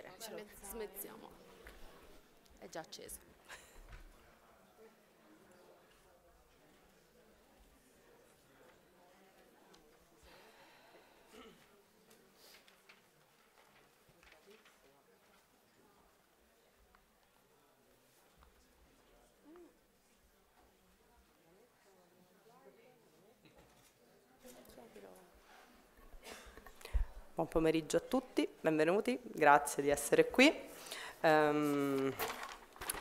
ridere, smettiamo. È già acceso. Buon pomeriggio a tutti, benvenuti, grazie di essere qui. Um,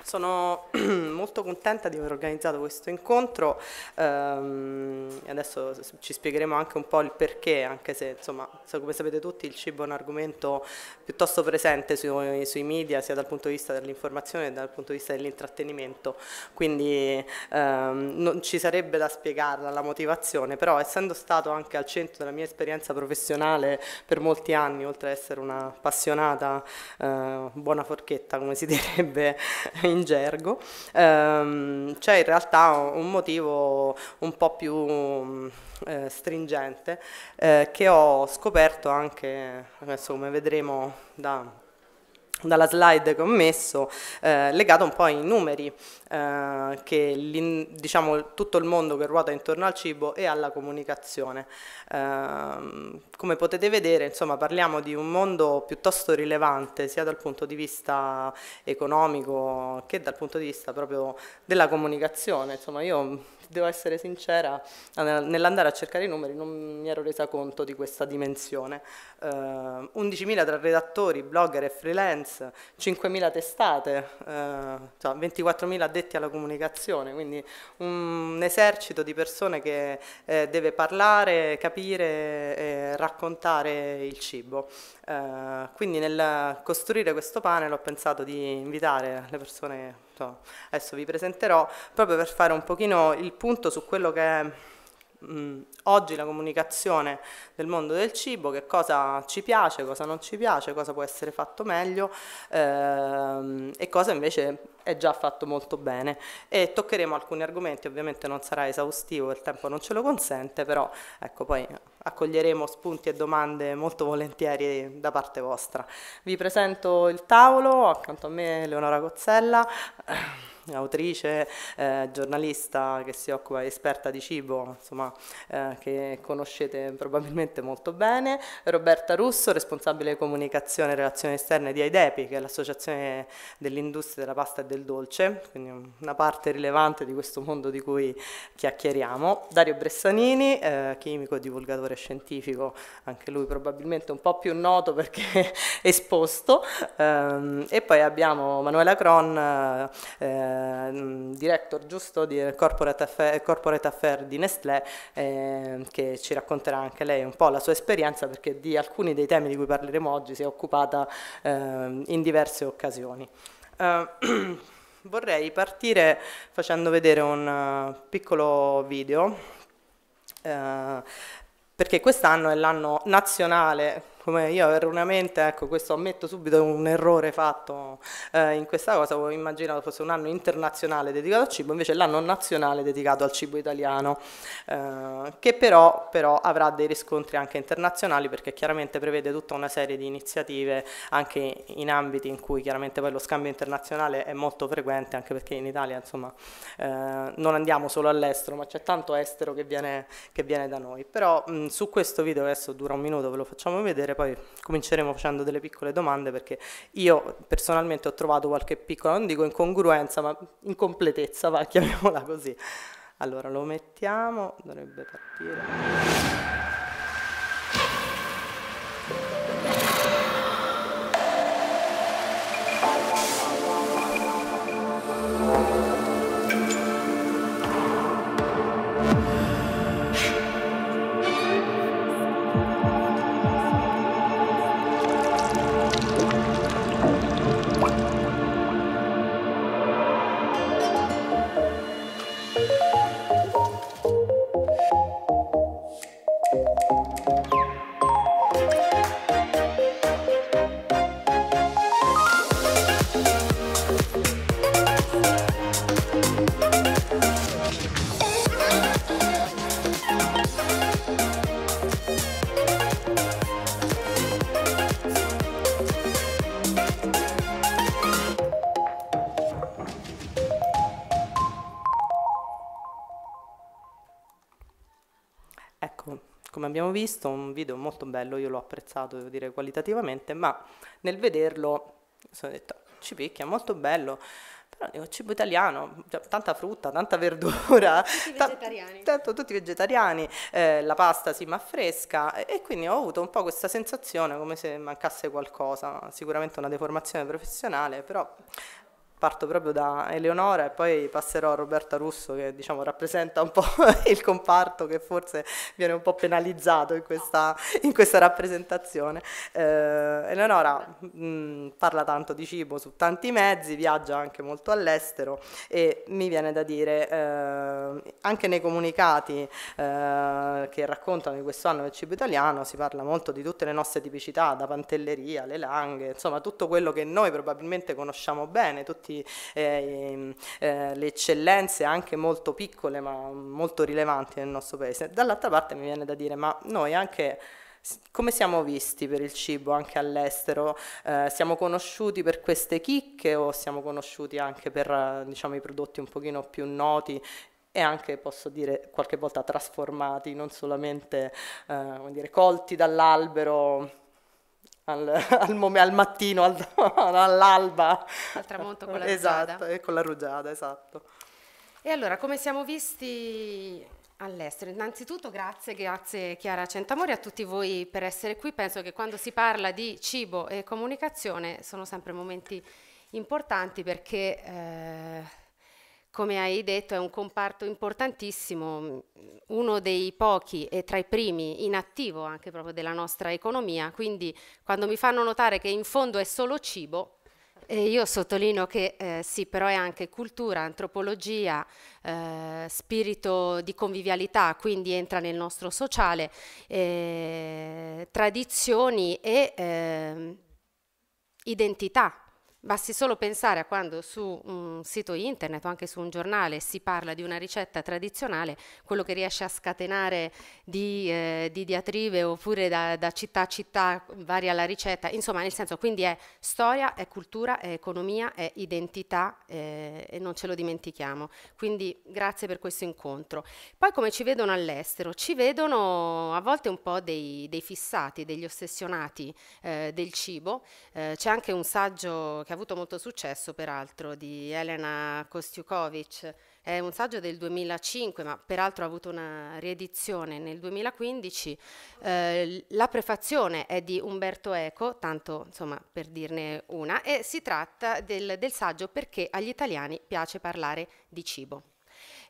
sono molto contenta di aver organizzato questo incontro ehm, adesso ci spiegheremo anche un po' il perché, anche se insomma, come sapete tutti il cibo è un argomento piuttosto presente sui, sui media sia dal punto di vista dell'informazione che dal punto di vista dell'intrattenimento, quindi ehm, non ci sarebbe da spiegarla la motivazione, però essendo stato anche al centro della mia esperienza professionale per molti anni, oltre ad essere una appassionata eh, buona forchetta come si direbbe in in gergo, ehm, c'è in realtà un motivo un po' più mm, eh, stringente eh, che ho scoperto anche, adesso come vedremo da dalla slide che ho messo, eh, legato un po' ai numeri. Eh, che diciamo, tutto il mondo che ruota intorno al cibo e alla comunicazione. Eh, come potete vedere, insomma, parliamo di un mondo piuttosto rilevante sia dal punto di vista economico che dal punto di vista proprio della comunicazione. Insomma, io devo essere sincera, nell'andare a cercare i numeri non mi ero resa conto di questa dimensione. Eh, 11.000 tra redattori, blogger e freelance, 5.000 testate, eh, 24.000 cioè, addetti addetti alla comunicazione, quindi un esercito di persone che eh, deve parlare, capire e raccontare il cibo. Eh, quindi nel costruire questo panel ho pensato di invitare le persone, adesso vi presenterò, proprio per fare un pochino il punto su quello che è mh, mm, oggi la comunicazione del mondo del cibo, che cosa ci piace, cosa non ci piace, cosa può essere fatto meglio ehm, e cosa invece è già fatto molto bene e toccheremo alcuni argomenti, ovviamente non sarà esaustivo, il tempo non ce lo consente, però ecco poi accoglieremo spunti e domande molto volentieri da parte vostra. Vi presento il tavolo, accanto a me Leonora Cozzella autrice, eh, giornalista che si occupa, esperta di cibo, insomma, eh, che conoscete probabilmente molto bene, Roberta Russo, responsabile comunicazione e relazioni esterne di AIDEPI, che è l'associazione dell'industria della pasta e del dolce, quindi una parte rilevante di questo mondo di cui chiacchieriamo, Dario Bressanini, eh, chimico, divulgatore scientifico, anche lui probabilmente un po' più noto perché esposto, ehm, e poi abbiamo Manuela Cron, eh, eh, director giusto del corporate affair, corporate affair di Nestlé eh, che ci racconterà anche lei un po' la sua esperienza perché di alcuni dei temi di cui parleremo oggi si è occupata eh, in diverse occasioni. Uh, vorrei partire facendo vedere un eh, piccolo video uh, perché quest'anno è l'anno nazionale come io erroneamente, ecco questo ammetto subito un errore fatto eh, in questa cosa, avevo immaginato fosse un anno internazionale dedicato al cibo, invece l'anno nazionale dedicato al cibo italiano, eh, che però, però, avrà dei riscontri anche internazionali perché chiaramente prevede tutta una serie di iniziative anche in ambiti in cui chiaramente poi lo scambio internazionale è molto frequente, anche perché in Italia insomma eh, non andiamo solo all'estero, ma c'è tanto estero che viene, che viene da noi. Però mh, su questo video adesso dura un minuto, ve lo facciamo vedere poi cominceremo facendo delle piccole domande perché io personalmente ho trovato qualche piccola, non dico incongruenza, ma incompletezza, va, chiamiamola così. Allora lo mettiamo, dovrebbe partire. abbiamo visto, un video molto bello, io l'ho apprezzato, devo dire, qualitativamente, ma nel vederlo sono detto, ci picchia, molto bello, però dico, cibo italiano, cioè, tanta frutta, tanta verdura, tutti ta- vegetariani, tanto, tutti vegetariani eh, la pasta sì ma fresca e, quindi ho avuto un po' questa sensazione come se mancasse qualcosa, sicuramente una deformazione professionale, però parto proprio da Eleonora e poi passerò a Roberta Russo che diciamo rappresenta un po' il comparto che forse viene un po' penalizzato in questa, in questa rappresentazione. Eh, Eleonora mh, mm, parla tanto di cibo su tanti mezzi, viaggia anche molto all'estero e mi viene da dire eh, anche nei comunicati eh, che raccontano di questo anno del cibo italiano si parla molto di tutte le nostre tipicità, da pantelleria, le langhe, insomma tutto quello che noi probabilmente conosciamo bene, tutti tutte ehm, eh, le eccellenze anche molto piccole ma molto rilevanti nel nostro paese. Dall'altra parte mi viene da dire ma noi anche come siamo visti per il cibo anche all'estero? Eh, siamo conosciuti per queste chicche o siamo conosciuti anche per diciamo, i prodotti un pochino più noti e anche, posso dire, qualche volta trasformati, non solamente eh, dire, colti dall'albero al, al, mom- al mattino, al, all'alba. Al tramonto con la esatto, rugiada. Esatto, e con la rugiada, esatto. E allora, come siamo visti all'estero. Innanzitutto grazie, grazie Chiara Centamori a tutti voi per essere qui. Penso che quando si parla di cibo e comunicazione sono sempre momenti importanti perché eh, come hai detto è un comparto importantissimo, uno dei pochi e tra i primi in attivo anche proprio della nostra economia, quindi quando mi fanno notare che in fondo è solo cibo, e io sottolineo che eh, sì, però è anche cultura, antropologia, eh, spirito di convivialità, quindi entra nel nostro sociale, eh, tradizioni e ehm, identità Basti solo pensare a quando su un sito internet o anche su un giornale si parla di una ricetta tradizionale, quello che riesce a scatenare di, eh, di diatribe oppure da, da, città a città varia la ricetta, insomma nel senso quindi è storia, è cultura, è economia, è identità eh, e non ce lo dimentichiamo. Quindi grazie per questo incontro. Poi come ci vedono all'estero? Ci vedono a volte un po' dei, dei fissati, degli ossessionati eh, del cibo. Eh, c'è anche un saggio che avuto molto successo peraltro, di Elena Kostiukovic. È un saggio del 2005, ma peraltro ha avuto una riedizione nel 2015. Eh, la prefazione è di Umberto Eco, tanto insomma per dirne una, e si tratta del, del saggio Perché agli italiani piace parlare di cibo.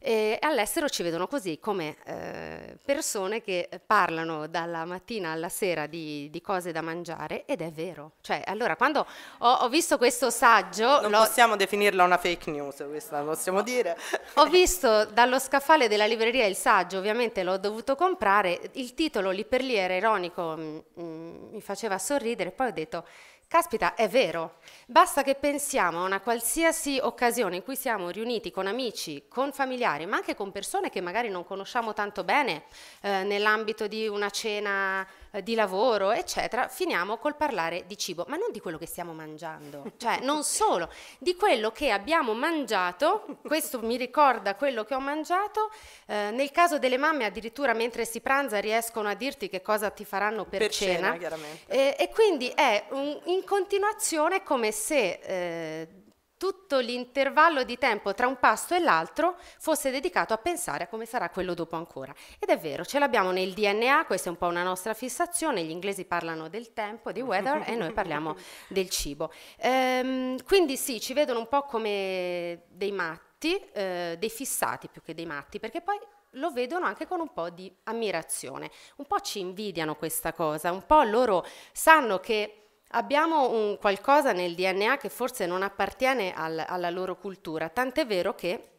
E all'estero ci vedono così, come eh, persone che parlano dalla mattina alla sera di, di, cose da mangiare ed è vero. Cioè, allora, quando ho, ho visto questo saggio... Non possiamo definirla una fake news, questa possiamo dire. Ho visto dallo scaffale della libreria il saggio, ovviamente l'ho dovuto comprare, il titolo lì per lì era ironico, mi, mm, mm, mi faceva sorridere, poi ho detto Caspita, è vero. Basta che pensiamo a una qualsiasi occasione in cui siamo riuniti con amici, con familiari, ma anche con persone che magari non conosciamo tanto bene eh, nell'ambito di una cena eh, di lavoro, eccetera, finiamo col parlare di cibo, ma non di quello che stiamo mangiando, cioè non solo, di quello che abbiamo mangiato, questo mi ricorda quello che ho mangiato, eh, nel caso delle mamme addirittura mentre si pranza riescono a dirti che cosa ti faranno per, per cena, cena eh, e quindi è un, in continuazione come se eh, tutto l'intervallo di tempo tra un pasto e l'altro fosse dedicato a pensare a come sarà quello dopo ancora. Ed è vero, ce l'abbiamo nel DNA, questa è un po' una nostra fissazione, gli inglesi parlano del tempo, di weather, e noi parliamo del cibo. Ehm, quindi sì, ci vedono un po' come dei matti, eh, dei fissati più che dei matti, perché poi lo vedono anche con un po' di ammirazione, un po' ci invidiano questa cosa, un po' loro sanno che Abbiamo un qualcosa nel DNA che forse non appartiene al, alla loro cultura, tant'è vero che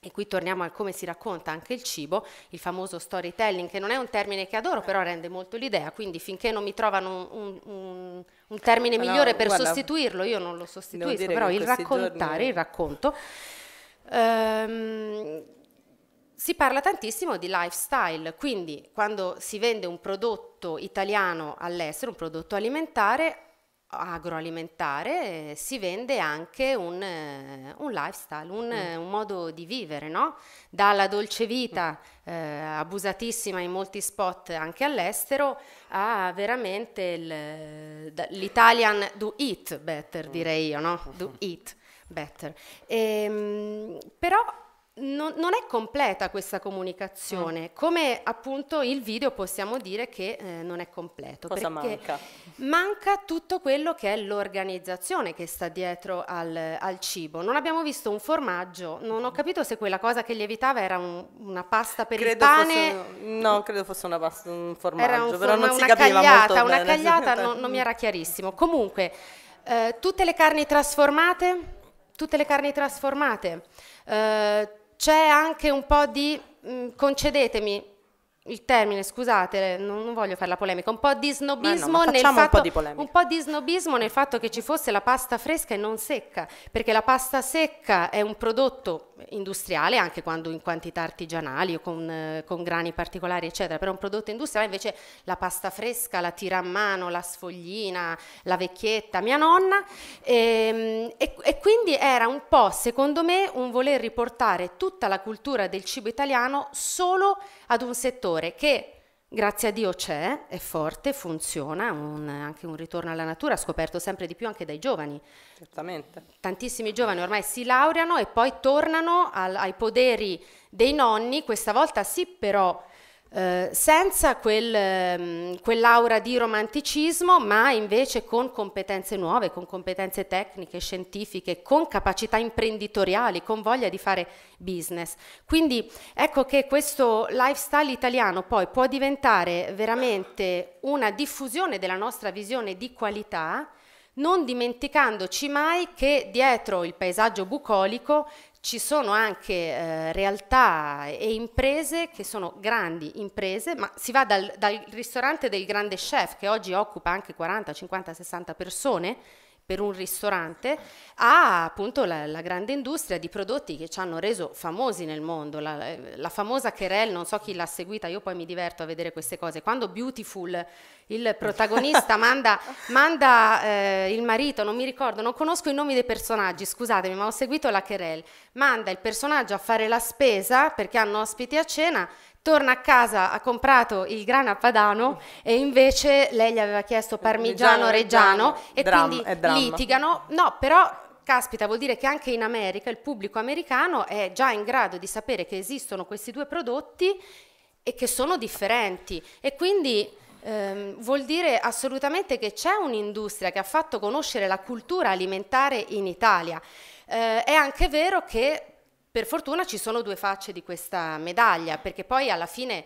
e qui torniamo al come si racconta anche il cibo, il famoso storytelling, che non è un termine che adoro, però rende molto l'idea, quindi finché non mi trovano un, un, un termine migliore no, per guarda, sostituirlo, io non lo sostituisco, però il raccontare, giorni... il racconto. Ehm, si parla tantissimo di lifestyle, quindi quando si vende un prodotto italiano all'estero, un prodotto alimentare, agroalimentare si vende anche un, eh, un lifestyle, un, mm. un, modo di vivere, no? dalla dolce vita mm. eh, abusatissima in molti spot anche all'estero a veramente il, l'Italian do eat better, mm. direi io, no? do eat mm. better. E, ehm, però non, non, è completa questa comunicazione, mm. come appunto il video possiamo dire che eh, non è completo. Cosa manca? Manca tutto quello che è l'organizzazione che sta dietro al, al, cibo. Non abbiamo visto un formaggio, non ho mm. capito se quella cosa che lievitava era un, una pasta per credo il pane. Fosse, no, credo fosse una pasta, un formaggio, era un, però non si capiva cagliata, molto Una bene. cagliata non, non, mi era chiarissimo. Comunque, eh, tutte le carni trasformate, tutte le carni trasformate, eh, c'è anche un po' di, mh, mm, concedetemi, il termine, scusate, non, non, voglio fare la polemica, un po' di snobismo no, ma nel fatto po' di un po' di snobismo nel fatto che ci fosse la pasta fresca e non secca, perché la pasta secca è un prodotto industriale, anche quando in quantità artigianali o con, con grani particolari, eccetera, però è un prodotto industriale, invece la pasta fresca, la tira a mano, la sfoglina, la vecchietta, mia nonna e, ehm, e, e quindi era un po', secondo me, un voler riportare tutta la cultura del cibo italiano solo ad un settore motore che grazie a Dio c'è, è forte, funziona, un, anche un ritorno alla natura, scoperto sempre di più anche dai giovani. Certamente. Tantissimi giovani ormai si laureano e poi tornano al, ai poderi dei nonni, questa volta sì però eh, senza quel, ehm, quell'aura di romanticismo, ma invece con competenze nuove, con competenze tecniche, scientifiche, con capacità imprenditoriali, con voglia di fare business. Quindi ecco che questo lifestyle italiano poi può diventare veramente una diffusione della nostra visione di qualità non dimenticandoci mai che dietro il paesaggio bucolico ci sono anche eh, realtà e imprese che sono grandi imprese, ma si va dal, dal ristorante del grande chef che oggi occupa anche 40, 50, 60 persone, per un ristorante, ha appunto la, la, grande industria di prodotti che ci hanno reso famosi nel mondo. La, eh, la famosa Querel, non so chi l'ha seguita, io poi mi diverto a vedere queste cose. Quando Beautiful, il protagonista, manda, manda eh, il marito, non mi ricordo, non conosco i nomi dei personaggi, scusatemi, ma ho seguito la Querel, manda il personaggio a fare la spesa perché hanno ospiti a cena torna a casa, ha comprato il grana padano e invece lei gli aveva chiesto parmigiano reggiano e dram, quindi litigano. No, però caspita, vuol dire che anche in America il pubblico americano è già in grado di sapere che esistono questi due prodotti e che sono differenti e quindi ehm, vuol dire assolutamente che c'è un'industria che ha fatto conoscere la cultura alimentare in Italia. Eh, è anche vero che per fortuna ci sono due facce di questa medaglia, perché poi alla fine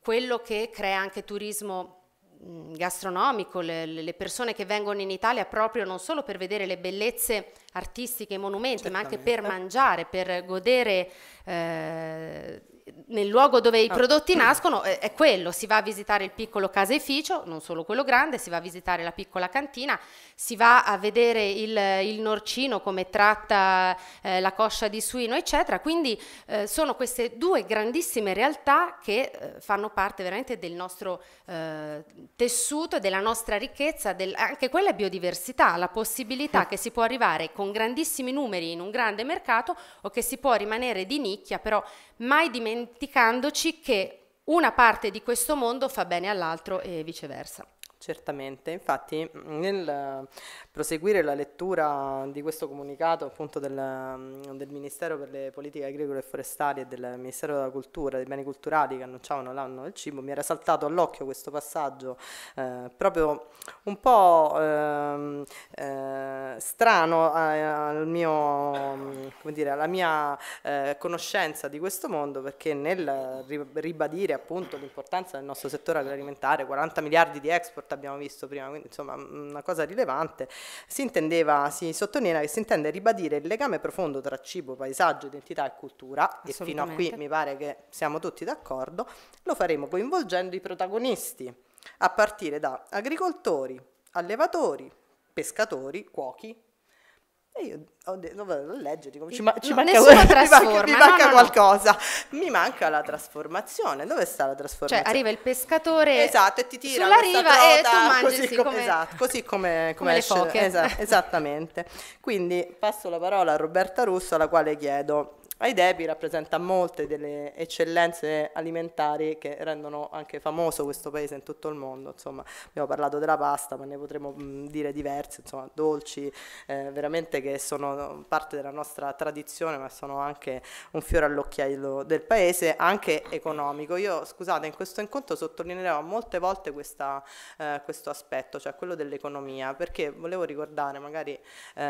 quello che crea anche turismo mm, gastronomico, le, le, persone che vengono in Italia proprio non solo per vedere le bellezze artistiche, i monumenti, Certamente. ma anche per mangiare, per godere eh, nel luogo dove i ah. prodotti nascono è, è, quello, si va a visitare il piccolo caseificio, non solo quello grande, si va a visitare la piccola cantina, si va a vedere il, il norcino come tratta eh, la coscia di suino, eccetera. Quindi eh, sono queste due grandissime realtà che eh, fanno parte veramente del nostro eh, tessuto, della nostra ricchezza, del, anche quella biodiversità, la possibilità che si può arrivare con grandissimi numeri in un grande mercato o che si può rimanere di nicchia, però mai dimenticandoci che una parte di questo mondo fa bene all'altro e viceversa. Certamente, infatti nel proseguire la lettura di questo comunicato appunto del, del, Ministero per le politiche agricole e forestali e del Ministero della Cultura, dei beni culturali che annunciavano l'anno del cibo, mi era saltato all'occhio questo passaggio eh, proprio un po' eh, eh, strano eh, al mio, dire, alla mia eh, conoscenza di questo mondo perché nel ribadire appunto l'importanza del nostro settore agroalimentare, 40 miliardi di export abbiamo visto prima, quindi insomma mm, una cosa rilevante, si intendeva, si sottolinea che si intende ribadire il legame profondo tra cibo, paesaggio, identità e cultura, e fino a qui mi pare che siamo tutti d'accordo, lo faremo coinvolgendo i protagonisti, a partire da agricoltori, allevatori, pescatori, cuochi, e io ho detto, lo vado a leggere, dico, ci, ma- ci no, manca, mi manca, mi manca no, no, qualcosa, mi manca la trasformazione. Dove sta la trasformazione? Cioè, arriva il pescatore esatto, e ti tira sulla riva trota, e tu mangi così come, esatto, così come, come, esce. Esatto, esattamente. Quindi passo la parola a Roberta Russo, alla quale chiedo Aidebi rappresenta molte delle eccellenze alimentari che rendono anche famoso questo paese in tutto il mondo. Insomma, abbiamo parlato della pasta, ma ne potremmo mm, dire diverse, insomma, dolci, eh, veramente che sono parte della nostra tradizione, ma sono anche un fiore all'occhiello del paese, anche economico. Io, scusate, in questo incontro sottolineerò molte volte questa, eh, questo aspetto, cioè quello dell'economia, perché volevo ricordare magari eh,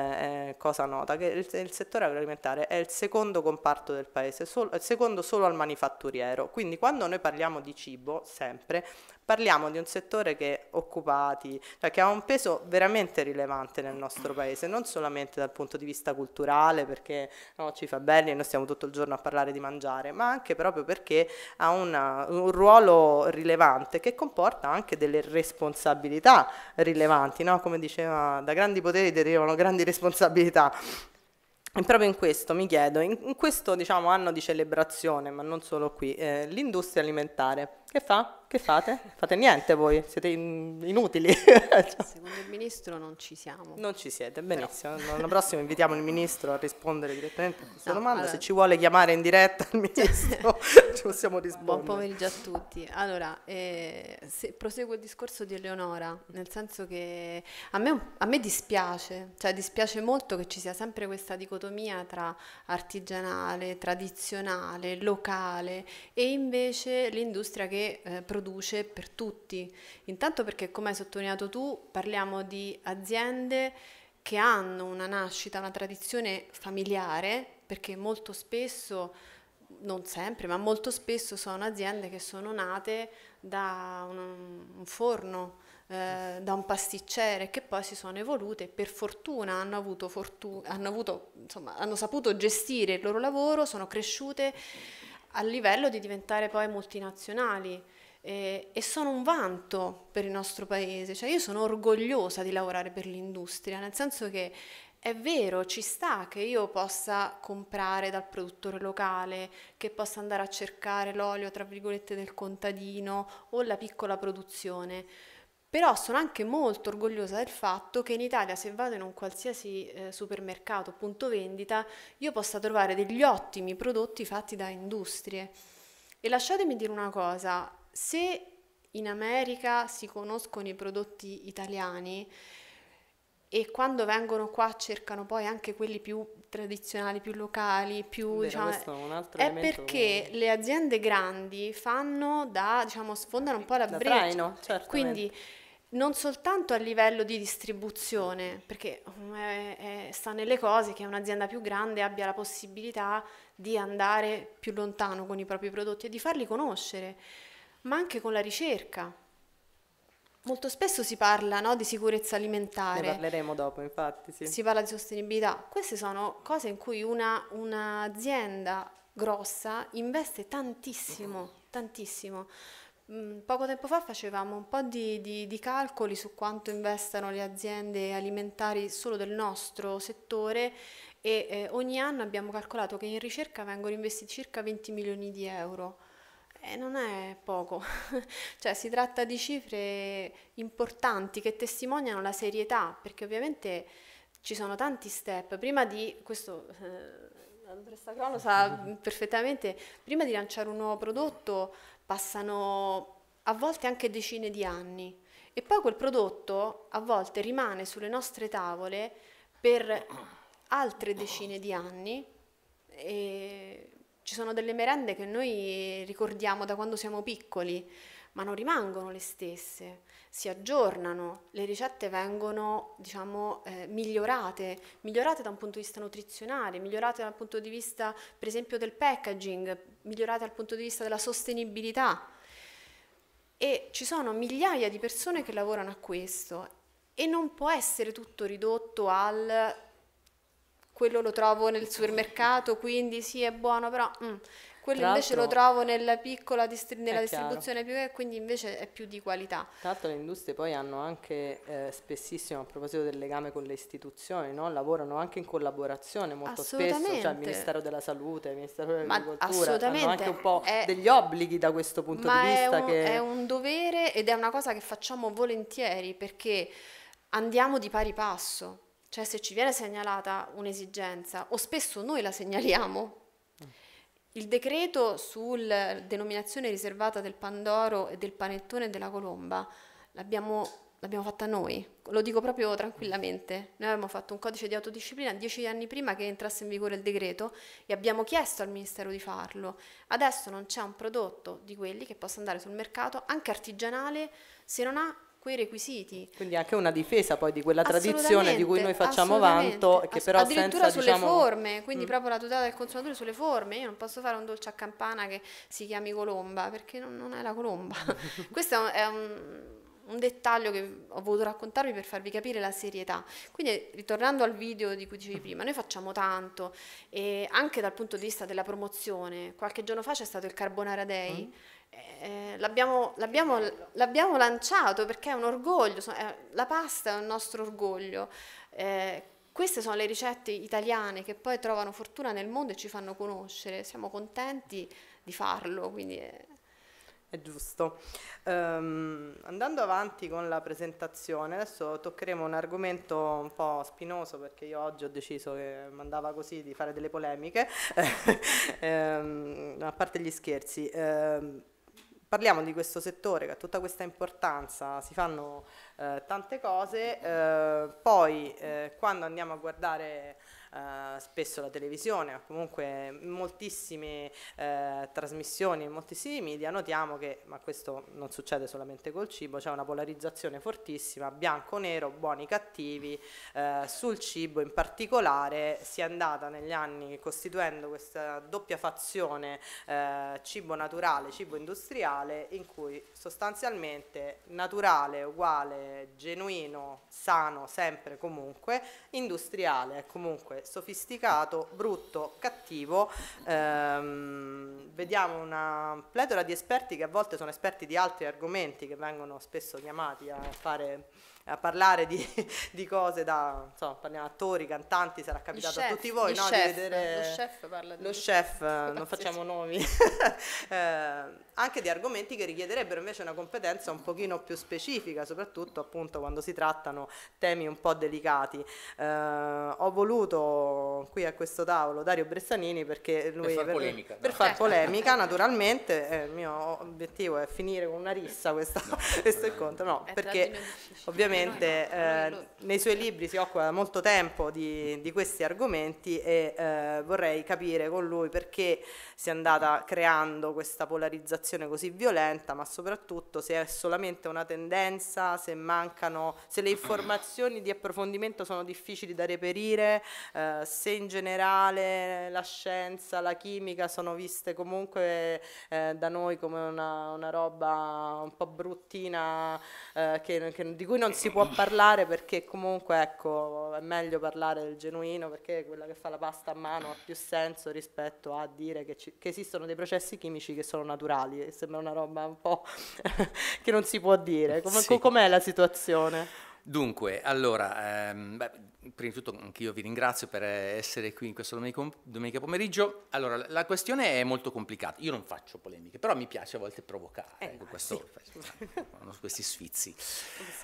eh cosa nota, che il, il settore agroalimentare è il secondo comparto comparto del paese, sol- secondo solo al manifatturiero. Quindi quando noi parliamo di cibo, sempre, parliamo di un settore che occupati, cioè che ha un peso veramente rilevante nel nostro paese, non solamente dal punto di vista culturale, perché no, ci fa bene e noi stiamo tutto il giorno a parlare di mangiare, ma anche proprio perché ha una, un ruolo rilevante che comporta anche delle responsabilità rilevanti, no? come diceva, da grandi poteri derivano grandi responsabilità. E proprio in questo mi chiedo, in, questo diciamo, anno di celebrazione, ma non solo qui, eh, l'industria alimentare che fa? Che fate? Fate niente voi, siete in- inutili. Secondo il ministro non ci siamo. Non ci siete, benissimo. L'anno prossimo invitiamo il ministro a rispondere direttamente a questa no, domanda, allora... se ci vuole chiamare in diretta il ministro ci possiamo rispondere. Buon pomeriggio a tutti. Allora, eh, proseguo il discorso di Eleonora, nel senso che a me, a me dispiace, cioè dispiace molto che ci sia sempre questa dicotomia tra artigianale, tradizionale, locale e invece l'industria che eh, produce per tutti. Intanto perché, come hai sottolineato tu, parliamo di aziende che hanno una nascita, una tradizione familiare, perché molto spesso non sempre, ma molto spesso sono aziende che sono nate da un, un forno, eh, da un pasticcere, che poi si sono evolute e per fortuna hanno, avuto fortu- hanno, avuto, insomma, hanno saputo gestire il loro lavoro, sono cresciute a livello di diventare poi multinazionali. Eh, e sono un vanto per il nostro paese, cioè io sono orgogliosa di lavorare per l'industria, nel senso che è vero, ci sta che io possa comprare dal produttore locale, che possa andare a cercare l'olio, tra virgolette, del contadino o la piccola produzione. Però sono anche molto orgogliosa del fatto che in Italia, se vado in un qualsiasi eh, supermercato o punto vendita, io possa trovare degli ottimi prodotti fatti da industrie. E lasciatemi dire una cosa, se in America si conoscono i prodotti italiani, e quando vengono qua cercano poi anche quelli più tradizionali, più locali, più... Beh, diciamo, è, è perché le aziende grandi fanno da, diciamo, sfondano un po' la breccia. Traino, Quindi non soltanto a livello di distribuzione, perché eh, eh, sta nelle cose che un'azienda più grande abbia la possibilità di andare più lontano con i propri prodotti e di farli conoscere, ma anche con la ricerca Molto spesso si parla no, di sicurezza alimentare. Ne parleremo dopo, infatti. Sì. Si parla di sostenibilità. Queste sono cose in cui un'azienda grossa investe tantissimo, tantissimo. Mm, poco tempo fa facevamo un po' di, di, di calcoli su quanto investono le aziende alimentari solo del nostro settore e eh, ogni anno abbiamo calcolato che in ricerca vengono investiti circa 20 milioni di euro eh, non è poco, cioè si tratta di cifre importanti che testimoniano la serietà, perché ovviamente ci sono tanti step, prima di, questo eh, la dottoressa Crono sa perfettamente, prima di lanciare un nuovo prodotto passano a volte anche decine di anni e poi quel prodotto a volte rimane sulle nostre tavole per altre decine di anni e ci sono delle merende che noi ricordiamo da quando siamo piccoli, ma non rimangono le stesse, si aggiornano, le ricette vengono, diciamo, eh, migliorate, migliorate da un punto di vista nutrizionale, migliorate dal punto di vista, per esempio, del packaging, migliorate dal punto di vista della sostenibilità. E ci sono migliaia di persone che lavorano a questo e non può essere tutto ridotto al quello lo trovo nel supermercato, quindi sì è buono, però mm, quello invece lo trovo nella piccola distri nella distribuzione più e quindi invece è più di qualità. Tra l'altro le industrie poi hanno anche eh, spessissimo, a proposito del legame con le istituzioni, no? lavorano anche in collaborazione molto spesso, cioè il Ministero della Salute, il Ministero dell'Agricoltura, hanno anche un po' è, degli obblighi da questo punto di vista. un, che... è un dovere ed è una cosa che facciamo volentieri perché andiamo di pari passo cioè se ci viene segnalata un'esigenza, o spesso noi la segnaliamo, il decreto sulla denominazione riservata del Pandoro e del Panettone della Colomba l'abbiamo, l'abbiamo fatta noi, lo dico proprio tranquillamente. Noi abbiamo fatto un codice di autodisciplina dieci anni prima che entrasse in vigore il decreto e abbiamo chiesto al Ministero di farlo. Adesso non c'è un prodotto di quelli che possa andare sul mercato, anche artigianale, se non ha quei requisiti. Quindi anche una difesa poi di quella tradizione di cui noi facciamo vanto, che però addirittura senza, sulle diciamo... forme, quindi mm. proprio la tutela del consumatore sulle forme. Io non posso fare un dolce a campana che si chiami colomba perché non, non è la colomba. Questo è un un dettaglio che ho voluto raccontarvi per farvi capire la serietà. Quindi ritornando al video di cui dicevi prima, noi facciamo tanto e anche dal punto di vista della promozione. Qualche giorno fa c'è stato il Carbonara Day. Mm eh, l'abbiamo, l'abbiamo, l'abbiamo, lanciato perché è un orgoglio, eh, la pasta è un nostro orgoglio. Eh, queste sono le ricette italiane che poi trovano fortuna nel mondo e ci fanno conoscere, siamo contenti di farlo, quindi è... È giusto. Um, andando avanti con la presentazione, adesso toccheremo un argomento un po' spinoso perché io oggi ho deciso che mandava così di fare delle polemiche, um, a parte gli scherzi. Um, Parliamo di questo settore che ha tutta questa importanza, si fanno eh, tante cose, eh, poi eh, quando andiamo a guardare eh, spesso la televisione o comunque moltissime eh, trasmissioni e moltissimi media notiamo che, ma questo non succede solamente col cibo, c'è una polarizzazione fortissima, bianco-nero, buoni-cattivi, eh, sul cibo in particolare si è andata negli anni costituendo questa doppia fazione eh, cibo naturale, cibo industriale in cui sostanzialmente naturale uguale genuino, sano sempre comunque, industriale comunque amorevole, sofisticato, brutto, cattivo. Ehm, vediamo una pletora di esperti che a volte sono esperti di altri argomenti che vengono spesso chiamati a fare a parlare di, di cose da insomma, parliamo attori, cantanti, sarà capitato chef, a tutti voi no? chef, di vedere lo chef parla di lo chef, non facciamo nomi eh, anche di argomenti che richiederebbero invece una competenza un pochino più specifica, soprattutto appunto quando si trattano temi un po' delicati. Eh, ho voluto qui a questo tavolo Dario Bressanini perché lui per far polemica, per no? far eh. polemica naturalmente eh, il mio obiettivo è finire con una rissa questa, no, questo incontro, no, perché ovviamente ovviamente eh, nei suoi libri si occupa da molto tempo di, di questi argomenti e eh, vorrei capire con lui perché si è andata creando questa polarizzazione così violenta, ma soprattutto se è solamente una tendenza, se mancano, se le informazioni di approfondimento sono difficili da reperire, eh, se in generale la scienza, la chimica sono viste comunque eh, da noi come una, una roba un po' bruttina eh, che, che, di cui non si si può parlare perché comunque ecco, è meglio parlare del genuino perché quella che fa la pasta a mano ha più senso rispetto a dire che, ci, che esistono dei processi chimici che sono naturali, e eh, sembra una roba un po' che non si può dire. Come, sì. Com'è la situazione? Dunque, allora, ehm, beh, prima di tutto anch'io vi ringrazio per essere qui in questo domenica, pomeriggio. Allora, la questione è molto complicata. Io non faccio polemiche, però mi piace a volte provocare eh, ecco, questo, sì. questi sfizi.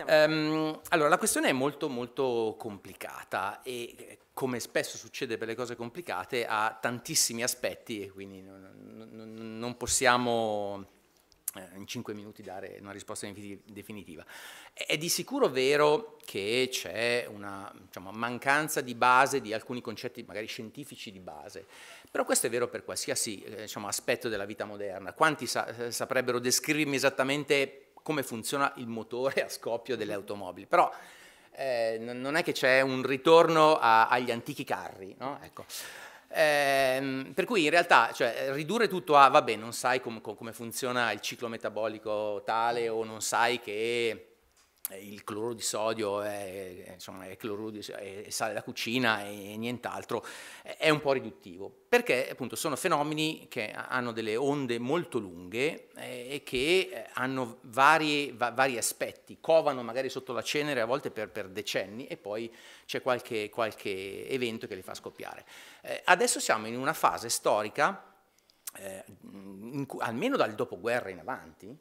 Um, allora, la questione è molto molto complicata e eh, come spesso succede per le cose complicate ha tantissimi aspetti e quindi non, non, non possiamo eh, in cinque minuti dare una risposta definitiva. È di sicuro vero che c'è una diciamo, mancanza di base di alcuni concetti magari scientifici di base, però questo è vero per qualsiasi diciamo, aspetto della vita moderna. Quanti sa eh, saprebbero descrivermi esattamente come funziona il motore a scoppio delle mm-hmm. automobili? Però eh, non è che c'è un ritorno agli antichi carri, no? Ecco. Eh, per cui in realtà cioè, ridurre tutto a, vabbè, non sai com- com- come funziona il ciclo metabolico tale o non sai che eh, il cloro di sodio è, insomma, è, di, è sale da cucina e nient'altro, è un po' riduttivo, perché appunto sono fenomeni che hanno delle onde molto lunghe eh, e che eh, hanno vari, va, vari aspetti, covano magari sotto la cenere a volte per, per decenni e poi c'è qualche, qualche, evento che li fa scoppiare. adesso siamo in una fase storica, eh, in almeno dal dopoguerra in avanti,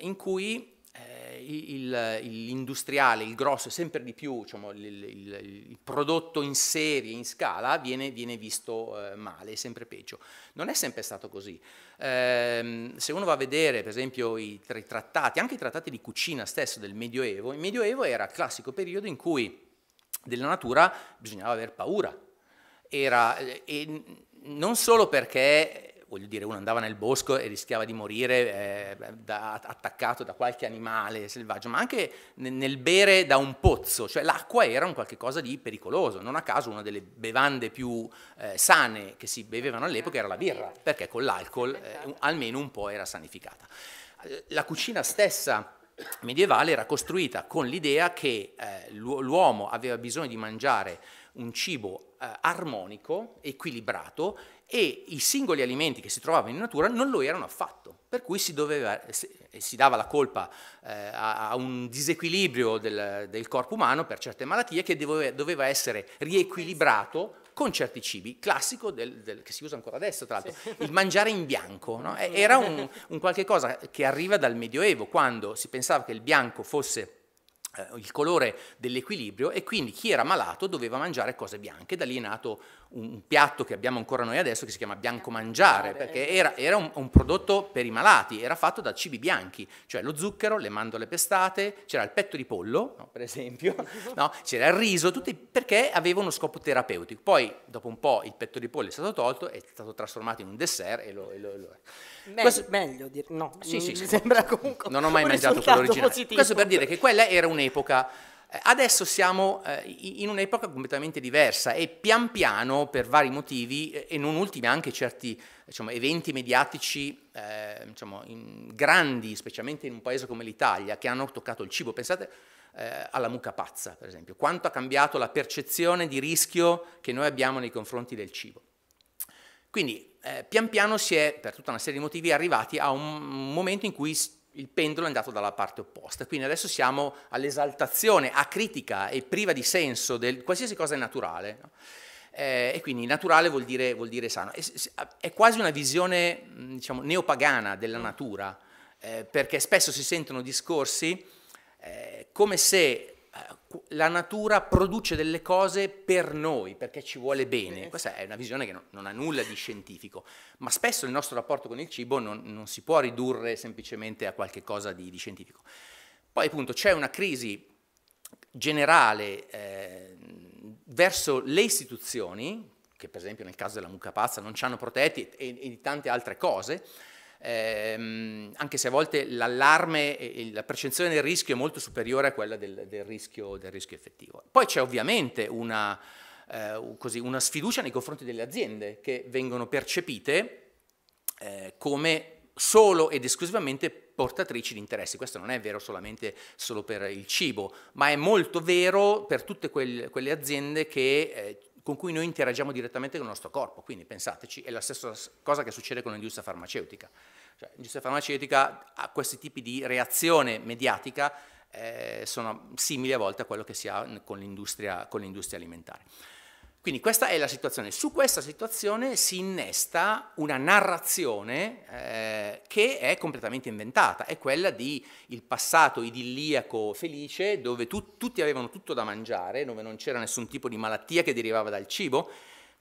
in cui eh, l'industriale, il, grosso, sempre di più diciamo, il, il, il, prodotto in serie, in scala, viene, viene visto eh, male, sempre peggio. Non è sempre stato così. Eh, se uno va a vedere, per esempio, i, i trattati, anche i trattati di cucina stesso del Medioevo, il Medioevo era il classico periodo in cui della natura bisognava aver paura. Era, eh, non solo perché voglio dire, uno andava nel bosco e rischiava di morire eh, da, attaccato da qualche animale selvaggio, ma anche nel bere da un pozzo, cioè l'acqua era un qualche cosa di pericoloso, non a caso una delle bevande più eh, sane che si bevevano all'epoca era la birra, perché con l'alcol eh, esatto. almeno un po' era sanificata. La cucina stessa medievale era costruita con l'idea che eh, l'uomo aveva bisogno di mangiare un cibo eh, armonico, equilibrato e i singoli alimenti che si trovavano in natura non lo erano affatto, per cui si, doveva, eh, si dava la colpa eh, a, a, un disequilibrio del, del, corpo umano per certe malattie che doveva, doveva essere riequilibrato con certi cibi, classico del, del, che si usa ancora adesso tra l'altro, sì. il mangiare in bianco, no? era un, un qualche cosa che arriva dal Medioevo, quando si pensava che il bianco fosse eh, il colore dell'equilibrio e quindi chi era malato doveva mangiare cose bianche, da lì è nato un piatto che abbiamo ancora noi adesso che si chiama bianco mangiare, perché era, era un, un, prodotto per i malati, era fatto da cibi bianchi, cioè lo zucchero, le mandorle pestate, c'era il petto di pollo, no, per esempio, no, c'era il riso, tutti, perché aveva uno scopo terapeutico. Poi dopo un po' il petto di pollo è stato tolto, è stato trasformato in un dessert e lo... E lo, e lo Meglio. Questo meglio dire, no, sì, sì, sì. sembra comunque Non ho mai mangiato quello originale. Positivo. Questo per dire che quella era un'epoca eh, Adesso siamo eh, in un'epoca completamente diversa e pian piano, per vari motivi, e non ultimi anche certi diciamo, eventi mediatici eh, diciamo, grandi, specialmente in un paese come l'Italia, che hanno toccato il cibo. Pensate eh, alla mucca pazza, per esempio. Quanto ha cambiato la percezione di rischio che noi abbiamo nei confronti del cibo. Quindi eh, pian piano si è, per tutta una serie di motivi, arrivati a un momento in cui il pendolo è andato dalla parte opposta. Quindi adesso siamo all'esaltazione acritica e priva di senso del qualsiasi cosa è naturale. No? Eh, e quindi naturale vuol dire, vuol dire sano. È, è, quasi una visione mm, diciamo, neopagana della natura, eh, perché spesso si sentono discorsi eh, come se la natura produce delle cose per noi, perché ci vuole bene. Questa è una visione che non, non ha nulla di scientifico, ma spesso il nostro rapporto con il cibo non, non si può ridurre semplicemente a qualche cosa di, di scientifico. Poi appunto c'è una crisi generale eh, verso le istituzioni, che per esempio nel caso della mucca pazza non ci hanno protetti e, e di tante altre cose, ehm, anche se a volte l'allarme la percezione del rischio è molto superiore a quella del, del, rischio, del rischio, effettivo. Poi c'è ovviamente una, eh, così, una, sfiducia nei confronti delle aziende che vengono percepite eh, come solo ed esclusivamente portatrici di interessi. Questo non è vero solamente solo per il cibo, ma è molto vero per tutte quel, quelle aziende che eh, con cui noi interagiamo direttamente con il nostro corpo. Quindi pensateci, è la stessa cosa che succede con l'industria farmaceutica. Cioè, l'industria farmaceutica ha questi tipi di reazione mediatica eh, sono simili a volte a quello che si ha con l'industria alimentare. Quindi questa è la situazione. Su questa situazione si innesta una narrazione eh, che è completamente inventata, è quella di il passato idilliaco felice dove tu, tutti avevano tutto da mangiare, dove non c'era nessun tipo di malattia che derivava dal cibo.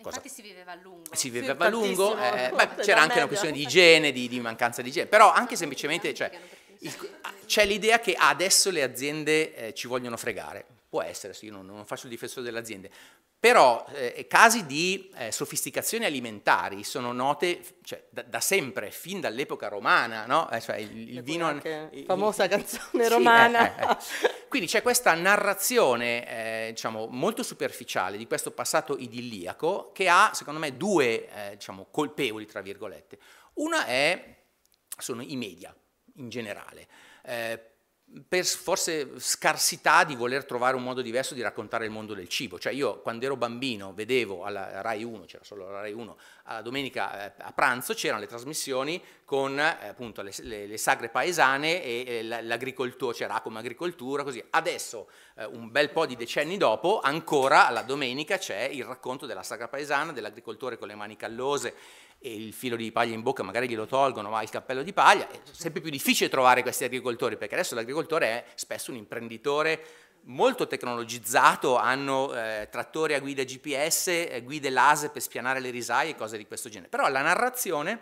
Cosa? Infatti si viveva a lungo. Si viveva a lungo, eh, beh, c'era anche una questione di igiene, di, di, mancanza di igiene, però anche semplicemente cioè, il, ah, c'è l'idea che adesso le aziende eh, ci vogliono fregare. Può essere, io non, non faccio il difensore delle aziende, però eh, casi di eh, sofisticazione alimentari sono note cioè, da, da, sempre, fin dall'epoca romana, no? Eh, cioè, il, il vino... La famosa il, canzone romana. Sì, eh, eh, eh. Quindi c'è questa narrazione, diciamo, molto superficiale di questo passato idilliaco che ha, secondo me, due, diciamo, colpevoli, tra virgolette. Una è, sono i media, in generale. Eh, per forse scarsità di voler trovare un modo diverso di raccontare il mondo del cibo. Cioè io quando ero bambino vedevo alla Rai 1, c'era solo la Rai 1, alla domenica eh, a pranzo c'erano le trasmissioni con eh, appunto le, le, le sagre paesane e, e l'agricoltura, cioè c'era come agricoltura, così. Adesso, eh, un bel po' di decenni dopo, ancora alla domenica c'è il racconto della sagra paesana, dell'agricoltore con le mani callose e il filo di paglia in bocca, magari glielo tolgono, ma il cappello di paglia, è sempre più difficile trovare questi agricoltori, perché adesso l'agricoltore è spesso un imprenditore molto tecnologizzato, hanno eh, trattori a guida GPS, eh, guide laser per spianare le risaie e cose di questo genere. Però la narrazione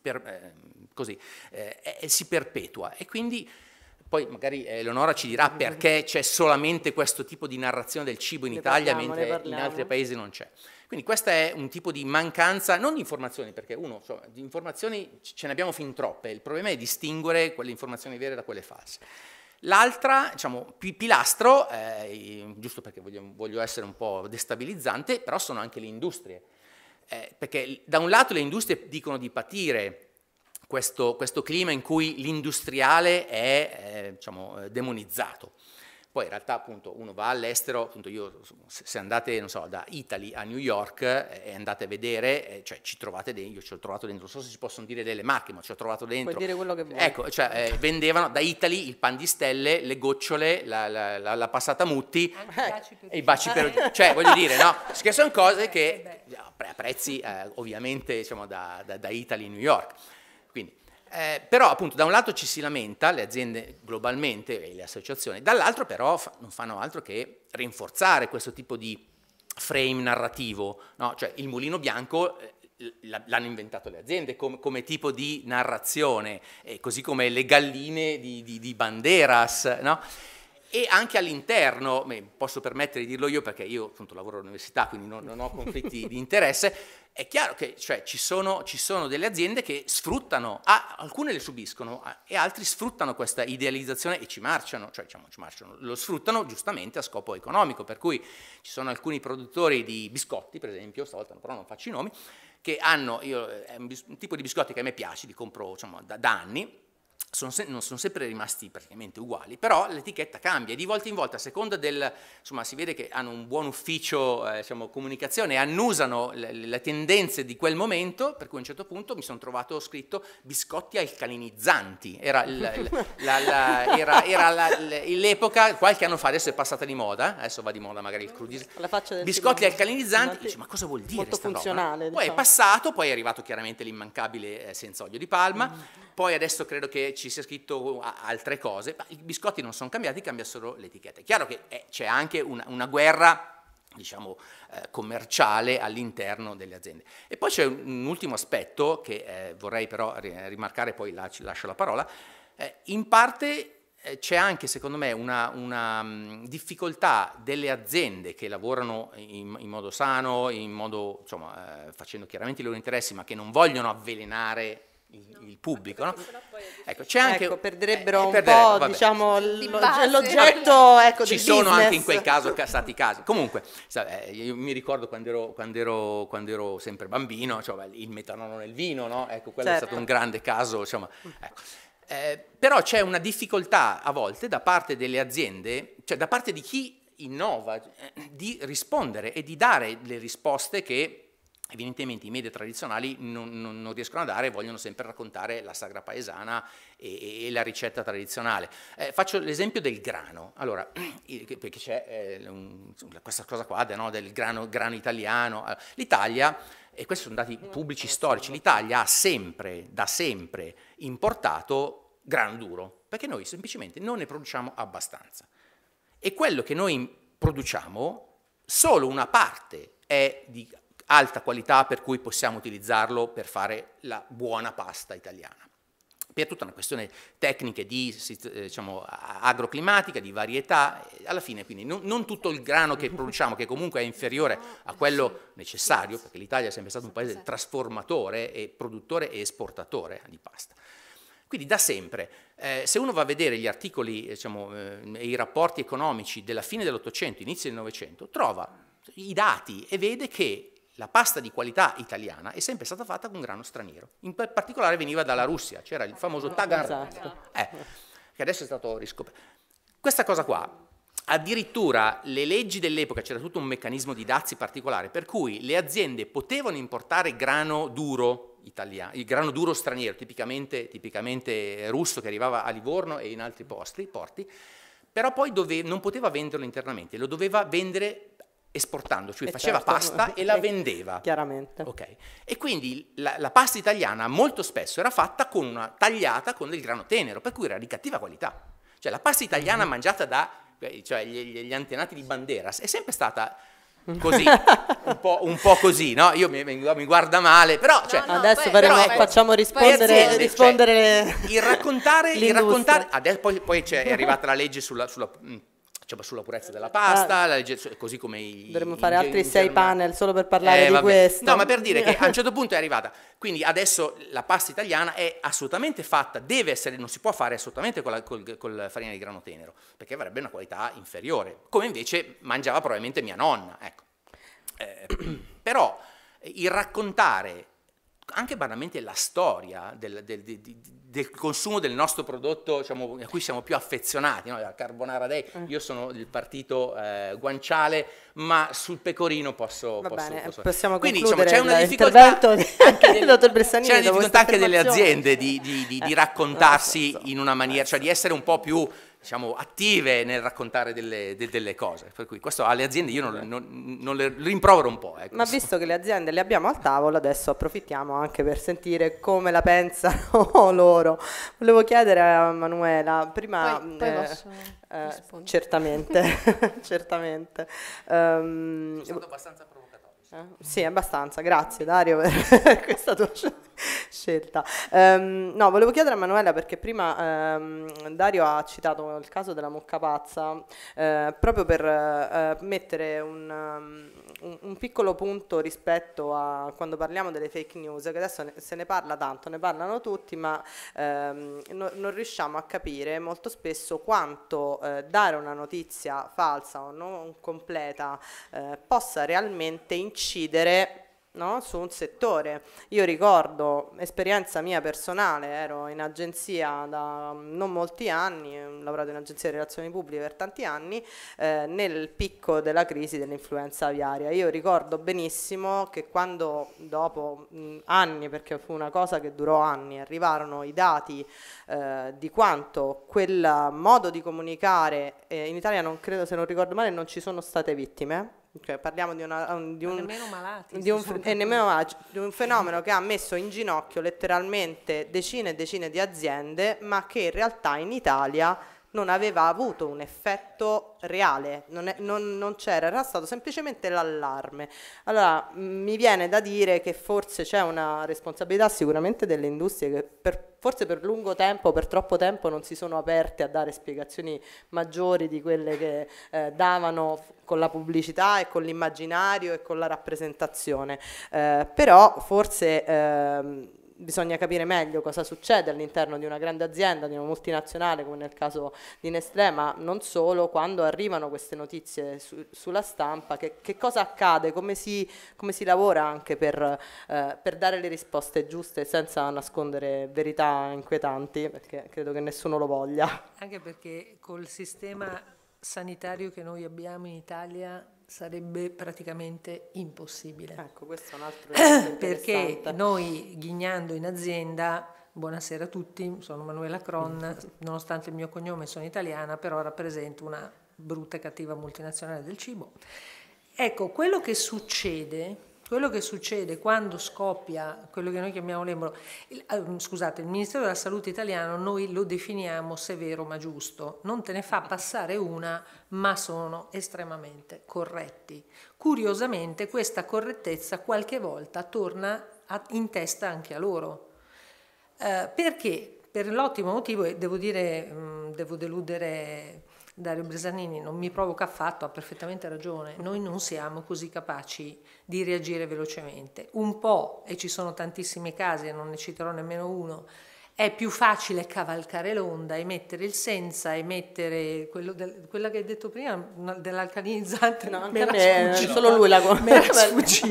per, eh, così, eh, si perpetua e quindi poi magari eh, Eleonora ci dirà perché c'è solamente questo tipo di narrazione del cibo in ne Italia parliamo, mentre in altri paesi non c'è. Quindi questo è un tipo di mancanza, non di informazioni, perché uno, insomma, di informazioni ce ne abbiamo fin troppe, il problema è distinguere quelle informazioni vere da quelle false. L'altra, diciamo, pilastro, eh, giusto perché voglio, voglio, essere un po' destabilizzante, però sono anche le industrie. Eh, perché da un lato le industrie dicono di patire questo, questo clima in cui l'industriale è eh, diciamo, eh, demonizzato. Poi in realtà appunto uno va all'estero, appunto io se andate non so, da Italy a New York eh, e andate a vedere, eh, cioè ci trovate dentro, io ci ho trovato dentro, non so se si possono dire delle marche, ma ci ho trovato dentro. Puoi dire quello che vuoi. Ecco, cioè eh, vendevano da Italy il pan di stelle, le gocciole, la, la, la, la passata mutti e ah, i baci per... Cioè voglio dire, no, che sono cose che a prezzi eh, ovviamente diciamo da, da, da Italy a New York. Quindi eh, però appunto da un lato ci si lamenta, le aziende globalmente e le associazioni, dall'altro però fa, non fanno altro che rinforzare questo tipo di frame narrativo, no? cioè il mulino bianco eh, l'hanno inventato le aziende com come tipo di narrazione, eh, così come le galline di, di, di Banderas, no? e anche all'interno, posso permettere di dirlo io perché io appunto lavoro all'università, quindi non, non ho conflitti di interesse, è chiaro che cioè, ci, sono, ci, sono, delle aziende che sfruttano, ah, alcune le subiscono e altri sfruttano questa idealizzazione e ci marciano, cioè diciamo ci marciano, lo sfruttano giustamente a scopo economico, per cui ci sono alcuni produttori di biscotti, per esempio, stavolta però non faccio i nomi, che hanno, io, è eh, un, bis, un tipo di biscotti che a me piace, li compro diciamo, da, da anni, sono se- non sono sempre rimasti praticamente uguali, però l'etichetta cambia di volta in volta a seconda del, insomma si vede che hanno un buon ufficio eh, diciamo, comunicazione e annusano le, le, tendenze di quel momento, per cui a un certo punto mi sono trovato scritto biscotti alcalinizzanti, era, il, il, la, la, era, era la, l'epoca, qualche anno fa, adesso è passata di moda, adesso va di moda magari il crudis, biscotti alcalinizzanti, dici, ma cosa vuol dire molto funzionale, diciamo. Poi è diciamo. passato, poi è arrivato chiaramente l'immancabile eh, senza olio di palma, mm. poi adesso credo che ci sia scritto uh, altre cose, ma i biscotti non sono cambiati, cambia solo l'etichetta. È chiaro che eh, c'è anche una, una guerra diciamo, eh, commerciale all'interno delle aziende. E poi c'è un, un, ultimo aspetto che eh, vorrei però rimarcare, poi la, lascio la parola. Eh, in parte eh, c'è anche, secondo me, una, una mh, difficoltà delle aziende che lavorano in, in modo sano, in modo, insomma, eh, facendo chiaramente i loro interessi, ma che non vogliono avvelenare il, pubblico. No? Ecco, c'è anche, ecco, perderebbero eh, un perderebbe, po' diciamo, cioè, l'oggetto ecco, Ci sono business. anche in quel caso stati casi. Comunque, eh, io mi ricordo quando ero, quando ero, quando ero sempre bambino, cioè, il metanolo nel vino, no? ecco, quello certo. è stato un grande caso. Insomma, ecco. eh, però c'è una difficoltà a volte da parte delle aziende, cioè da parte di chi innova, eh, di rispondere e di dare le risposte che evidentemente i media tradizionali non, non, non, riescono a dare, vogliono sempre raccontare la sagra paesana e, e la ricetta tradizionale. Eh, faccio l'esempio del grano, allora, perché c'è eh, un, questa cosa qua no, del grano, grano italiano, eh, l'Italia, e questi sono dati pubblici storici, l'Italia ha sempre, da sempre, importato grano duro, perché noi semplicemente non ne produciamo abbastanza. E quello che noi produciamo, solo una parte è di alta qualità per cui possiamo utilizzarlo per fare la buona pasta italiana. Per tutta una questione tecnica di eh, diciamo, agroclimatica, di varietà, eh, alla fine quindi non, non tutto il grano che produciamo, che comunque è inferiore a quello necessario, perché l'Italia è sempre stato un paese trasformatore e produttore e esportatore di pasta. Quindi da sempre, eh, se uno va a vedere gli articoli eh, diciamo, eh, e i rapporti economici della fine dell'Ottocento, inizio del Novecento, trova i dati e vede che la pasta di qualità italiana è sempre stata fatta con grano straniero, in particolare veniva dalla Russia, c'era il famoso ah, Tagar, esatto. eh, che adesso è stato riscoperto. Questa cosa qua, addirittura le leggi dell'epoca, c'era tutto un meccanismo di dazi particolare, per cui le aziende potevano importare grano duro italiano, il grano duro straniero, tipicamente, tipicamente russo, che arrivava a Livorno e in altri posti, porti, però poi dove, non poteva venderlo internamente, lo doveva vendere esportando, cioè e eh, faceva certo, pasta e la eh, vendeva. Chiaramente. Okay. E quindi la, la, pasta italiana molto spesso era fatta con una tagliata con del grano tenero, per cui era di cattiva qualità. Cioè la pasta italiana mm. mangiata da eh, cioè, gli, gli, antenati di Banderas è sempre stata mm. così, un, po', un po', così, no? Io mi, mi guarda male, però... Cioè, no, ah, no, adesso poi, però, però, facciamo rispondere... Aziende, cioè, rispondere cioè, il raccontare... il raccontare adesso, poi, poi è arrivata la legge sulla, sulla mm, cioè, sulla purezza della pasta, ah, legge, cioè, così come i... Dovremmo fare altri in sei panel solo per parlare eh, di vabbè. questo. No, ma per dire che a un certo punto è arrivata. Quindi adesso la pasta italiana è assolutamente fatta, deve essere, non si può fare assolutamente con la col, col farina di grano tenero, perché avrebbe una qualità inferiore, come invece mangiava probabilmente mia nonna. Ecco. Eh, però il raccontare anche banalmente la storia del, del, del, del consumo del nostro prodotto diciamo, a cui siamo più affezionati, no? la carbonara dei, mm. io sono del partito eh, guanciale, ma sul pecorino posso... Va posso, bene, posso... possiamo Quindi, diciamo, c'è una difficoltà anche, del, c'è una difficoltà anche delle aziende di, di, di, di eh, raccontarsi in una maniera, cioè di essere un po' più diciamo, attive nel raccontare delle, de, delle, cose. Per cui questo alle aziende io non, non, non le rimprovero un po'. Eh, Ma visto che le aziende le abbiamo al tavolo, adesso approfittiamo anche per sentire come la pensano loro. Volevo chiedere a Manuela, prima... Poi, mm, poi eh, eh, certamente, certamente. Um, Sono stato abbastanza provocatorio. sì, eh, abbastanza. Grazie Dario per questa tua scelta. scelta. Um, no, volevo chiedere a Manuela perché prima um, Dario ha citato il caso della mucca pazza uh, proprio per uh, mettere un, um, un, piccolo punto rispetto a quando parliamo delle fake news, che adesso ne, se ne parla tanto, ne parlano tutti, ma no, non riusciamo a capire molto spesso quanto uh, dare una notizia falsa o non completa possa realmente incidere no? su un settore. Io ricordo, esperienza mia personale, ero in agenzia da mm, non molti anni, ho mm, lavorato in agenzia di relazioni pubbliche per tanti anni, eh, nel picco della crisi dell'influenza aviaria. Io ricordo benissimo che quando dopo mh, mm, anni, perché fu una cosa che durò anni, arrivarono i dati eh, di quanto quel modo di comunicare, eh, in Italia non credo, se non ricordo male, non ci sono state vittime cioè parliamo di, una, um, di, un, malati, di, un, eh, nemmeno di un fenomeno che ha messo in ginocchio letteralmente decine e decine di aziende, ma che in realtà in Italia non aveva avuto un effetto reale, non, è, non, non c'era, era stato semplicemente l'allarme. Allora mi viene da dire che forse c'è una responsabilità sicuramente delle industrie che per, forse per lungo tempo, per troppo tempo non si sono aperte a dare spiegazioni maggiori di quelle che eh, davano con la pubblicità e con l'immaginario e con la rappresentazione. Eh, però forse... Eh, bisogna capire meglio cosa succede all'interno di una grande azienda, di una multinazionale come nel caso di Nestlé, ma non solo, quando arrivano queste notizie su, sulla stampa, che, che, cosa accade, come si, come si lavora anche per, eh, per, dare le risposte giuste senza nascondere verità inquietanti, perché credo che nessuno lo voglia. Anche perché col sistema sanitario che noi abbiamo in Italia sarebbe praticamente impossibile. Ecco, questo è un altro Perché noi ghignando in azienda, buonasera a tutti, sono Manuela Cron, nonostante il mio cognome sono italiana, però rappresento una brutta e cattiva multinazionale del cibo. Ecco, quello che succede quello che succede quando scoppia quello che noi chiamiamo l'embolo, il, ah, mm, scusate, il Ministero della Salute italiano noi lo definiamo severo ma giusto, non te ne fa passare una, ma sono estremamente corretti. Curiosamente questa correttezza qualche volta torna a, in testa anche a loro. Eh, perché? Per l'ottimo motivo, e devo dire, mh, mm, devo deludere Dario Bresanini non mi provoca affatto, ha perfettamente ragione, noi non siamo così capaci di reagire velocemente. Un po', e ci sono tantissimi casi, e non ne citerò nemmeno uno, è più facile cavalcare l'onda, emettere il senza, emettere quello del, quella che hai detto prima dell'alcalinizzante. No, anche me, sfuggita, solo lui l'ha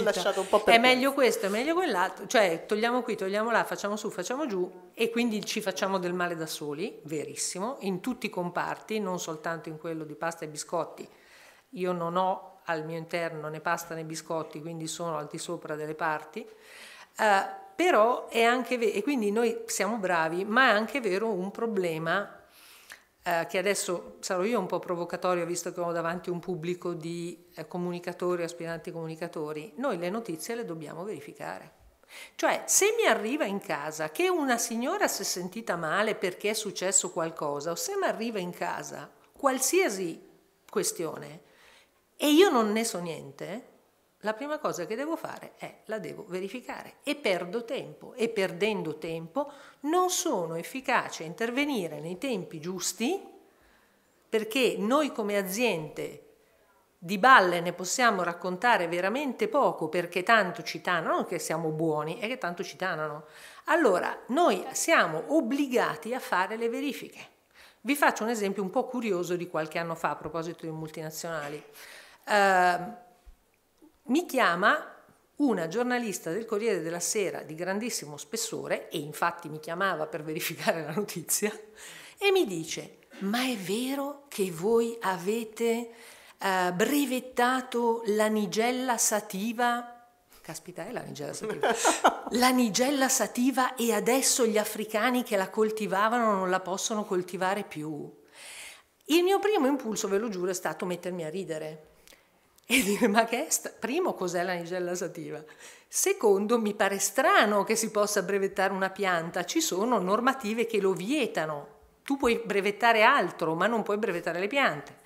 lasciato un po' per È meglio questo, è meglio quell'altro, cioè togliamo qui, togliamo là, facciamo su, facciamo giù e quindi ci facciamo del male da soli, verissimo, in tutti i comparti, non soltanto in quello di pasta e biscotti. Io non ho al mio interno né pasta né biscotti, quindi sono al di sopra delle parti. Uh, però è anche vero, e quindi noi siamo bravi, ma è anche vero un problema eh, che adesso sarò io un po' provocatorio visto che ho davanti un pubblico di eh, comunicatori, aspiranti comunicatori, noi le notizie le dobbiamo verificare. Cioè, se mi arriva in casa che una signora si è sentita male perché è successo qualcosa, o se mi arriva in casa qualsiasi questione e io non ne so niente, la prima cosa che devo fare è la devo verificare e perdo tempo e perdendo tempo non sono efficace a intervenire nei tempi giusti perché noi come aziende di balle ne possiamo raccontare veramente poco perché tanto ci tanano, non che siamo buoni, è che tanto ci tanano. Allora, noi siamo obbligati a fare le verifiche. Vi faccio un esempio un po' curioso di qualche anno fa a proposito di multinazionali. Uh, mi chiama una giornalista del Corriere della Sera di grandissimo spessore, e infatti mi chiamava per verificare la notizia, e mi dice, ma è vero che voi avete eh, brevettato la nigella sativa? Caspita, è la nigella sativa. la nigella sativa e adesso gli africani che la coltivavano non la possono coltivare più. Il mio primo impulso, ve lo giuro, è stato mettermi a ridere e dire ma che è sta- primo cos'è la nigella sativa? Secondo mi pare strano che si possa brevettare una pianta, ci sono normative che lo vietano, tu puoi brevettare altro ma non puoi brevettare le piante.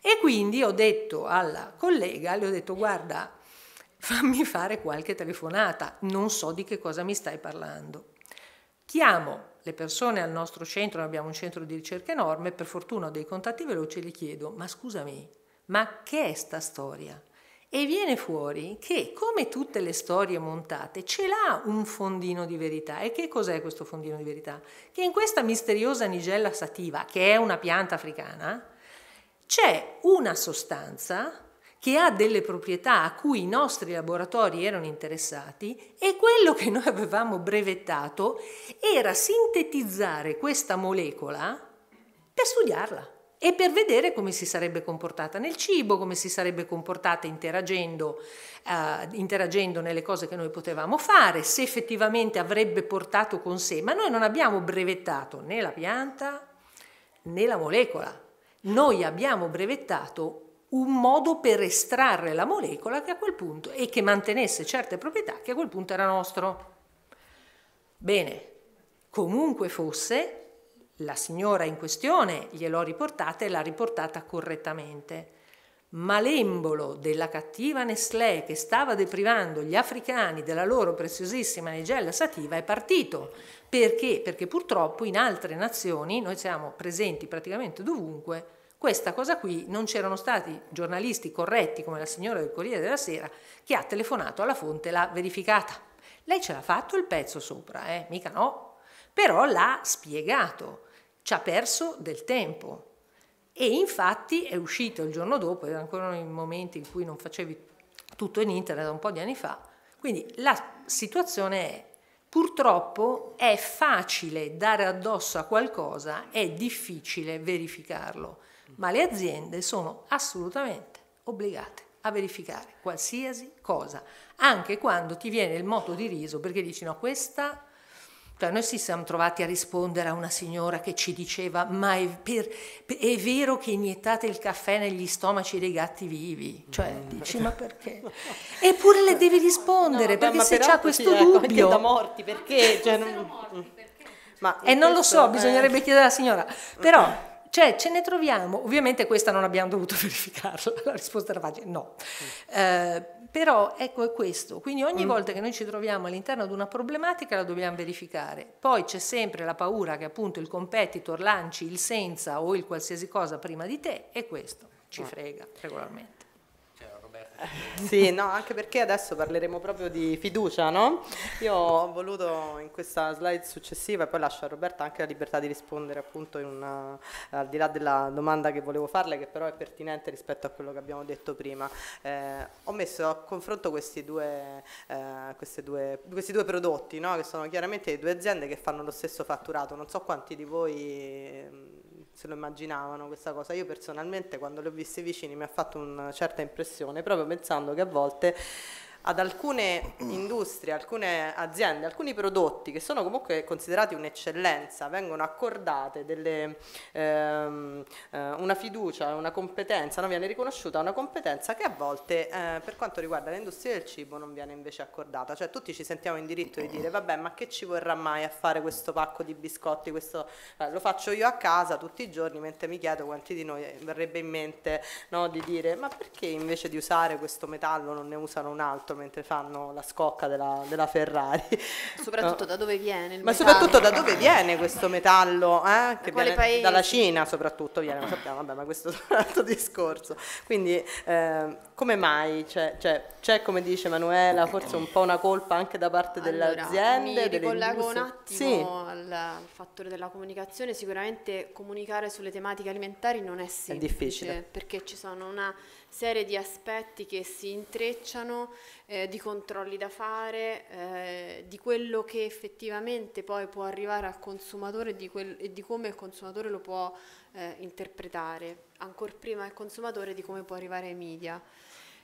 E quindi ho detto alla collega, le ho detto guarda fammi fare qualche telefonata, non so di che cosa mi stai parlando. Chiamo le persone al nostro centro, abbiamo un centro di ricerca enorme, per fortuna ho dei contatti veloci, e gli chiedo, ma scusami, ma che è sta storia? E viene fuori che, come tutte le storie montate, ce l'ha un fondino di verità. E che cos'è questo fondino di verità? Che in questa misteriosa nigella sativa, che è una pianta africana, c'è una sostanza che ha delle proprietà a cui i nostri laboratori erano interessati e quello che noi avevamo brevettato era sintetizzare questa molecola per studiarla e per vedere come si sarebbe comportata nel cibo, come si sarebbe comportata interagendo, eh, interagendo nelle cose che noi potevamo fare, se effettivamente avrebbe portato con sé. Ma noi non abbiamo brevettato né la pianta né la molecola, noi abbiamo brevettato un modo per estrarre la molecola che a quel punto e che mantenesse certe proprietà che a quel punto era nostro. Bene, comunque fosse, la signora in questione gliel'ho riportata e l'ha riportata correttamente. Ma l'embolo della cattiva Nestlé che stava deprivando gli africani della loro preziosissima nigella sativa è partito. Perché? Perché purtroppo in altre nazioni, noi siamo presenti praticamente dovunque, questa cosa qui non c'erano stati giornalisti corretti come la signora del Corriere della Sera che ha telefonato alla fonte e l'ha verificata. Lei ce l'ha fatto il pezzo sopra, eh? mica no, però l'ha spiegato ci ha perso del tempo. E infatti è uscito il giorno dopo, era ancora in momenti in cui non facevi tutto in internet un po' di anni fa. Quindi la situazione è, purtroppo è facile dare addosso a qualcosa, è difficile verificarlo, ma le aziende sono assolutamente obbligate a verificare qualsiasi cosa, anche quando ti viene il moto di riso perché dici no, questa cioè noi ci siamo trovati a rispondere a una signora che ci diceva ma è, per, è vero che iniettate il caffè negli stomaci dei gatti vivi? Cioè mm. dici ma perché? Eppure le devi rispondere no, perché beh, se c'è questo ecco, dubbio... Perché da morti, perché? Cioè, non... Morti, perché? Ma e non lo so, eh. bisognerebbe chiedere alla signora. Però cioè ce ne troviamo, ovviamente questa non abbiamo dovuto verificarla, la risposta era facile, no. Mm. Eh, però ecco è questo, quindi ogni mm. volta che noi ci troviamo all'interno di una problematica la dobbiamo verificare. Poi c'è sempre la paura che appunto il competitor lanci il senza o il qualsiasi cosa prima di te e questo ci ah. frega regolarmente. Sì, no, anche perché adesso parleremo proprio di fiducia, no? Io ho voluto in questa slide successiva e poi lascio a Roberta anche la libertà di rispondere appunto una, al di là della domanda che volevo farle, che però è pertinente rispetto a quello che abbiamo detto prima. Eh, ho messo a confronto questi due, eh, due, questi due prodotti, no? Che sono chiaramente due aziende che fanno lo stesso fatturato. Non so quanti di voi mm, se lo immaginavano questa cosa. Io personalmente quando li ho visti vicini mi ha fatto una certa impressione, proprio pensando che a volte ad alcune industrie, alcune aziende, alcuni prodotti che sono comunque considerati un'eccellenza, vengono accordate delle, ehm, eh, una fiducia, una competenza, non viene riconosciuta una competenza che a volte eh, per quanto riguarda l'industria del cibo non viene invece accordata, cioè tutti ci sentiamo in diritto di dire vabbè ma che ci vorrà mai a fare questo pacco di biscotti, questo, eh, lo faccio io a casa tutti i giorni mentre mi chiedo quanti di noi eh, verrebbe in mente no, di dire ma perché invece di usare questo metallo non ne usano un altro? fatto mentre fanno la scocca della, della Ferrari. Soprattutto da dove viene? Ma metallo. soprattutto da dove viene questo metallo? Eh? Che da viene dalla Cina soprattutto viene, lo sappiamo, vabbè, ma questo è un altro discorso. Quindi eh, come mai? C'è, cioè, cioè, come dice Manuela, forse un po' una colpa anche da parte delle allora, aziende? Mi ricollego un attimo sì. al, al fattore della comunicazione, sicuramente comunicare sulle tematiche alimentari non è semplice. È difficile. Perché ci sono una serie di aspetti che si intrecciano, eh, di controlli da fare, eh, di quello che effettivamente poi può arrivare al consumatore di e di come il consumatore lo può eh, interpretare, ancora prima il consumatore di come può arrivare ai media.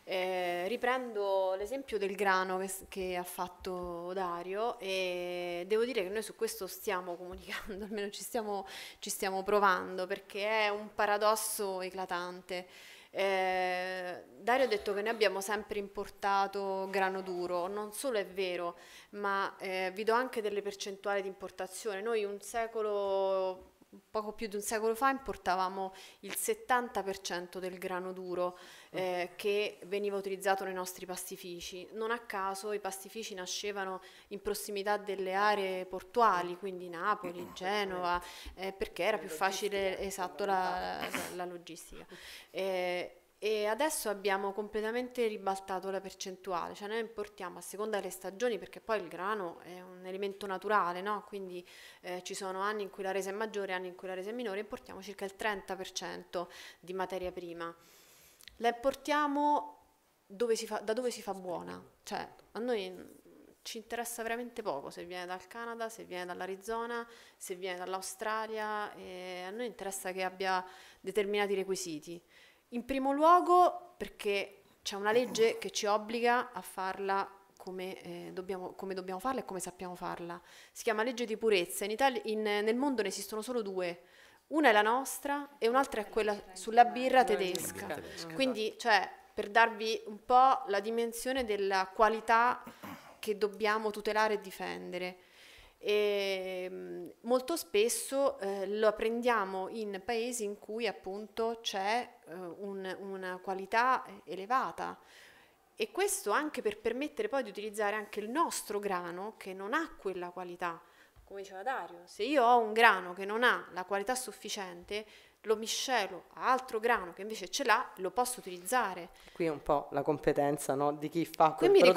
Eh, riprendo l'esempio del grano che, che, ha fatto Dario e devo dire che noi su questo stiamo comunicando, almeno ci stiamo, ci stiamo provando perché è un paradosso eclatante. Eh, Dario ha detto che noi abbiamo sempre importato grano duro, non solo è vero, ma eh, vi do anche delle percentuali di importazione. Noi un secolo poco più di un secolo fa importavamo il 70% del grano duro ah. eh, che veniva utilizzato nei nostri pastifici. Non a caso i pastifici nascevano in prossimità delle aree portuali, quindi Napoli, ah, Genova, eh, perché era più facile esatto, la, la, logistica. Eh, e adesso abbiamo completamente ribaltato la percentuale, cioè noi importiamo a seconda delle stagioni perché poi il grano è un elemento naturale, no? quindi eh, ci sono anni in cui la resa è maggiore, anni in cui la resa è minore, importiamo circa il 30% di materia prima. La importiamo dove fa, da dove si fa buona, cioè a noi ci interessa veramente poco se viene dal Canada, se viene dall'Arizona, se viene dall'Australia, eh, a noi interessa che abbia determinati requisiti. In primo luogo perché c'è una legge che ci obbliga a farla come, eh, dobbiamo, come dobbiamo, farla e come sappiamo farla. Si chiama legge di purezza. In Italia, in, nel mondo ne esistono solo due. Una è la nostra e un'altra è quella sulla birra tedesca. Quindi, cioè, per darvi un po' la dimensione della qualità che dobbiamo tutelare e difendere. E ehm, molto spesso eh, lo apprendiamo in paesi in cui appunto c'è eh, un, una qualità eh, elevata e questo anche per permettere poi di utilizzare anche il nostro grano che non ha quella qualità. Come diceva Dario, se io ho un grano che non ha la qualità sufficiente, lo miscelo a altro grano che invece ce l'ha, lo posso utilizzare. Qui è un po' la competenza no? di chi fa qui mi, tuo,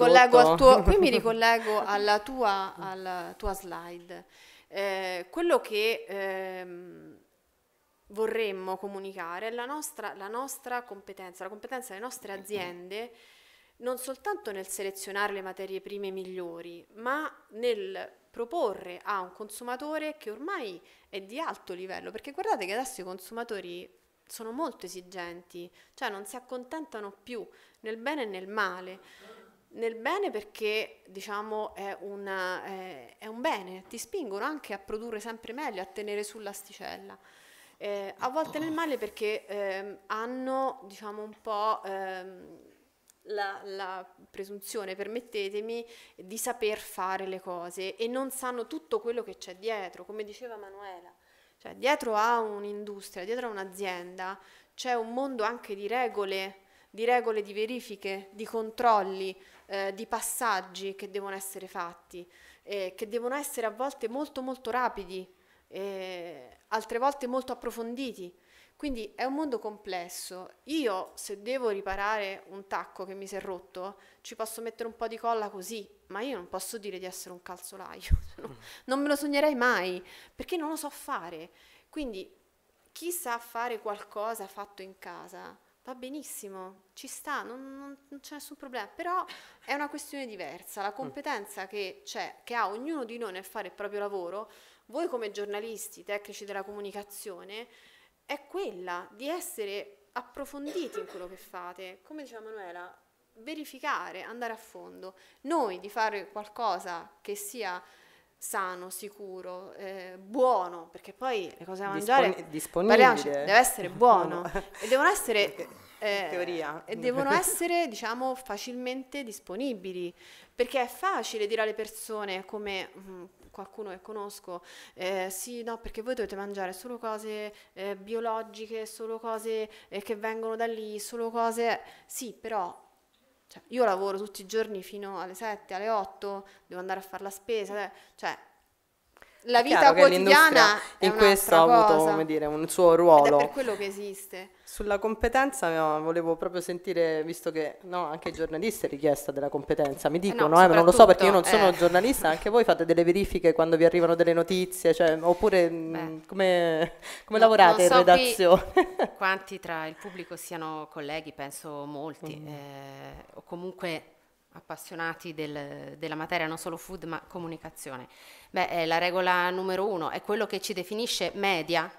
qui mi ricollego alla tua, alla tua slide. Eh, quello che ehm, vorremmo comunicare è la nostra, la nostra, competenza, la competenza delle nostre aziende non soltanto nel selezionare le materie prime migliori, ma nel proporre a un consumatore che ormai è di alto livello, perché guardate che adesso i consumatori sono molto esigenti, cioè non si accontentano più nel bene e nel male. Nel bene perché diciamo è, una, è, eh, è un bene, ti spingono anche a produrre sempre meglio, a tenere sull'asticella. Eh, a volte nel male perché ehm, hanno diciamo un po' ehm, la, la, presunzione, permettetemi, di saper fare le cose e non sanno tutto quello che c'è dietro, come diceva Manuela. Cioè, dietro a un'industria, dietro a un'azienda, c'è un mondo anche di regole, di regole di verifiche, di controlli, eh, di passaggi che devono essere fatti, eh, che devono essere a volte molto molto rapidi, eh, altre volte molto approfonditi, quindi è un mondo complesso. Io se devo riparare un tacco che mi si è rotto, ci posso mettere un po' di colla così, ma io non posso dire di essere un calzolaio, mm. non me lo sognerei mai, perché non lo so fare. Quindi chi sa fare qualcosa fatto in casa va benissimo, ci sta, non, non, non, c'è nessun problema, però è una questione diversa, la mm. competenza che c'è, che ha ognuno di noi nel fare il proprio lavoro, voi come giornalisti, tecnici della comunicazione, è quella di essere approfonditi in quello che fate. Come diceva Manuela, verificare, andare a fondo. Noi di fare qualcosa che sia sano, sicuro, eh, buono, perché poi le cose da mangiare disponibile. deve essere buono e devono essere eh, in teoria. E devono essere, diciamo, facilmente disponibili, perché è facile dire alle persone come... Mm, qualcuno che conosco, eh, sì, no, perché voi dovete mangiare solo cose eh, biologiche, solo cose eh, che vengono da lì, solo cose... Sì, però cioè, io lavoro tutti i giorni fino alle 7, alle 8, devo andare a fare la spesa, cioè la vita quotidiana in questo ha avuto cosa. come dire, un suo ruolo. Ed è per quello che esiste. Sulla competenza no, volevo proprio sentire, visto che no, anche i giornalisti è richiesta della competenza, mi eh dicono, eh no, eh, non lo so perché io non sono eh. giornalista, anche voi fate delle verifiche quando vi arrivano delle notizie, cioè, oppure mh, mm, come, come lavorate so in redazione? quanti tra il pubblico siano colleghi, penso molti, mm. Eh, o comunque appassionati del, della materia, non solo food ma comunicazione? Beh, la regola numero uno, è quello che ci definisce media,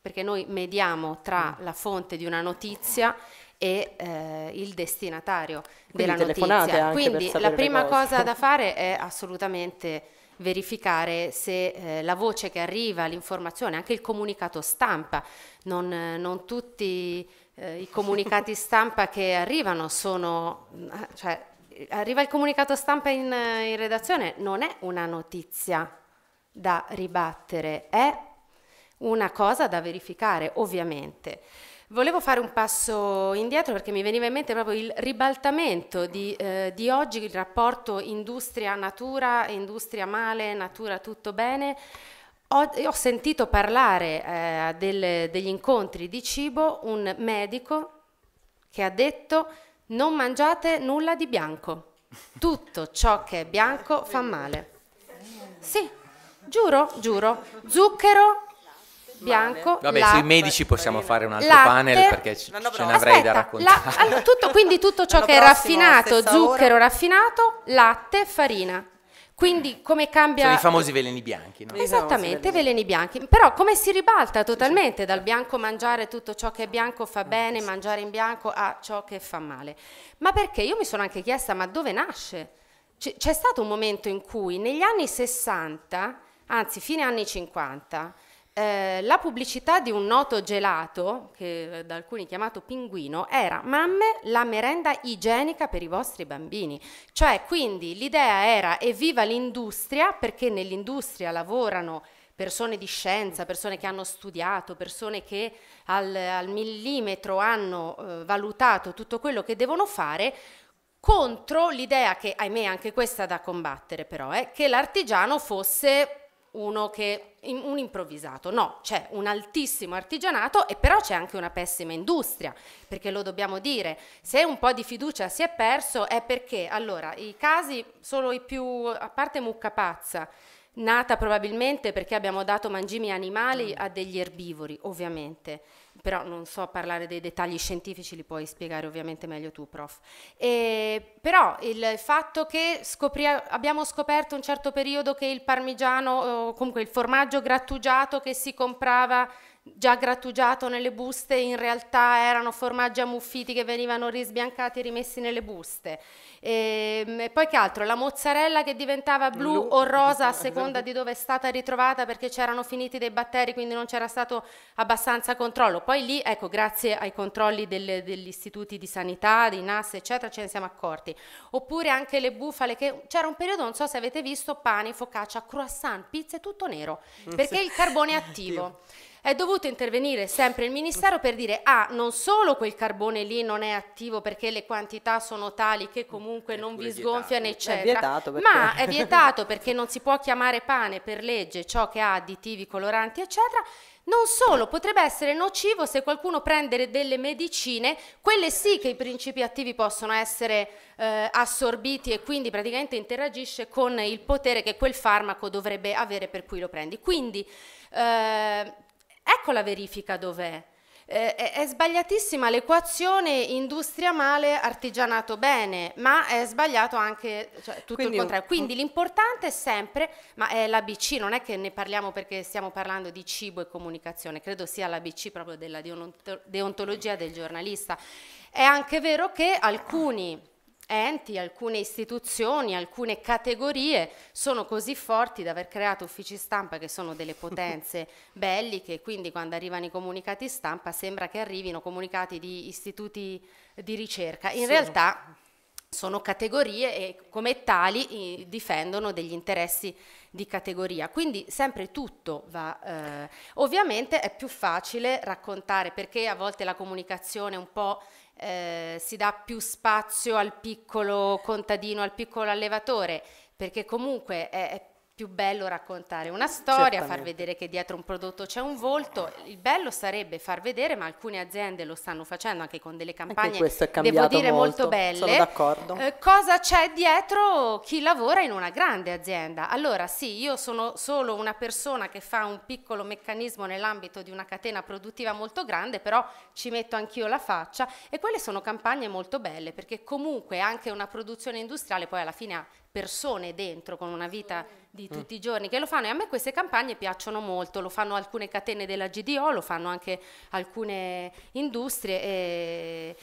perché noi mediamo tra mm. la fonte di una notizia e eh, il destinatario Quindi della notizia. Quindi la prima cosa da fare è assolutamente verificare se eh, la voce che arriva, l'informazione, anche il comunicato stampa, non, non tutti eh, i comunicati stampa che arrivano sono, eh, cioè, arriva il comunicato stampa in, eh, in redazione, non è una notizia da ribattere, è una cosa da verificare, ovviamente. Volevo fare un passo indietro perché mi veniva in mente proprio il ribaltamento di, eh, di oggi, il rapporto industria-natura, industria male, natura tutto bene. Ho, ho sentito parlare eh, del, degli incontri di cibo un medico che ha detto non mangiate nulla di bianco. Tutto ciò che è bianco fa male. Sì, giuro, giuro. Zucchero bianco. Vabbè, latte, sui medici possiamo fare un altro latte, panel perché ce, ce ne avrei da raccontare. La, tutto, quindi tutto ciò che è raffinato, zucchero ora. raffinato, latte, farina. Quindi come cambia... Sono i famosi veleni bianchi, no? Esattamente, veleni bianchi. Però come si ribalta totalmente dal bianco mangiare tutto ciò che è bianco fa mm, bene, mangiare in bianco a ciò che fa male. Ma perché? Io mi sono anche chiesta, ma dove nasce? c'è stato un momento in cui negli anni 60, anzi fine anni 50, eh, la pubblicità di un noto gelato, che eh, da alcuni chiamato pinguino, era mamme la merenda igienica per i vostri bambini. Cioè, quindi l'idea era evviva l'industria, perché nell'industria lavorano persone di scienza, persone che hanno studiato, persone che al, al millimetro hanno eh, valutato tutto quello che devono fare, contro l'idea che, ahimè, anche questa da combattere però, è eh, che l'artigiano fosse uno che un improvvisato, no, c'è un altissimo artigianato e però c'è anche una pessima industria, perché lo dobbiamo dire, se un po' di fiducia si è perso è perché allora i casi solo i più a parte mucca pazza nata probabilmente perché abbiamo dato mangimi animali mm. a degli erbivori, ovviamente però non so parlare dei dettagli scientifici, li puoi spiegare ovviamente meglio tu, prof. E, però il fatto che scopri- abbiamo scoperto un certo periodo che il parmigiano, o comunque il formaggio grattugiato che si comprava già grattugiato nelle buste, in realtà erano formaggi ammuffiti che venivano risbiancati e rimessi nelle buste. E, ehm, e poi che altro? La mozzarella che diventava blu, blu. o rosa a seconda di dove è stata ritrovata perché c'erano finiti dei batteri, quindi non c'era stato abbastanza controllo. Poi lì, ecco, grazie ai controlli delle, degli istituti di sanità, di NAS, eccetera, ce ne siamo accorti. Oppure anche le bufale, che c'era un periodo, non so se avete visto, pane, focaccia, croissant, pizza, tutto nero, mm, perché sì. il carbone è attivo è dovuto intervenire sempre il Ministero per dire ah, non solo quel carbone lì non è attivo perché le quantità sono tali che comunque eh, non vi sgonfiano, eccetera, è perché... ma è vietato perché non si può chiamare pane per legge ciò che ha additivi, coloranti, eccetera, non solo, potrebbe essere nocivo se qualcuno prende delle medicine, quelle sì che i principi attivi possono essere eh, assorbiti e quindi praticamente interagisce con il potere che quel farmaco dovrebbe avere per cui lo prendi. Quindi eh, Ecco la verifica dov'è. Eh, è, è sbagliatissima l'equazione industria male, artigianato bene, ma è sbagliato anche cioè, tutto Quindi, il contrario. Quindi l'importante è sempre, ma è l'ABC, non è che ne parliamo perché stiamo parlando di cibo e comunicazione, credo sia l'ABC proprio della deontologia del giornalista. È anche vero che alcuni enti, alcune istituzioni, alcune categorie sono così forti da aver creato uffici stampa che sono delle potenze belliche, quindi quando arrivano i comunicati stampa sembra che arrivino comunicati di istituti di ricerca. In sì. realtà sono categorie e come tali difendono degli interessi di categoria. Quindi sempre tutto va. Eh. Ovviamente è più facile raccontare perché a volte la comunicazione è un po' Eh, si dà più spazio al piccolo contadino, al piccolo allevatore, perché comunque è, è più bello raccontare una storia, far vedere che dietro un prodotto c'è un volto. Il bello sarebbe far vedere, ma alcune aziende lo stanno facendo anche con delle campagne, devo dire, molto, molto belle. Sono d'accordo. Eh, cosa c'è dietro chi lavora in una grande azienda? Allora, sì, io sono solo una persona che fa un piccolo meccanismo nell'ambito di una catena produttiva molto grande, però ci metto anch'io la faccia e quelle sono campagne molto belle perché comunque anche una produzione industriale poi alla fine ha persone dentro con una vita di mm. tutti mm. i giorni che lo fanno e a me queste campagne piacciono molto, lo fanno alcune catene della GDO, lo fanno anche alcune industrie. E...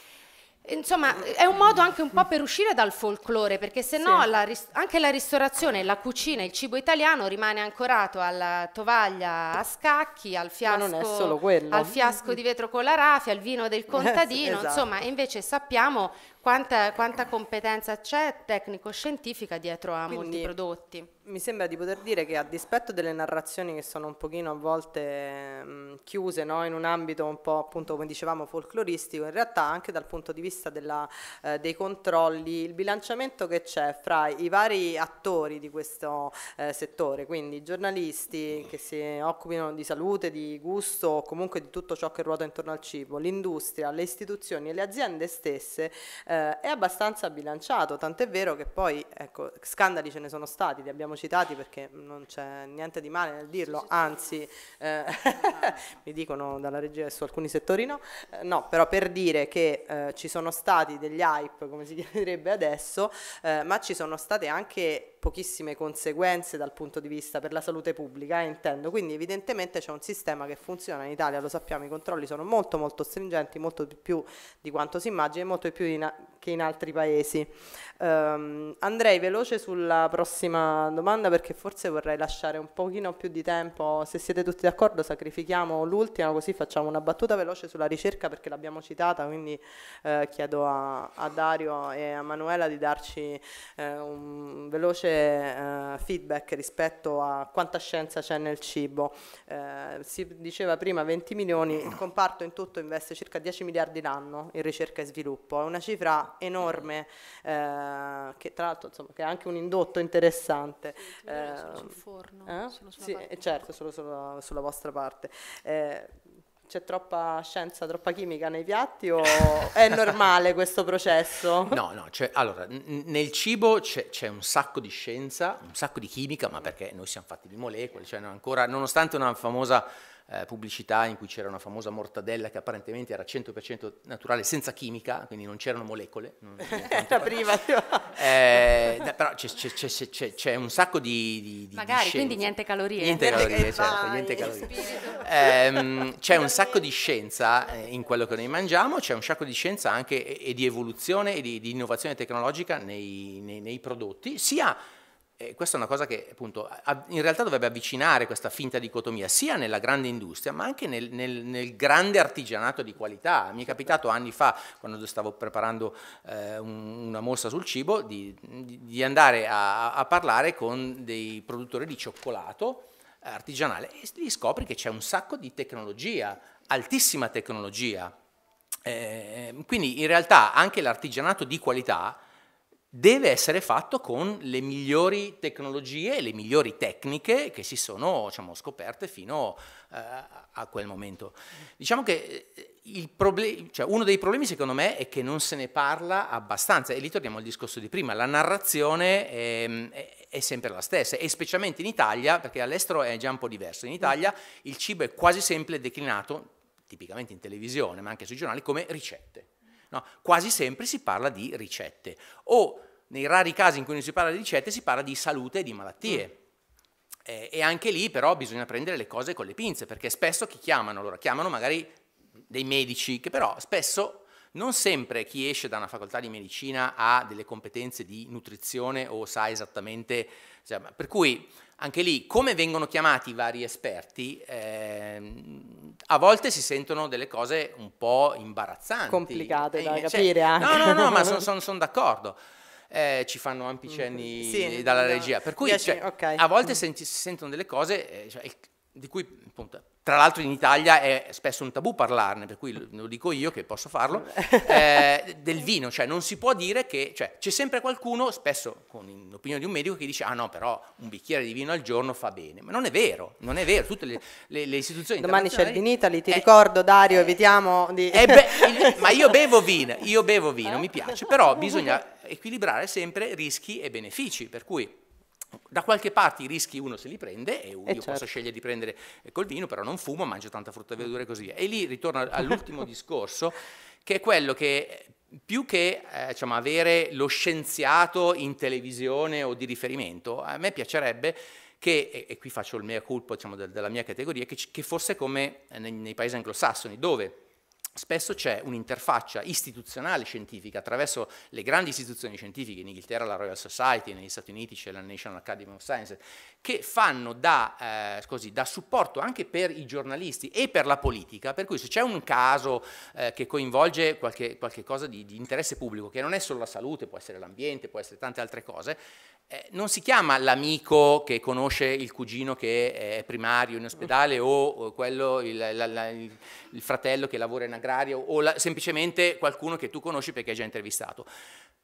Insomma, è un modo anche un po' per uscire dal folklore, perché se no sì. la anche la ristorazione, la cucina, il cibo italiano rimane ancorato alla tovaglia a scacchi, al fiasco, al fiasco di vetro con la rafia, al vino del contadino, sì, esatto. insomma, invece sappiamo quanta, quanta competenza c'è tecnico-scientifica dietro a Quindi, molti prodotti. Mi sembra di poter dire che a dispetto delle narrazioni che sono un pochino a volte mh, chiuse no? in un ambito un po' appunto come dicevamo folcloristico, in realtà anche dal punto di vista della, eh, dei controlli, il bilanciamento che c'è fra i vari attori di questo eh, settore, quindi giornalisti che si occupino di salute, di gusto o comunque di tutto ciò che ruota intorno al cibo, l'industria, le istituzioni e le aziende stesse eh, eh, è abbastanza bilanciato, tant'è vero che poi ecco, scandali ce ne sono stati, li abbiamo citati perché non c'è niente di male nel dirlo, anzi eh, mi dicono dalla regia su alcuni settori no, eh, no però per dire che eh, ci sono stati degli hype, come si direbbe adesso, eh, ma ci sono state anche pochissime conseguenze dal punto di vista per la salute pubblica, eh, intendo. Quindi evidentemente c'è un sistema che funziona in Italia, lo sappiamo, i controlli sono molto molto stringenti, molto di più di quanto si immagina, molto di più in che in altri paesi. Um, andrei veloce sulla prossima domanda perché forse vorrei lasciare un pochino più di tempo, se siete tutti d'accordo sacrifichiamo l'ultima così facciamo una battuta veloce sulla ricerca perché l'abbiamo citata, quindi eh, chiedo a, a, Dario e a Manuela di darci eh, un veloce eh, feedback rispetto a quanta scienza c'è nel cibo. Eh, si diceva prima 20 milioni, il comparto in tutto investe circa 10 miliardi l'anno in ricerca e sviluppo, è una cifra enorme eh, eh, che tra l'altro insomma, che è anche un indotto interessante. Sì, eh, sul forno, eh? solo sulla sì, parte. Eh, certo, solo, solo sulla vostra parte. Eh, c'è troppa scienza, troppa chimica nei piatti o è normale questo processo? No, no, cioè, allora, n- nel cibo c'è, c'è, un sacco di scienza, un sacco di chimica, ma perché noi siamo fatti di molecole, cioè ancora, nonostante una famosa eh, pubblicità in cui c'era una famosa mortadella che apparentemente era 100% naturale senza chimica, quindi non c'erano molecole. Non era priva. eh, però c'è, c'è, c'è, c'è, un sacco di... di, di Magari, di quindi niente calorie. Niente calorie, certo, niente calorie. Eh, c'è un sacco di scienza eh, in quello che noi mangiamo, c'è un sacco di scienza anche e, e di evoluzione e di, di innovazione tecnologica nei, nei, nei prodotti, sia eh, questa è una cosa che appunto, in realtà dovrebbe avvicinare questa finta dicotomia sia nella grande industria ma anche nel, nel, nel grande artigianato di qualità. Mi è capitato anni fa, quando stavo preparando eh, un, una mostra sul cibo, di, di andare a, a, parlare con dei produttori di cioccolato artigianale e lì scopri che c'è un sacco di tecnologia, altissima tecnologia. Eh, quindi in realtà anche l'artigianato di qualità deve essere fatto con le migliori tecnologie e le migliori tecniche che si sono diciamo, scoperte fino eh, a quel momento. Diciamo che eh, cioè, uno dei problemi secondo me è che non se ne parla abbastanza e lì torniamo al discorso di prima, la narrazione è, ehm, è, è sempre la stessa e specialmente in Italia, perché all'estero è già un po' diverso, in mm. Italia il cibo è quasi sempre declinato, tipicamente in televisione ma anche sui giornali, come ricette. No, quasi sempre si parla di ricette o nei rari casi in cui non si parla di ricette, si parla di salute e di malattie. Mm. Eh, e anche lì però bisogna prendere le cose con le pinze, perché spesso chi chiamano? Allora, chiamano magari dei medici, che però spesso non sempre chi esce da una facoltà di medicina ha delle competenze di nutrizione o sa esattamente, cioè, per cui anche lì come vengono chiamati i vari esperti, ehm, a volte si sentono delle cose un po' imbarazzanti. Complicate eh, da eh, cioè, capire anche. No, no, no, ma sono son, son d'accordo eh, ci fanno ampi mm. cenni sì, dalla regia. Per cui dieci, cioè, okay. a volte mm. si sentono delle cose eh, cioè, di cui appunto tra l'altro in Italia è spesso un tabù parlarne, per cui lo dico io che posso farlo, eh, del vino, cioè non si può dire che, cioè c'è sempre qualcuno, spesso con l'opinione di un medico, che dice ah no però un bicchiere di vino al giorno fa bene, ma non è vero, non è vero, tutte le, le, le istituzioni Domani c'è il Vinitali, ti è, eh. ricordo Dario, è, eh. evitiamo di... Eh Be- il, ma io bevo vino, io bevo vino, mi piace, però bisogna equilibrare sempre rischi e benefici, per cui da qualche parte i rischi uno se li prende e, eh, io certo. posso scegliere di prendere col vino, però non fumo, mangio tanta frutta e verdura e così via. E lì ritorno all'ultimo discorso, che è quello che più che eh, diciamo, avere lo scienziato in televisione o di riferimento, a me piacerebbe che, e, e qui faccio il mea culpa diciamo, della mia categoria, che, che fosse come eh, nei, nei paesi anglosassoni, dove Spesso c'è un'interfaccia istituzionale scientifica attraverso le grandi istituzioni scientifiche, in Inghilterra la Royal Society, negli Stati Uniti c'è la National Academy of Sciences, che fanno da, eh, così, da, supporto anche per i giornalisti e per la politica, per cui se c'è un caso eh, che coinvolge qualche, qualche cosa di, di interesse pubblico, che non è solo la salute, può essere l'ambiente, può essere tante altre cose, eh, non si chiama l'amico che conosce il cugino che è primario in ospedale o quello, il, la, la, il, il fratello che lavora in agrario o la, semplicemente qualcuno che tu conosci perché hai già intervistato.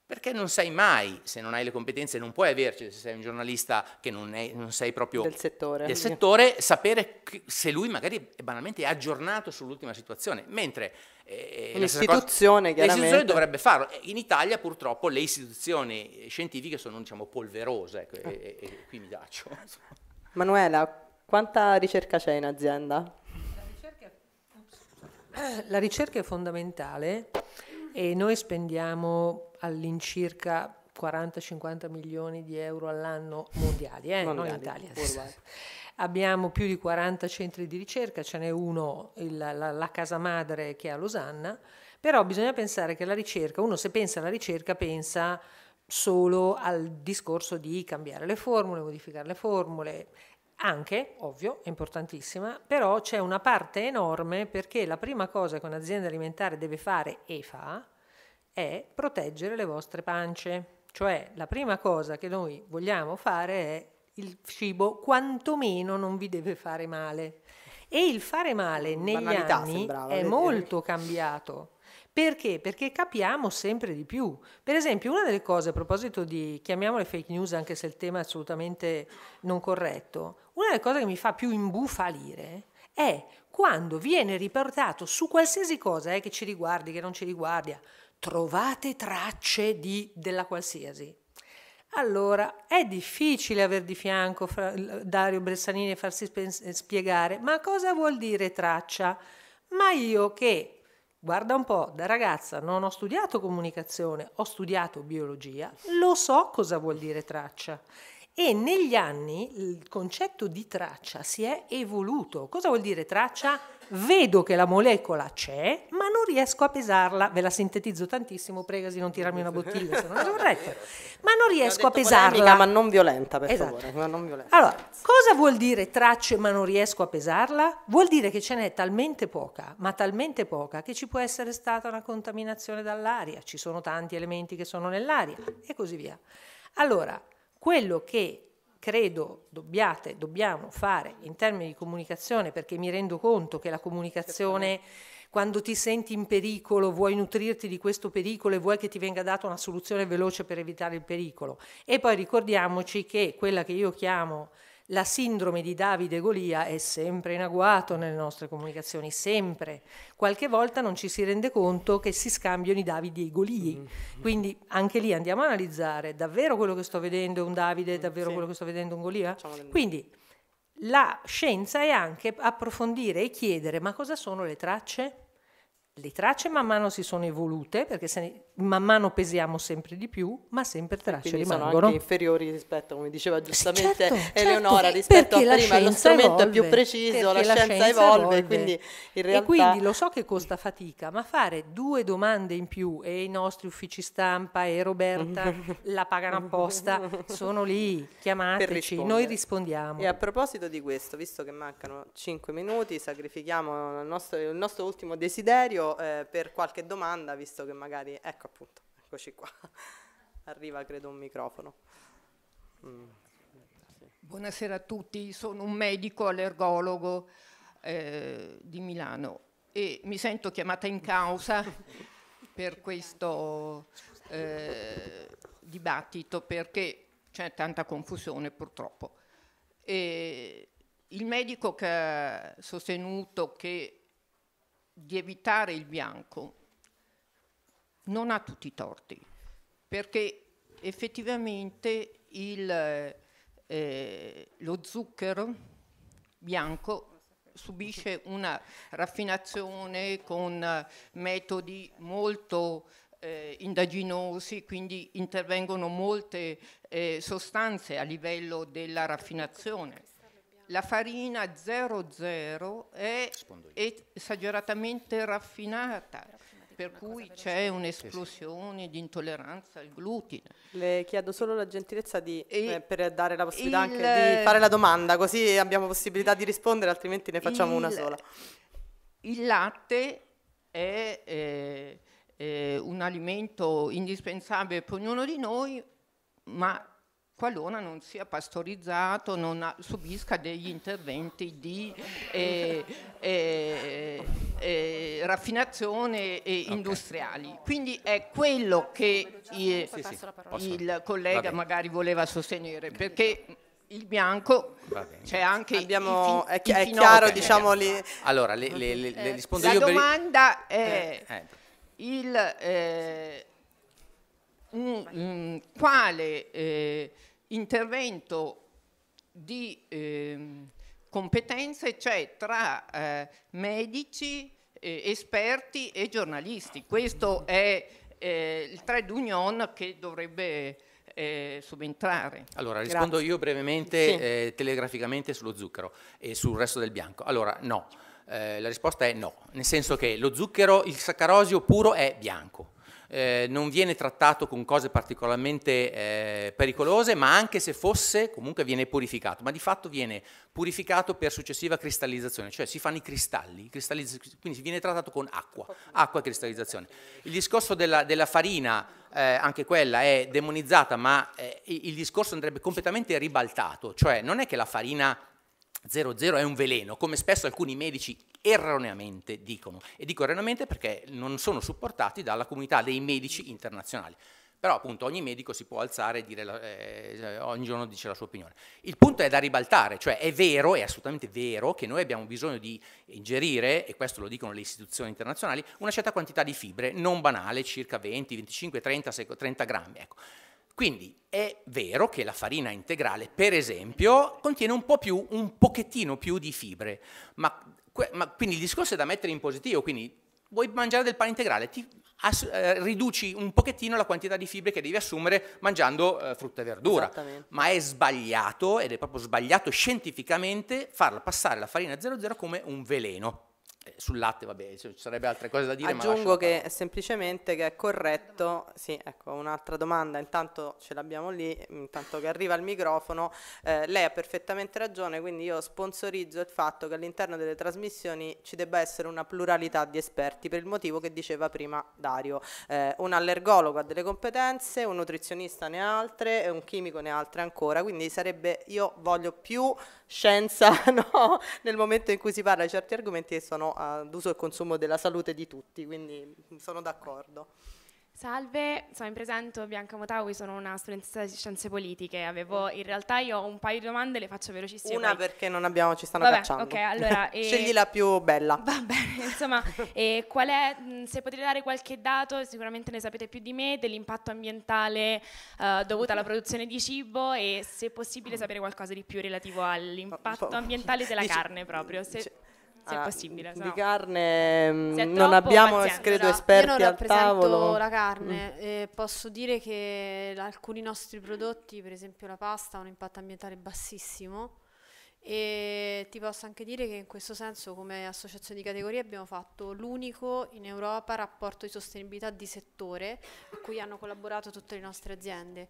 Perché non sai mai, se non hai le competenze, non puoi averci, se sei un giornalista che non, è, non sei proprio del settore, del settore sapere se lui magari banalmente è aggiornato sull'ultima situazione. Mentre eh, l'istituzione, cosa, l'istituzione dovrebbe farlo. In Italia purtroppo le istituzioni scientifiche sono diciamo, polverose, ecco, e, e, qui mi piaccio. Manuela, quanta ricerca c'è in azienda? La ricerca, è, fondamentale e noi spendiamo all'incirca 40-50 milioni di euro all'anno mondiali, eh? non, non in Italia abbiamo più di 40 centri di ricerca, ce n'è uno, il, la, la casa madre che è a Losanna, però bisogna pensare che la ricerca, uno se pensa alla ricerca pensa solo al discorso di cambiare le formule, modificare le formule, anche, ovvio, è importantissima, però c'è una parte enorme perché la prima cosa che un'azienda alimentare deve fare e fa è proteggere le vostre pance. Cioè la prima cosa che noi vogliamo fare è il cibo quantomeno non vi deve fare male. E il fare male mm, negli Banalità, anni sembrava, è molto cambiato. Perché? Perché capiamo sempre di più. Per esempio, una delle cose a proposito di, chiamiamole fake news, anche se il tema è assolutamente non corretto, una delle cose che mi fa più imbufalire è quando viene riportato su qualsiasi cosa eh, che ci riguardi, che non ci riguardi, trovate tracce di, della qualsiasi. Allora, è difficile avere di fianco Dario Bressanini e farsi eh, spiegare, ma cosa vuol dire traccia? Ma io che, guarda un po', da ragazza non ho studiato comunicazione, ho studiato biologia, lo so cosa vuol dire traccia. E negli anni il concetto di traccia si è evoluto. Cosa vuol dire traccia? vedo che la molecola c'è, ma non riesco a pesarla. Ve la sintetizzo tantissimo, pregasi non tirarmi una bottiglia, se non è corretto. Ma non riesco a pesarla. Polemica, ma non violenta, per esatto. favore. Violenta. Allora, cosa vuol dire tracce ma non riesco a pesarla? Vuol dire che ce n'è talmente poca, ma talmente poca, che ci può essere stata una contaminazione dall'aria, ci sono tanti elementi che sono nell'aria e così via. Allora, quello che credo dobbiate, dobbiamo fare in termini di comunicazione, perché mi rendo conto che la comunicazione, quando ti senti in pericolo, vuoi nutrirti di questo pericolo e vuoi che ti venga data una soluzione veloce per evitare il pericolo. E poi ricordiamoci che quella che io chiamo la sindrome di Davide Golia è sempre in agguato nelle nostre comunicazioni, sempre. Qualche volta non ci si rende conto che si scambiano i Davidi e i Golii. Mm-hmm. Quindi anche lì andiamo a analizzare davvero quello che sto vedendo è un Davide, mm, davvero sì. quello che sto vedendo è un Golia? Quindi la scienza è anche approfondire e chiedere ma cosa sono le tracce? Le tracce man mano si sono evolute perché se ne, man mano pesiamo sempre di più, ma sempre tracce Quindi rimangono. Sono anche inferiori rispetto, come diceva eh, giustamente certo, Eleonora, certo, rispetto a prima. Lo strumento evolve, è più preciso, la, la, scienza, scienza evolve, evolve. Quindi realtà... E quindi lo so che costa fatica, ma fare due domande in più e i nostri uffici stampa e Roberta la pagano apposta, sono lì, chiamateci, noi rispondiamo. E a proposito di questo, visto che mancano cinque minuti, sacrifichiamo il nostro, il nostro ultimo desiderio eh, per qualche domanda, visto che magari... Ecco, ecco appunto, eccoci qua. Arriva credo un microfono. Mm. Buonasera a tutti, sono un medico allergologo eh, di Milano e mi sento chiamata in causa per questo eh, dibattito perché c'è tanta confusione purtroppo. E il medico che ha sostenuto che di evitare il bianco non ha tutti i torti, perché effettivamente il, eh, lo zucchero bianco subisce una raffinazione con eh, metodi molto eh, indaginosi, quindi intervengono molte eh, sostanze a livello della raffinazione. La farina 00 è esageratamente raffinata per cui c'è un'esplosione sì, sì. di intolleranza al glutine. Le chiedo solo la gentilezza di, eh, per dare la possibilità il, anche di fare la domanda, così abbiamo possibilità di rispondere, altrimenti ne facciamo il, una sola. Il latte è, eh, è un alimento indispensabile per ognuno di noi, ma qualora non sia pastorizzato, non ha, subisca degli interventi di eh, eh, eh, raffinazione industriali. Okay. Quindi è quello che il, sì, sì, il collega magari voleva sostenere, perché il bianco c'è anche Abbiamo, i, fi, è, i chiaro diciamo li... allora le, le, le, le eh, rispondo la io la domanda per... è eh, eh, il, mh, mh, mm, quale intervento di eh, competenze c'è tra eh, medici, eh, esperti e giornalisti. Questo è eh, il trade union che dovrebbe eh, subentrare. Allora, Grazie. rispondo io brevemente, sì. Eh, telegraficamente, sullo zucchero e sul resto del bianco. Allora, no. la risposta è no, nel senso che lo zucchero, il saccarosio puro è bianco, eh, non viene trattato con cose particolarmente eh, pericolose, ma anche se fosse comunque viene purificato, ma di fatto viene purificato per successiva cristallizzazione, cioè si fanno i cristalli, quindi viene trattato con acqua, acqua e cristallizzazione. Il discorso della, della farina... Eh, anche quella è demonizzata, ma eh, il discorso andrebbe completamente ribaltato, cioè non è che la farina 00 è un veleno, come spesso alcuni medici erroneamente dicono. E dico erroneamente perché non sono supportati dalla comunità dei medici internazionali. Però appunto ogni medico si può alzare e dire, la, eh, ogni giorno dice la sua opinione. Il punto è da ribaltare, cioè è vero, è assolutamente vero che noi abbiamo bisogno di ingerire, e questo lo dicono le istituzioni internazionali, una certa quantità di fibre non banale, circa 20, 25, 30, 30 grammi. Ecco. Quindi è vero che la farina integrale, per esempio, contiene un po' più, un pochettino più di fibre, ma, ma quindi il discorso è da mettere in positivo, quindi vuoi mangiare del pane integrale, ti eh, riduci un pochettino la quantità di fibre che devi assumere mangiando eh, frutta e verdura. Ma è sbagliato, ed è proprio sbagliato scientificamente, far passare la farina 00 come un veleno. Eh, sul latte, vabbè, ci sarebbe altre cose da dire. Aggiungo che semplicemente che è corretto, sì, ecco, un'altra domanda, intanto ce l'abbiamo lì, intanto che arriva il microfono, eh, lei ha perfettamente ragione, quindi io sponsorizzo il fatto che all'interno delle trasmissioni ci debba essere una pluralità di esperti, per il motivo che diceva prima Dario, eh, un allergologo ha delle competenze, un nutrizionista ne ha altre, un chimico ne ha altre ancora, quindi sarebbe, io voglio più scienza no? nel momento in cui si parla di certi argomenti che sono ad uso e consumo della salute di tutti, quindi sono d'accordo. Salve, mi presento Bianca Motawi, sono una studentessa di scienze politiche. Avevo, mm. in realtà io ho un paio di domande, le faccio velocissime. Una poi. perché non abbiamo, ci stanno Vabbè, cacciando. Ok, allora. eh, Scegli la più bella. Va bene, insomma, eh, qual è, mm, se potete dare qualche dato, sicuramente ne sapete più di me, dell'impatto ambientale eh, dovuto alla produzione di cibo e se possibile mm. sapere qualcosa di più relativo all'impatto ambientale della carne proprio. Se, se ah, possibile. Di no. carne mm, non abbiamo, pazienza. credo, esperti Io non rappresento la carne. Mm. Eh, posso dire che alcuni nostri prodotti, per esempio la pasta, hanno un impatto ambientale bassissimo e ti posso anche dire che in questo senso come associazione di categoria abbiamo fatto l'unico in Europa rapporto di sostenibilità di settore a cui hanno collaborato tutte le nostre aziende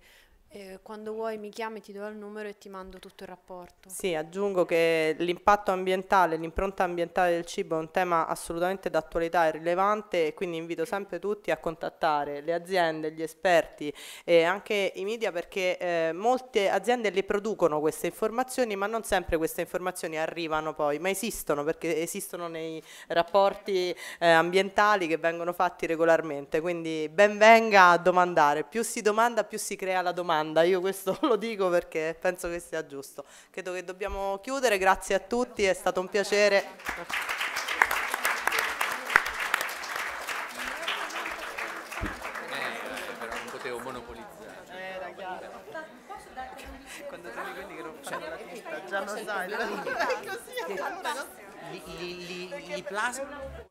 eh, quando vuoi mi chiami, ti do il numero e ti mando tutto il rapporto. Sì, aggiungo che l'impatto ambientale, l'impronta ambientale del cibo è un tema assolutamente d'attualità e rilevante e quindi invito sempre tutti a contattare le aziende, gli esperti e anche i media perché eh, molte aziende le producono queste informazioni ma non sempre queste informazioni arrivano poi, ma esistono perché esistono nei rapporti eh, ambientali che vengono fatti regolarmente, quindi ben venga a domandare, più si domanda più si crea la domanda domanda, io questo lo dico perché penso che sia giusto. Credo che dobbiamo chiudere, grazie a tutti, è stato un piacere. Eh, già lo sai, li, li, li, li plasma.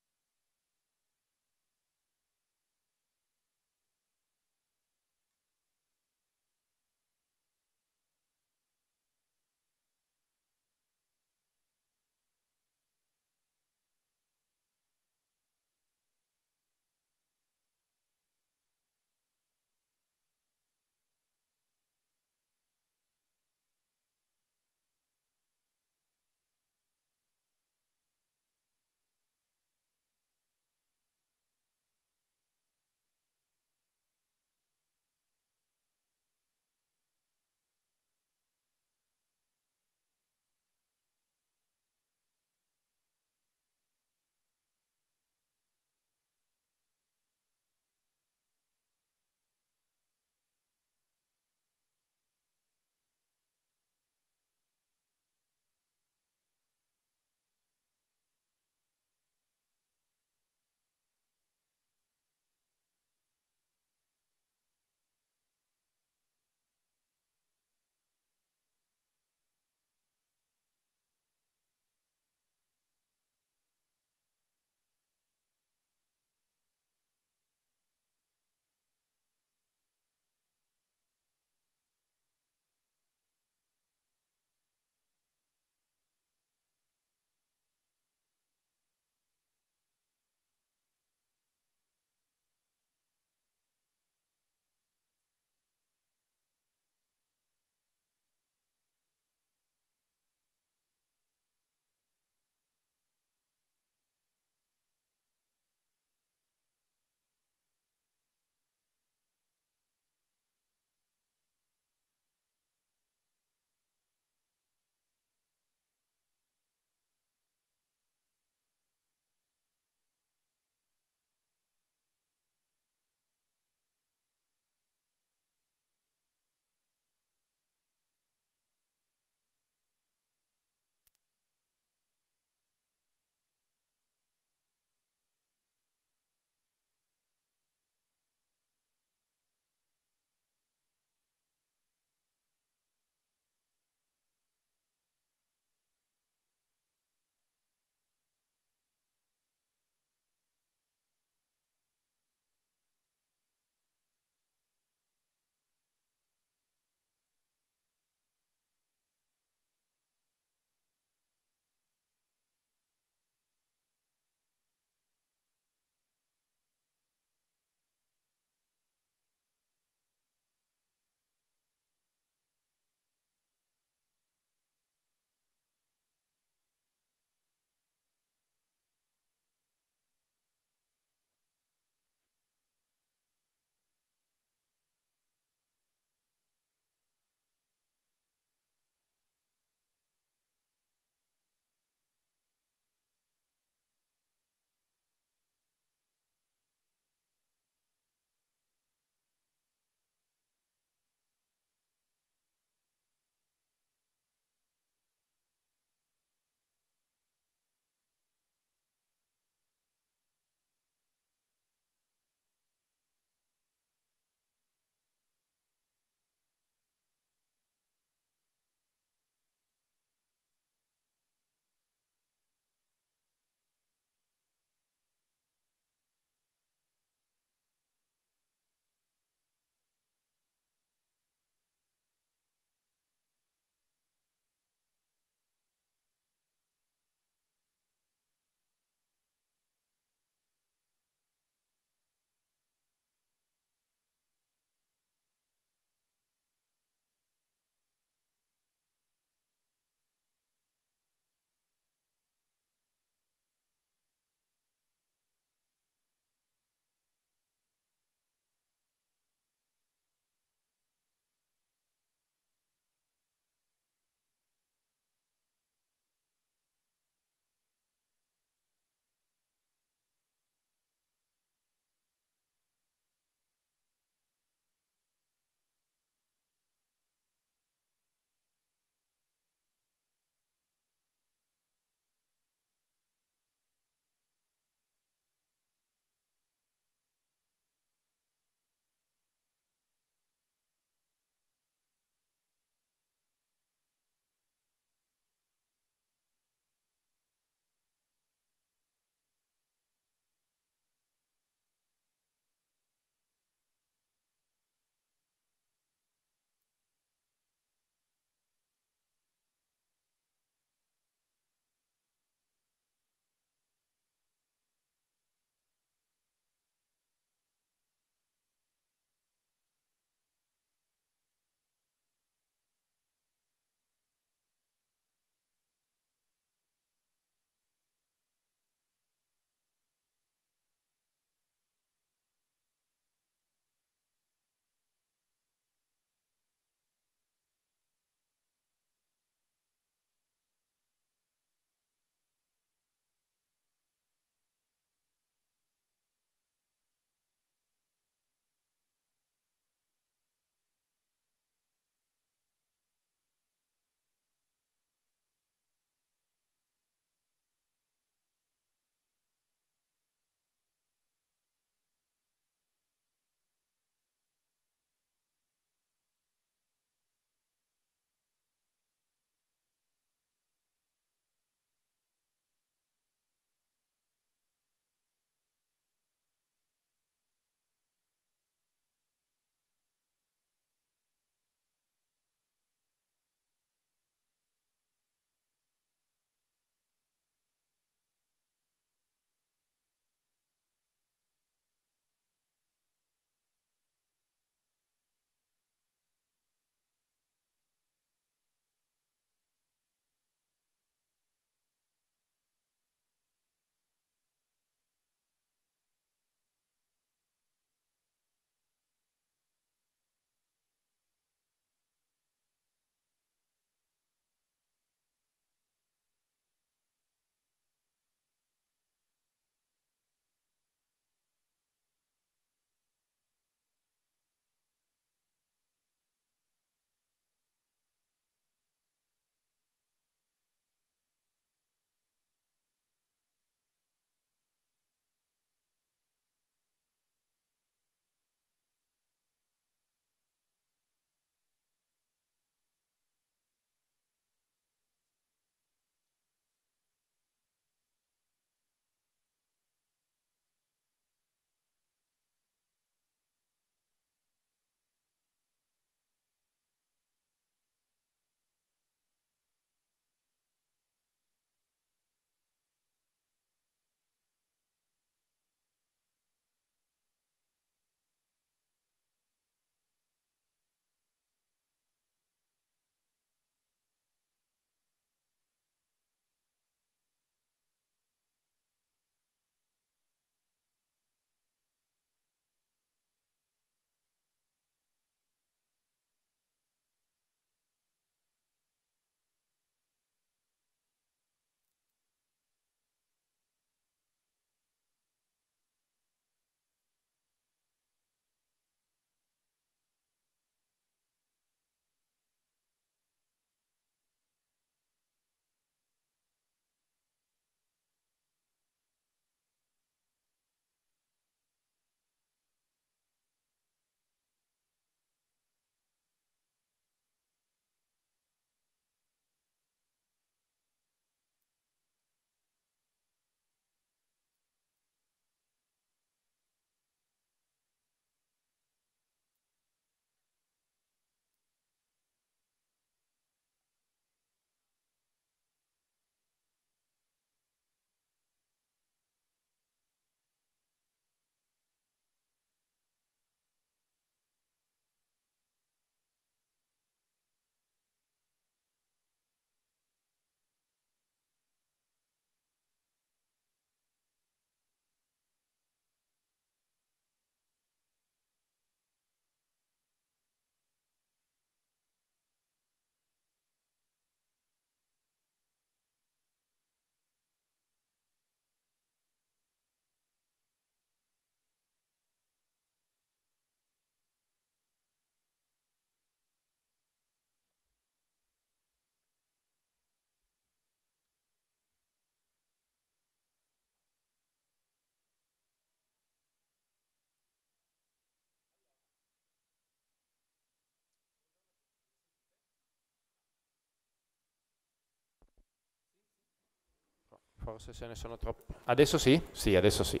Forse se ne sono troppo. Adesso sì? Sì, adesso sì.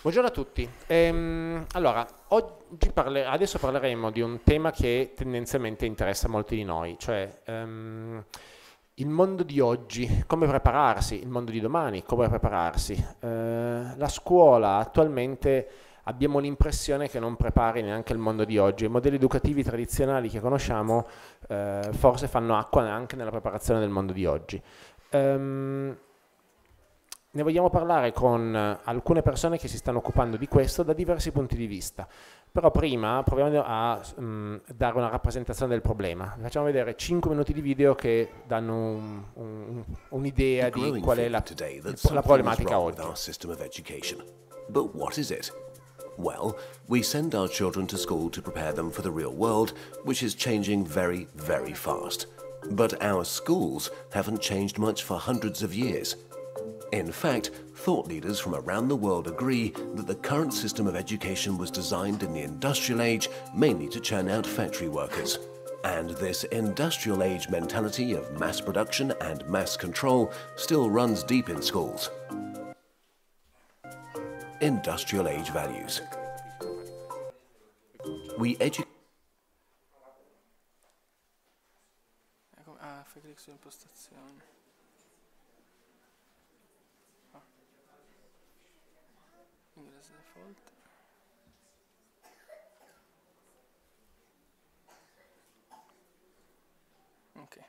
Buongiorno a tutti. Ehm, allora, parler adesso parleremo di un tema che tendenzialmente interessa molti di noi, cioè um, il mondo di oggi, come prepararsi, il mondo di domani, come prepararsi. Eh, la scuola attualmente abbiamo l'impressione che non prepari neanche il mondo di oggi. I modelli educativi tradizionali che conosciamo eh, forse fanno acqua anche nella preparazione del mondo di oggi. Um, ne vogliamo parlare con alcune persone che si stanno occupando di questo da diversi punti di vista. Però prima proviamo a um, dare una rappresentazione del problema. Facciamo vedere 5 minuti di video che danno un, un, un'idea di qual è la, la problematica oggi. But what is it? Well, we send our children to school to prepare them for the real world, which is changing very, very fast. But our schools haven't changed much for hundreds of years. In fact, thought leaders from around the world agree that the current system of education was designed in the industrial age mainly to churn out factory workers. And this industrial age mentality of mass production and mass control still runs deep in schools. Industrial age values. We educate clic su impostazioni ah. ingresso default okay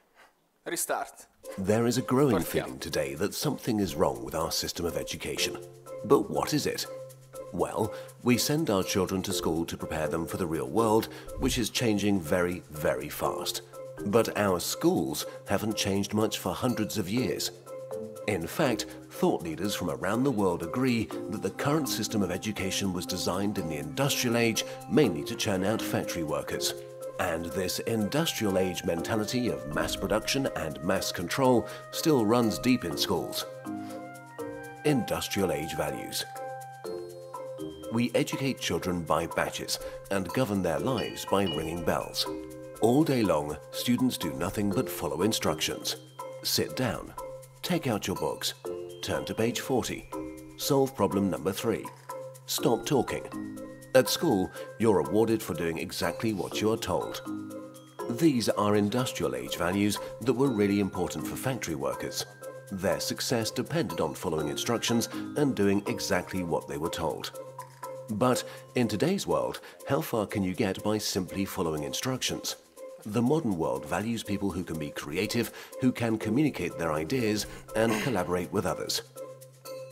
restart there is a growing Partiamo. feeling today that something is wrong with our system of education but what is it well, we send our children to school to prepare them for the real world, which is changing very, very fast. But our schools haven't changed much for hundreds of years. In fact, thought leaders from around the world agree that the current system of education was designed in the industrial age mainly to churn out factory workers. And this industrial age mentality of mass production and mass control still runs deep in schools. Industrial age values. We educate children by batches and govern their lives by ringing bells. All day long, students do nothing but follow instructions. Sit down, take out your books, turn to page 40, solve problem number 3, stop talking. At school, you're awarded for doing exactly what you are told. These are industrial age values that were really important for factory workers. Their success depended on following instructions and doing exactly what they were told. But in today's world, how far can you get by simply following instructions? The modern world values people who can be creative, who can communicate their ideas, and collaborate with others.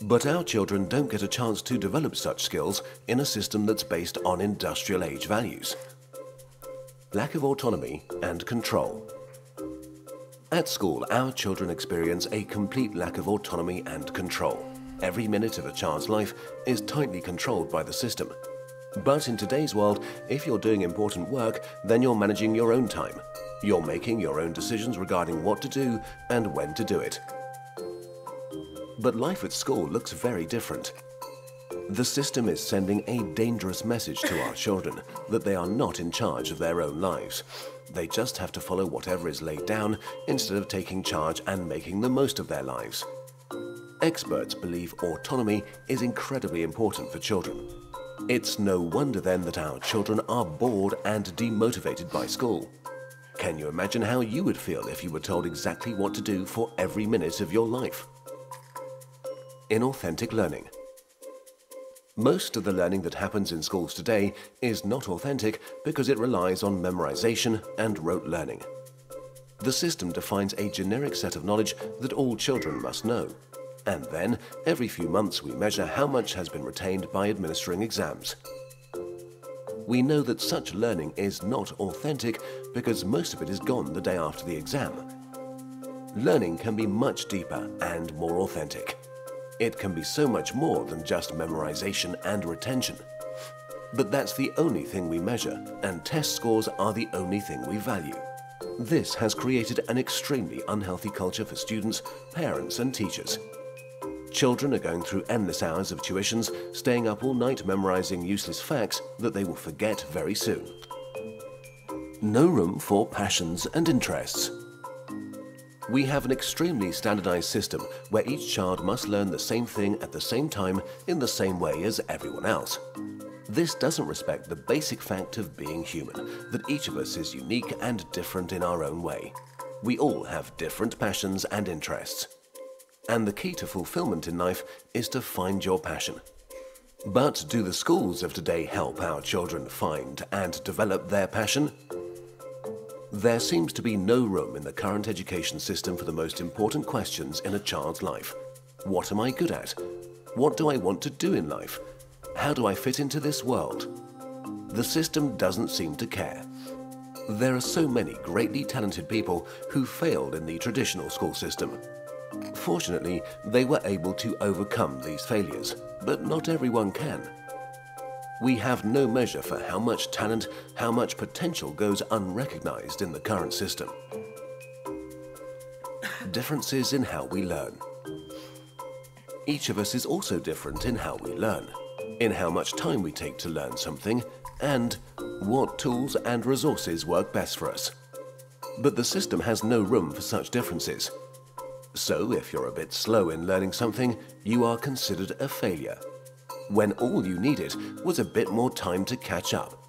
But our children don't get a chance to develop such skills in a system that's based on industrial age values. Lack of autonomy and control. At school, our children experience a complete lack of autonomy and control. Every minute of a child's life is tightly controlled by the system, but in today's world, if you're doing important work, then you're managing your own time. You're making your own decisions regarding what to do and when to do it. But life at school looks very different. The system is sending a dangerous message to our children that they are not in charge of their own lives. They just have to follow whatever is laid down instead of taking charge and making the most of their lives. Experts believe autonomy is incredibly important for children it's no wonder then that our children are bored and demotivated by school. Can you imagine how you would feel if you were told exactly what to do for every minute of your life? Inauthentic learning. Most of the learning that happens in schools today is not authentic because it relies on memorization and rote learning. The system defines a generic set of knowledge that all children must know. And then, every few months, we measure how much has been retained by administering exams. We know that such learning is not authentic because most of it is gone the day after the exam. Learning can be much deeper and more authentic. It can be so much more than just memorization and retention. But that's the only thing we measure, and test scores are the only thing we value. This has created an extremely unhealthy culture for students, parents and teachers. Children are going through endless hours of tuitions, staying up all night memorizing useless facts that they will forget very soon. No room for passions and interests. We have an extremely standardized system where each child must learn the same thing at the same time in the same way as everyone else. This doesn't respect the basic fact of being human, that each of us is unique and different in our own way. We all have different passions and interests and the key to fulfillment in life is to find your passion. But do the schools of today help our children find and develop their passion? There seems to be no room in the current education system for the most important questions in a child's life. What am I good at? What do I want to do in life? How do I fit into this world? The system doesn't seem to care. There are so many greatly talented people who failed in the traditional school system. Fortunately, they were able to overcome these failures, but not everyone can. We have no measure for how much talent, how much potential goes unrecognized in the current system. Differences in how we learn. Each of us is also different in how we learn, in how much time we take to learn something, and what tools and resources work best for us. But the system has no room for such differences. So if you're a bit slow in learning something, you are considered a failure. When all you needed was a bit more time to catch up.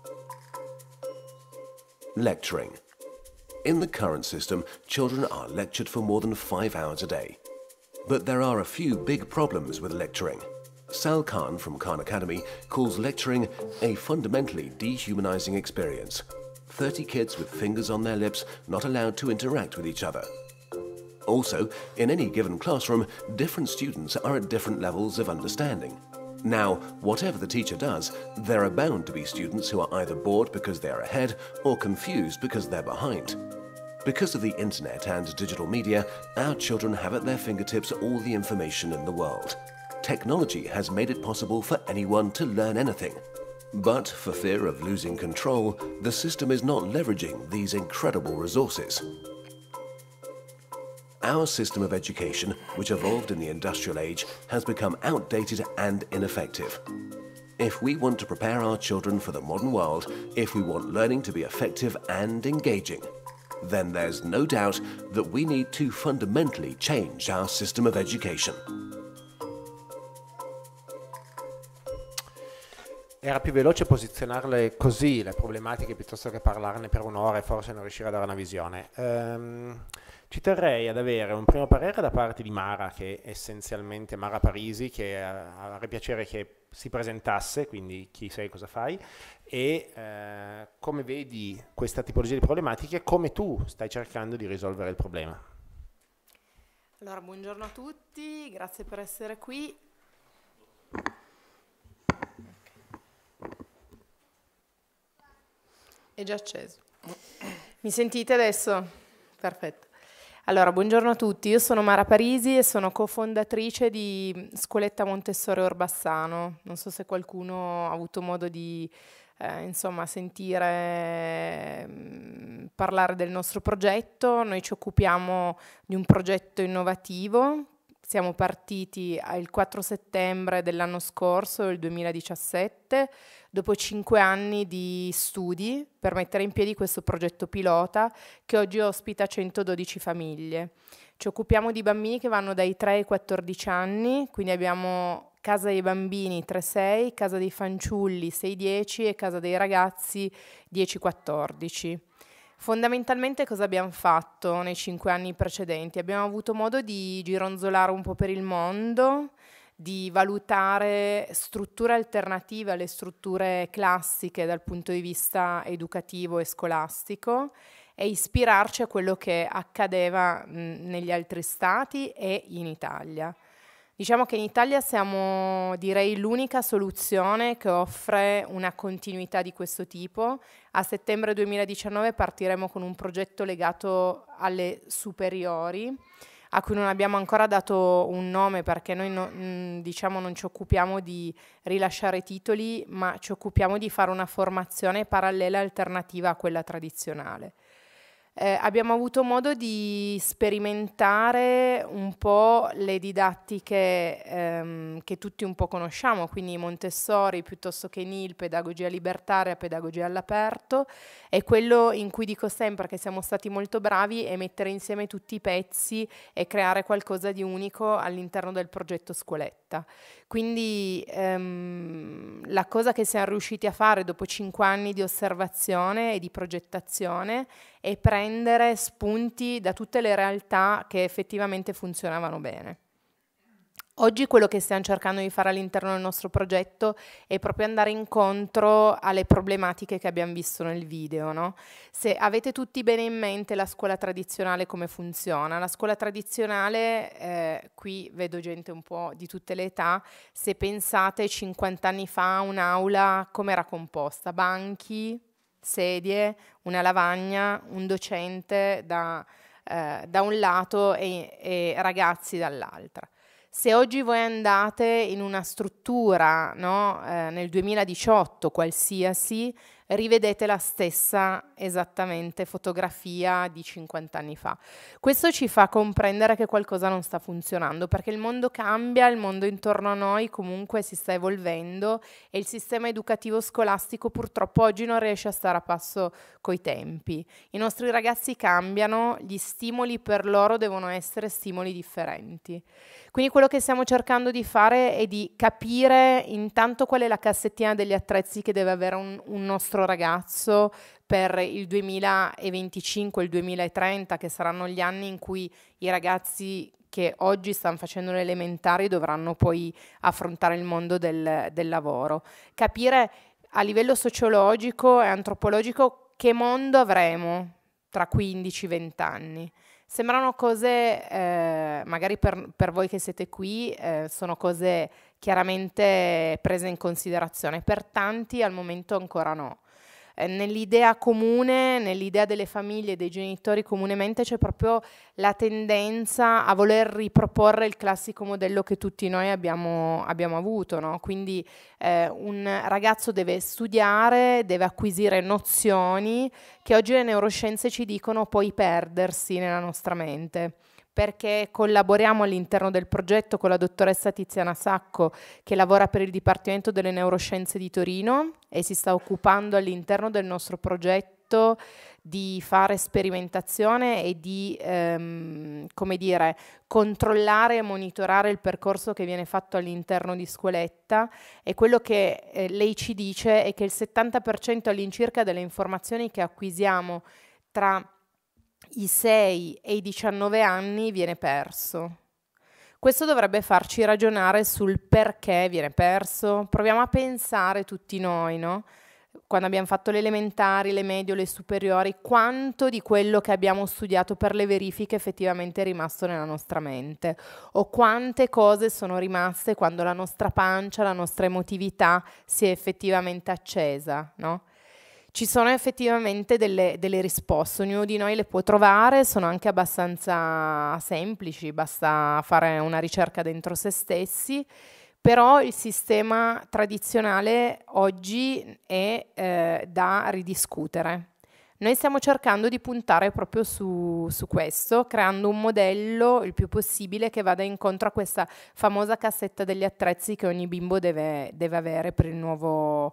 Lecturing. In the current system, children are lectured for more than five hours a day. But there are a few big problems with lecturing. Sal Khan from Khan Academy calls lecturing a fundamentally dehumanizing experience. 30 kids with fingers on their lips, not allowed to interact with each other. Also, in any given classroom, different students are at different levels of understanding. Now, whatever the teacher does, there are bound to be students who are either bored because they're ahead or confused because they're behind. Because of the internet and digital media, our children have at their fingertips all the information in the world. Technology has made it possible for anyone to learn anything. But for fear of losing control, the system is not leveraging these incredible resources our system of education, which evolved in the industrial age, has become outdated and ineffective. If we want to prepare our children for the modern world, if we want learning to be effective and engaging, then there's no doubt that we need to fundamentally change our system of education. Era più veloce posizionarle così le problematiche piuttosto che parlarne per un'ora e forse non riuscire a dare una visione. Um, Ci terrei ad avere un primo parere da parte di Mara, che è essenzialmente Mara Parisi, che eh, avrei piacere che si presentasse, quindi chi sei, cosa fai, e eh, come vedi questa tipologia di problematiche, come tu stai cercando di risolvere il problema. Allora, buongiorno a tutti, grazie per essere qui. È già acceso. Mi sentite adesso? Perfetto. Allora, buongiorno a tutti, io sono Mara Parisi e sono cofondatrice di Scuoletta Montessori Orbassano. Non so se qualcuno ha avuto modo di eh, insomma, sentire mm, parlare del nostro progetto. Noi ci occupiamo di un progetto innovativo. Siamo partiti il 4 settembre dell'anno scorso, il 2017, dopo cinque anni di studi per mettere in piedi questo progetto pilota che oggi ospita 112 famiglie. Ci occupiamo di bambini che vanno dai 3 ai 14 anni, quindi abbiamo Casa dei bambini 3-6, Casa dei fanciulli 6-10 e Casa dei ragazzi 10-14. Fondamentalmente cosa abbiamo fatto nei cinque anni precedenti? Abbiamo avuto modo di gironzolare un po' per il mondo, di valutare strutture alternative alle strutture classiche dal punto di vista educativo e scolastico e ispirarci a quello che accadeva mh, negli altri stati e in Italia. Diciamo che in Italia siamo, direi, l'unica soluzione che offre una continuità di questo tipo. A settembre 2019 partiremo con un progetto legato alle superiori a cui non abbiamo ancora dato un nome perché noi no, mm, diciamo non ci occupiamo di rilasciare titoli, ma ci occupiamo di fare una formazione parallela alternativa a quella tradizionale eh, abbiamo avuto modo di sperimentare un po' le didattiche ehm, che tutti un po' conosciamo, quindi Montessori piuttosto che NIL, pedagogia libertaria, pedagogia all'aperto, e quello in cui dico sempre che siamo stati molto bravi è mettere insieme tutti i pezzi e creare qualcosa di unico all'interno del progetto Scuoletta. Quindi ehm, la cosa che siamo riusciti a fare dopo cinque anni di osservazione e di progettazione è prendere spunti da tutte le realtà che effettivamente funzionavano bene. Oggi quello che stiamo cercando di fare all'interno del nostro progetto è proprio andare incontro alle problematiche che abbiamo visto nel video. No? Se avete tutti bene in mente la scuola tradizionale come funziona, la scuola tradizionale, eh, qui vedo gente un po' di tutte le età, se pensate 50 anni fa un'aula come era composta? Banchi, sedie, una lavagna, un docente da, eh, da un lato e, e ragazzi dall'altra se oggi voi andate in una struttura no, eh, nel 2018 qualsiasi rivedete la stessa esattamente fotografia di 50 anni fa. Questo ci fa comprendere che qualcosa non sta funzionando perché il mondo cambia, il mondo intorno a noi comunque si sta evolvendo e il sistema educativo scolastico purtroppo oggi non riesce a stare a passo coi tempi. I nostri ragazzi cambiano, gli stimoli per loro devono essere stimoli differenti. Quindi quello che stiamo cercando di fare è di capire intanto qual è la cassettina degli attrezzi che deve avere un, un nostro nostro ragazzo per il 2025 il 2030, che saranno gli anni in cui i ragazzi che oggi stanno facendo le elementari dovranno poi affrontare il mondo del, del lavoro. Capire a livello sociologico e antropologico che mondo avremo tra 15-20 anni. Sembrano cose, eh, magari per, per, voi che siete qui, eh, sono cose chiaramente prese in considerazione, per tanti al momento ancora no. Eh, nell'idea comune, nell'idea delle famiglie, dei genitori comunemente c'è proprio la tendenza a voler riproporre il classico modello che tutti noi abbiamo, abbiamo avuto, no? quindi eh, un ragazzo deve studiare, deve acquisire nozioni che oggi le neuroscienze ci dicono poi perdersi nella nostra mente perché collaboriamo all'interno del progetto con la dottoressa Tiziana Sacco che lavora per il Dipartimento delle Neuroscienze di Torino e si sta occupando all'interno del nostro progetto di fare sperimentazione e di ehm, come dire, controllare e monitorare il percorso che viene fatto all'interno di scuoletta e quello che eh, lei ci dice è che il 70% all'incirca delle informazioni che acquisiamo tra i 6 e i 19 anni viene perso. Questo dovrebbe farci ragionare sul perché viene perso. Proviamo a pensare tutti noi, no? Quando abbiamo fatto le elementari, le medie, le superiori, quanto di quello che abbiamo studiato per le verifiche effettivamente è rimasto nella nostra mente o quante cose sono rimaste quando la nostra pancia, la nostra emotività si è effettivamente accesa, no? ci sono effettivamente delle, delle, risposte, ognuno di noi le può trovare, sono anche abbastanza semplici, basta fare una ricerca dentro se stessi, però il sistema tradizionale oggi è eh, da ridiscutere. Noi stiamo cercando di puntare proprio su, su, questo, creando un modello il più possibile che vada incontro a questa famosa cassetta degli attrezzi che ogni bimbo deve, deve avere per il nuovo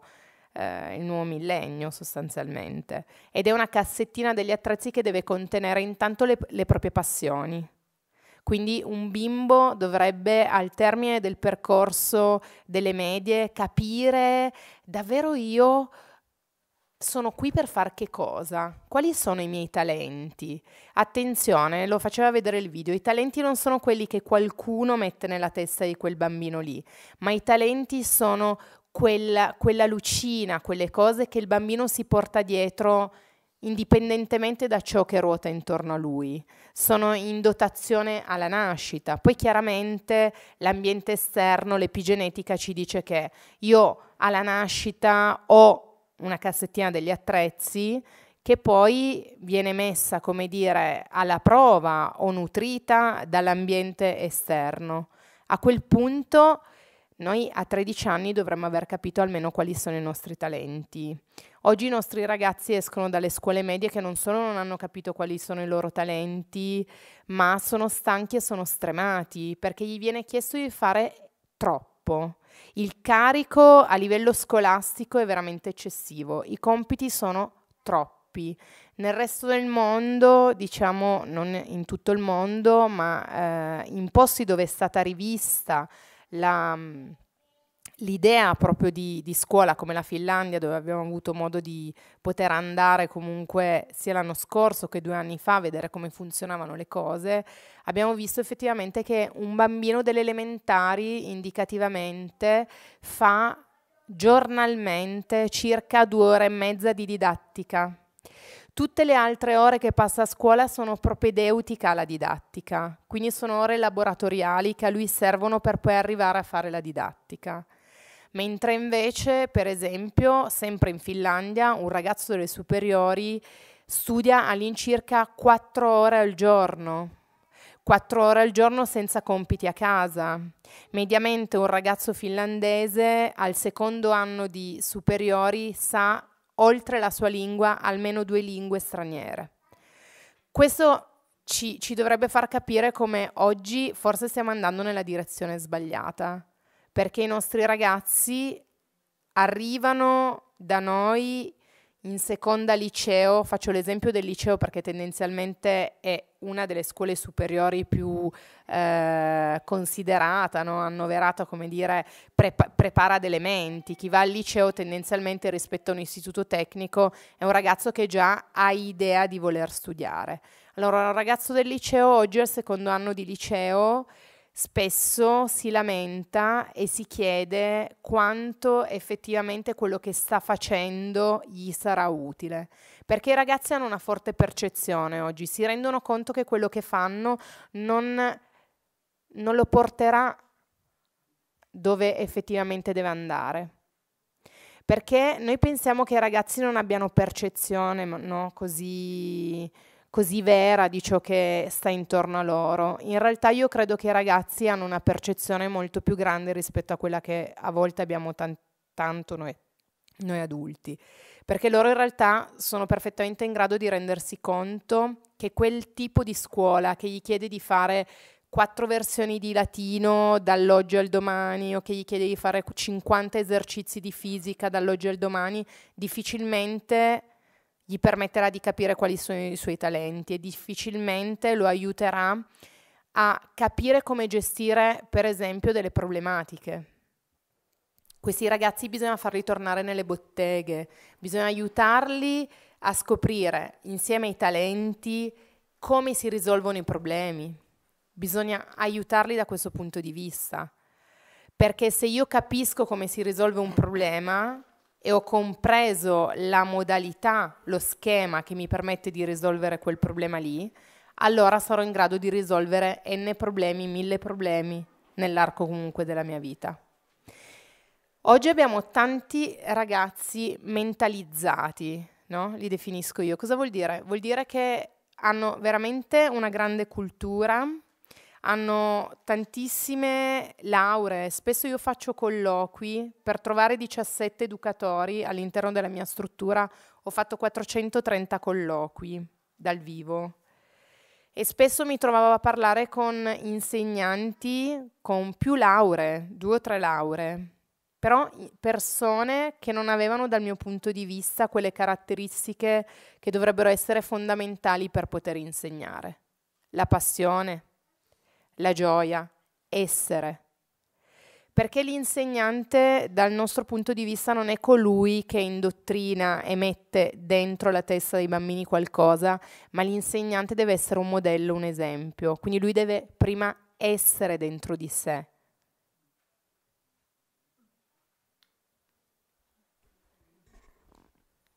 eh, il nuovo millennio sostanzialmente. Ed è una cassettina degli attrezzi che deve contenere intanto le, le proprie passioni. Quindi un bimbo dovrebbe al termine del percorso delle medie capire davvero io sono qui per far che cosa? Quali sono i miei talenti? Attenzione, lo faceva vedere il video, i talenti non sono quelli che qualcuno mette nella testa di quel bambino lì, ma i talenti sono quella, quella lucina, quelle cose che il bambino si porta dietro indipendentemente da ciò che ruota intorno a lui. Sono in dotazione alla nascita. Poi chiaramente l'ambiente esterno, l'epigenetica ci dice che io alla nascita ho una cassettina degli attrezzi che poi viene messa, come dire, alla prova o nutrita dall'ambiente esterno. A quel punto noi a 13 anni dovremmo aver capito almeno quali sono i nostri talenti. Oggi i nostri ragazzi escono dalle scuole medie che non solo non hanno capito quali sono i loro talenti, ma sono stanchi e sono stremati perché gli viene chiesto di fare troppo. Il carico a livello scolastico è veramente eccessivo, i compiti sono troppi. Nel resto del mondo, diciamo non in tutto il mondo, ma eh, in posti dove è stata rivista la, mm, l'idea proprio di, di, scuola come la Finlandia, dove abbiamo avuto modo di poter andare comunque sia l'anno scorso che due anni fa vedere come funzionavano le cose, abbiamo visto effettivamente che un bambino delle elementari indicativamente fa giornalmente circa due ore e mezza di didattica. Tutte le altre ore che passa a scuola sono propedeutica alla didattica, quindi sono ore laboratoriali che a lui servono per poi arrivare a fare la didattica. Mentre invece, per esempio, sempre in Finlandia, un ragazzo delle superiori studia all'incirca 4 ore al giorno, 4 ore al giorno senza compiti a casa. Mediamente un ragazzo finlandese al secondo anno di superiori sa oltre la sua lingua almeno due lingue straniere. Questo ci, ci dovrebbe far capire come oggi forse stiamo andando nella direzione sbagliata, perché i nostri ragazzi arrivano da noi in seconda liceo, faccio l'esempio del liceo perché tendenzialmente è una delle scuole superiori più eh, considerata, no? annoverata come dire, prepa- prepara delle menti. Chi va al liceo tendenzialmente rispetto a un istituto tecnico è un ragazzo che già ha idea di voler studiare. Allora, un ragazzo del liceo oggi al secondo anno di liceo spesso si lamenta e si chiede quanto effettivamente quello che sta facendo gli sarà utile. Perché i ragazzi hanno una forte percezione oggi, si rendono conto che quello che fanno non, non lo porterà dove effettivamente deve andare. Perché noi pensiamo che i ragazzi non abbiano percezione no? così così vera di ciò che sta intorno a loro. In realtà io credo che i ragazzi hanno una percezione molto più grande rispetto a quella che a volte abbiamo tan- tanto noi, noi adulti, perché loro in realtà sono perfettamente in grado di rendersi conto che quel tipo di scuola che gli chiede di fare quattro versioni di latino dall'oggi al domani o che gli chiede di fare 50 esercizi di fisica dall'oggi al domani, difficilmente gli permetterà di capire quali sono i suoi talenti e difficilmente lo aiuterà a capire come gestire, per esempio, delle problematiche. Questi ragazzi bisogna farli tornare nelle botteghe, bisogna aiutarli a scoprire insieme ai talenti come si risolvono i problemi. Bisogna aiutarli da questo punto di vista. Perché se io capisco come si risolve un problema, e ho compreso la modalità, lo schema che mi permette di risolvere quel problema lì, allora sarò in grado di risolvere n problemi, mille problemi nell'arco comunque della mia vita. Oggi abbiamo tanti ragazzi mentalizzati, no? li definisco io. Cosa vuol dire? Vuol dire che hanno veramente una grande cultura, hanno tantissime lauree, spesso io faccio colloqui per trovare 17 educatori all'interno della mia struttura, ho fatto 430 colloqui dal vivo e spesso mi trovavo a parlare con insegnanti con più lauree, due o tre lauree, però persone che non avevano dal mio punto di vista quelle caratteristiche che dovrebbero essere fondamentali per poter insegnare. La passione, la gioia, essere. Perché l'insegnante dal nostro punto di vista non è colui che indottrina e mette dentro la testa dei bambini qualcosa, ma l'insegnante deve essere un modello, un esempio. Quindi lui deve prima essere dentro di sé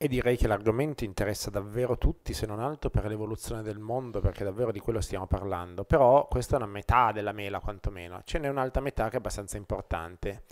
E direi che l'argomento interessa davvero tutti, se non altro per l'evoluzione del mondo, perché davvero di quello stiamo parlando. Però questa è una metà della mela, quantomeno. Ce n'è un'altra metà che è abbastanza importante.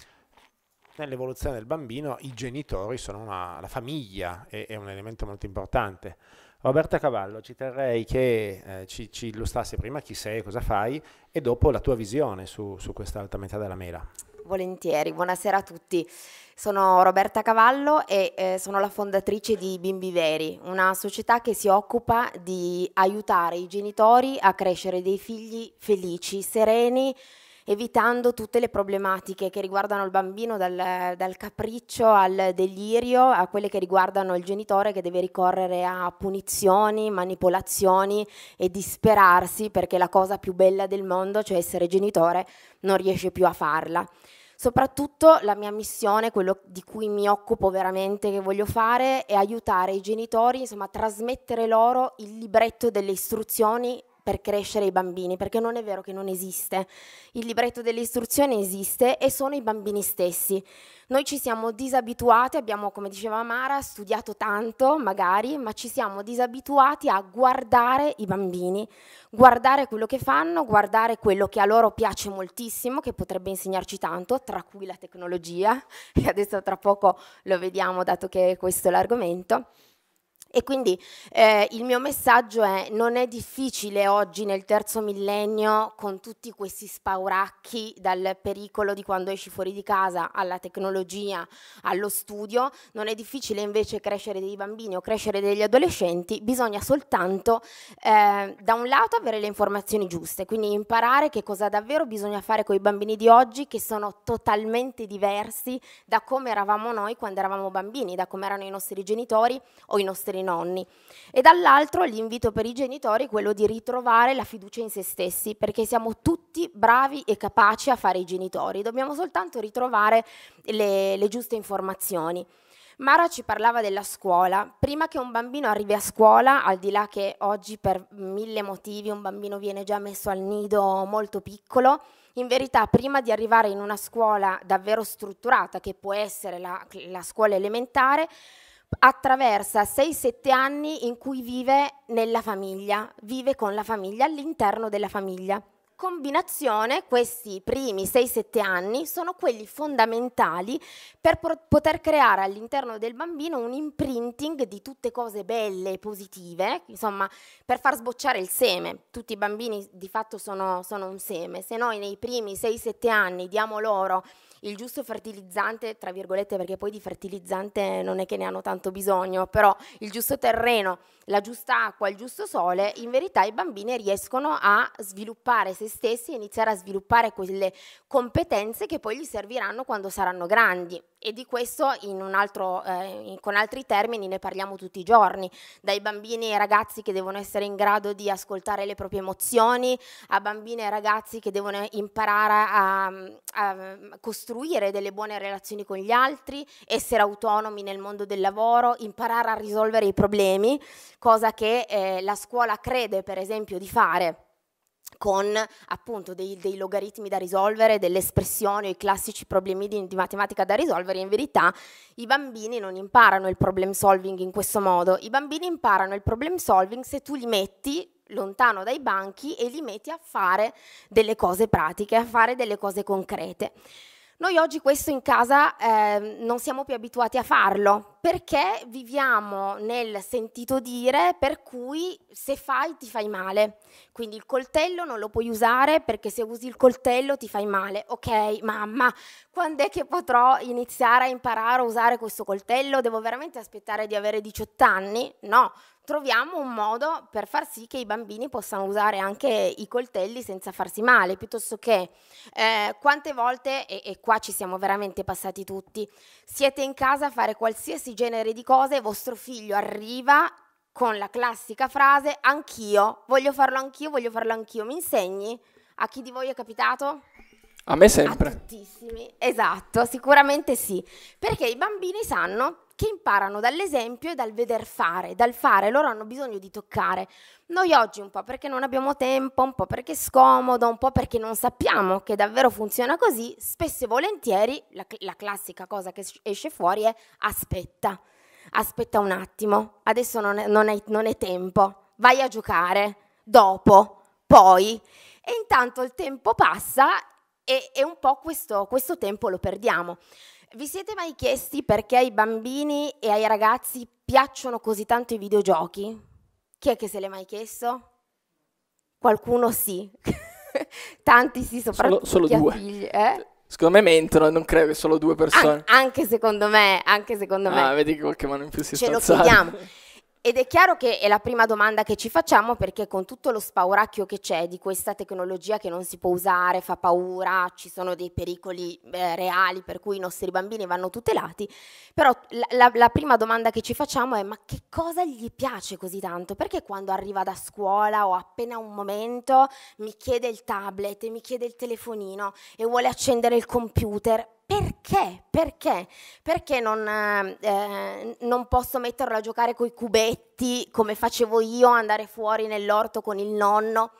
Nell'evoluzione del bambino i genitori sono una, la famiglia, è, è un elemento molto importante. Roberta Cavallo, ci terrei che eh, ci, ci illustrasse prima chi sei, cosa fai e dopo la tua visione su, su quest'altra metà della mela. Volentieri, buonasera a tutti. Sono Roberta Cavallo e eh, sono la fondatrice di Bimbi Veri, una società che si occupa di aiutare i genitori a crescere dei figli felici, sereni, evitando tutte le problematiche che riguardano il bambino dal, dal, capriccio al delirio a quelle che riguardano il genitore che deve ricorrere a punizioni, manipolazioni e disperarsi perché la cosa più bella del mondo, cioè essere genitore, non riesce più a farla. Soprattutto la mia missione, quello di cui mi occupo veramente, che voglio fare, è aiutare i genitori, insomma, a trasmettere loro il libretto delle istruzioni per crescere i bambini, perché non è vero che non esiste. Il libretto dell'istruzione esiste e sono i bambini stessi. Noi ci siamo disabituati, abbiamo, come diceva Mara, studiato tanto, magari, ma ci siamo disabituati a guardare i bambini, guardare quello che fanno, guardare quello che a loro piace moltissimo, che potrebbe insegnarci tanto, tra cui la tecnologia, che adesso tra poco lo vediamo, dato che questo è l'argomento. E quindi eh, il mio messaggio è non è difficile oggi nel terzo millennio con tutti questi spauracchi dal pericolo di quando esci fuori di casa alla tecnologia, allo studio, non è difficile invece crescere dei bambini o crescere degli adolescenti, bisogna soltanto eh, da un lato avere le informazioni giuste, quindi imparare che cosa davvero bisogna fare con i bambini di oggi che sono totalmente diversi da come eravamo noi quando eravamo bambini, da come erano i nostri genitori o i nostri nonni e dall'altro l'invito per i genitori è quello di ritrovare la fiducia in se stessi perché siamo tutti bravi e capaci a fare i genitori, dobbiamo soltanto ritrovare le, le giuste informazioni. Mara ci parlava della scuola. Prima che un bambino arrivi a scuola, al di là che oggi per mille motivi un bambino viene già messo al nido molto piccolo, in verità prima di arrivare in una scuola davvero strutturata, che può essere la, la scuola elementare, attraversa 6-7 anni in cui vive nella famiglia, vive con la famiglia, all'interno della famiglia. Combinazione, questi primi 6-7 anni sono quelli fondamentali per poter creare all'interno del bambino un imprinting di tutte cose belle e positive, insomma, per far sbocciare il seme. Tutti i bambini di fatto sono, sono un seme. Se noi nei primi 6-7 anni diamo loro il giusto fertilizzante, tra virgolette perché poi di fertilizzante non è che ne hanno tanto bisogno, però il giusto terreno la giusta acqua, il giusto sole, in verità i bambini riescono a sviluppare se stessi e iniziare a sviluppare quelle competenze che poi gli serviranno quando saranno grandi. E di questo altro, eh, in, con altri termini ne parliamo tutti i giorni, dai bambini e ragazzi che devono essere in grado di ascoltare le proprie emozioni, a bambini e ragazzi che devono imparare a, a costruire delle buone relazioni con gli altri, essere autonomi nel mondo del lavoro, imparare a risolvere i problemi cosa che eh, la scuola crede per esempio di fare con appunto dei, dei, logaritmi da risolvere, delle espressioni, i classici problemi di, di, matematica da risolvere, in verità i bambini non imparano il problem solving in questo modo, i bambini imparano il problem solving se tu li metti lontano dai banchi e li metti a fare delle cose pratiche, a fare delle cose concrete. Noi oggi questo in casa eh, non siamo più abituati a farlo perché viviamo nel sentito dire per cui se fai ti fai male. Quindi il coltello non lo puoi usare perché se usi il coltello ti fai male. Ok, mamma, quando è che potrò iniziare a imparare a usare questo coltello? Devo veramente aspettare di avere 18 anni? No, troviamo un modo per far sì che i bambini possano usare anche i coltelli senza farsi male, piuttosto che eh, quante volte, e, e qua ci siamo veramente passati tutti, siete in casa a fare qualsiasi genere di cose vostro figlio arriva con la classica frase anch'io, voglio farlo anch'io, voglio farlo anch'io, mi insegni? A chi di voi è capitato? A me sempre. A tuttissimi, esatto, sicuramente sì. Perché i bambini sanno che imparano dall'esempio e dal veder fare, dal fare, loro hanno bisogno di toccare. Noi oggi un po' perché non abbiamo tempo, un po' perché è scomodo, un po' perché non sappiamo che davvero funziona così, spesso e volentieri la, la classica cosa che esce fuori è aspetta, aspetta un attimo, adesso non è, non è, non è tempo, vai a giocare, dopo, poi. E intanto il tempo passa e, e un po' questo, questo tempo lo perdiamo. Vi siete mai chiesti perché ai bambini e ai ragazzi piacciono così tanto i videogiochi? Chi è che se l'è mai chiesto? Qualcuno sì. Tanti sì, soprattutto solo, solo due. Figli, eh? Secondo me mentono, non credo che solo due persone. An- anche secondo me, anche secondo ah, me. Ah, vedi che qualche mano in più si sta Ce lo chiediamo. Ed è chiaro che è la prima domanda che ci facciamo perché con tutto lo spauracchio che c'è di questa tecnologia che non si può usare, fa paura, ci sono dei pericoli eh, reali per cui i nostri bambini vanno tutelati, però la, la, la, prima domanda che ci facciamo è ma che cosa gli piace così tanto? Perché quando arriva da scuola o appena un momento mi chiede il tablet, mi chiede il telefonino e vuole accendere il computer? perché? Perché? Perché non, eh, non posso metterlo a giocare coi cubetti come facevo io, andare fuori nell'orto con il nonno?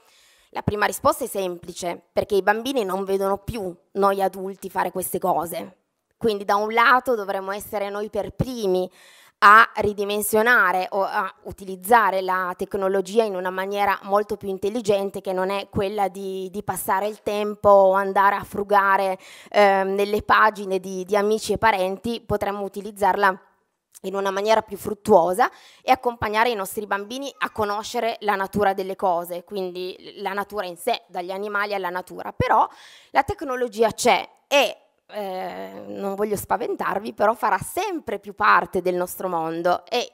La prima risposta è semplice, perché i bambini non vedono più noi adulti fare queste cose. Quindi da un lato dovremmo essere noi per primi a ridimensionare o a utilizzare la tecnologia in una maniera molto più intelligente che non è quella di, di passare il tempo o andare a frugare eh, nelle pagine di, di amici e parenti, potremmo utilizzarla in una maniera più fruttuosa e accompagnare i nostri bambini a conoscere la natura delle cose, quindi la natura in sé, dagli animali alla natura. Però la tecnologia c'è e eh, non voglio spaventarvi, però farà sempre più parte del nostro mondo e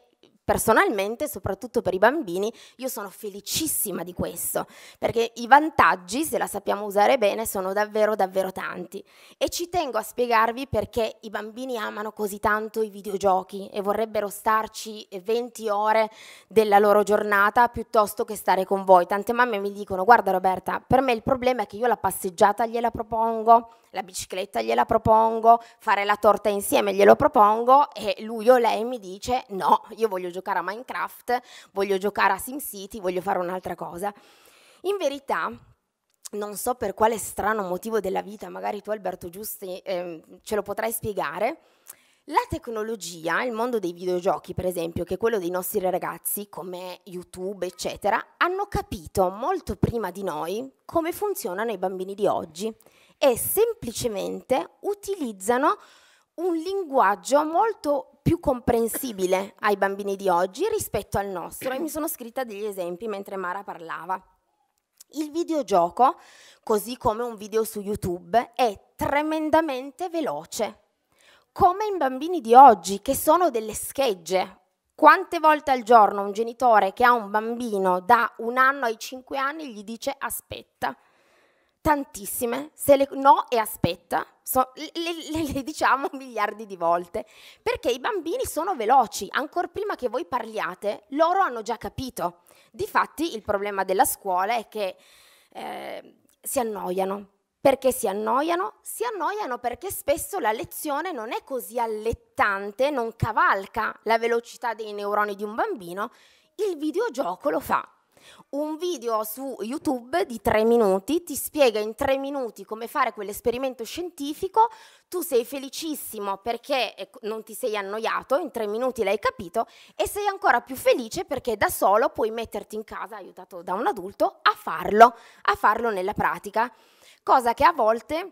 personalmente, soprattutto per i bambini, io sono felicissima di questo, perché i vantaggi, se la sappiamo usare bene, sono davvero davvero tanti. E ci tengo a spiegarvi perché i bambini amano così tanto i videogiochi e vorrebbero starci 20 ore della loro giornata piuttosto che stare con voi. Tante mamme mi dicono, guarda Roberta, per me il problema è che io la passeggiata gliela propongo, la bicicletta gliela propongo, fare la torta insieme glielo propongo e lui o lei mi dice no, io voglio giocare a Minecraft, voglio giocare a SimCity, voglio fare un'altra cosa. In verità, non so per quale strano motivo della vita, magari tu Alberto Giusti eh, ce lo potrai spiegare, la tecnologia, il mondo dei videogiochi per esempio, che è quello dei nostri ragazzi come YouTube eccetera, hanno capito molto prima di noi come funzionano i bambini di oggi e semplicemente utilizzano un linguaggio molto più comprensibile ai bambini di oggi rispetto al nostro e mi sono scritta degli esempi mentre Mara parlava. Il videogioco, così come un video su YouTube, è tremendamente veloce, come in bambini di oggi che sono delle schegge. Quante volte al giorno un genitore che ha un bambino da un anno ai cinque anni gli dice aspetta, tantissime, se le, no e aspetta, so, le, le, le, diciamo miliardi di volte, perché i bambini sono veloci, ancora prima che voi parliate, loro hanno già capito. Difatti il problema della scuola è che eh, si annoiano. Perché si annoiano? Si annoiano perché spesso la lezione non è così allettante, non cavalca la velocità dei neuroni di un bambino, il videogioco lo fa un video su YouTube di tre minuti, ti spiega in tre minuti come fare quell'esperimento scientifico, tu sei felicissimo perché ecco, non ti sei annoiato, in tre minuti l'hai capito e sei ancora più felice perché da solo puoi metterti in casa, aiutato da un adulto, a farlo, a farlo nella pratica, cosa che a volte...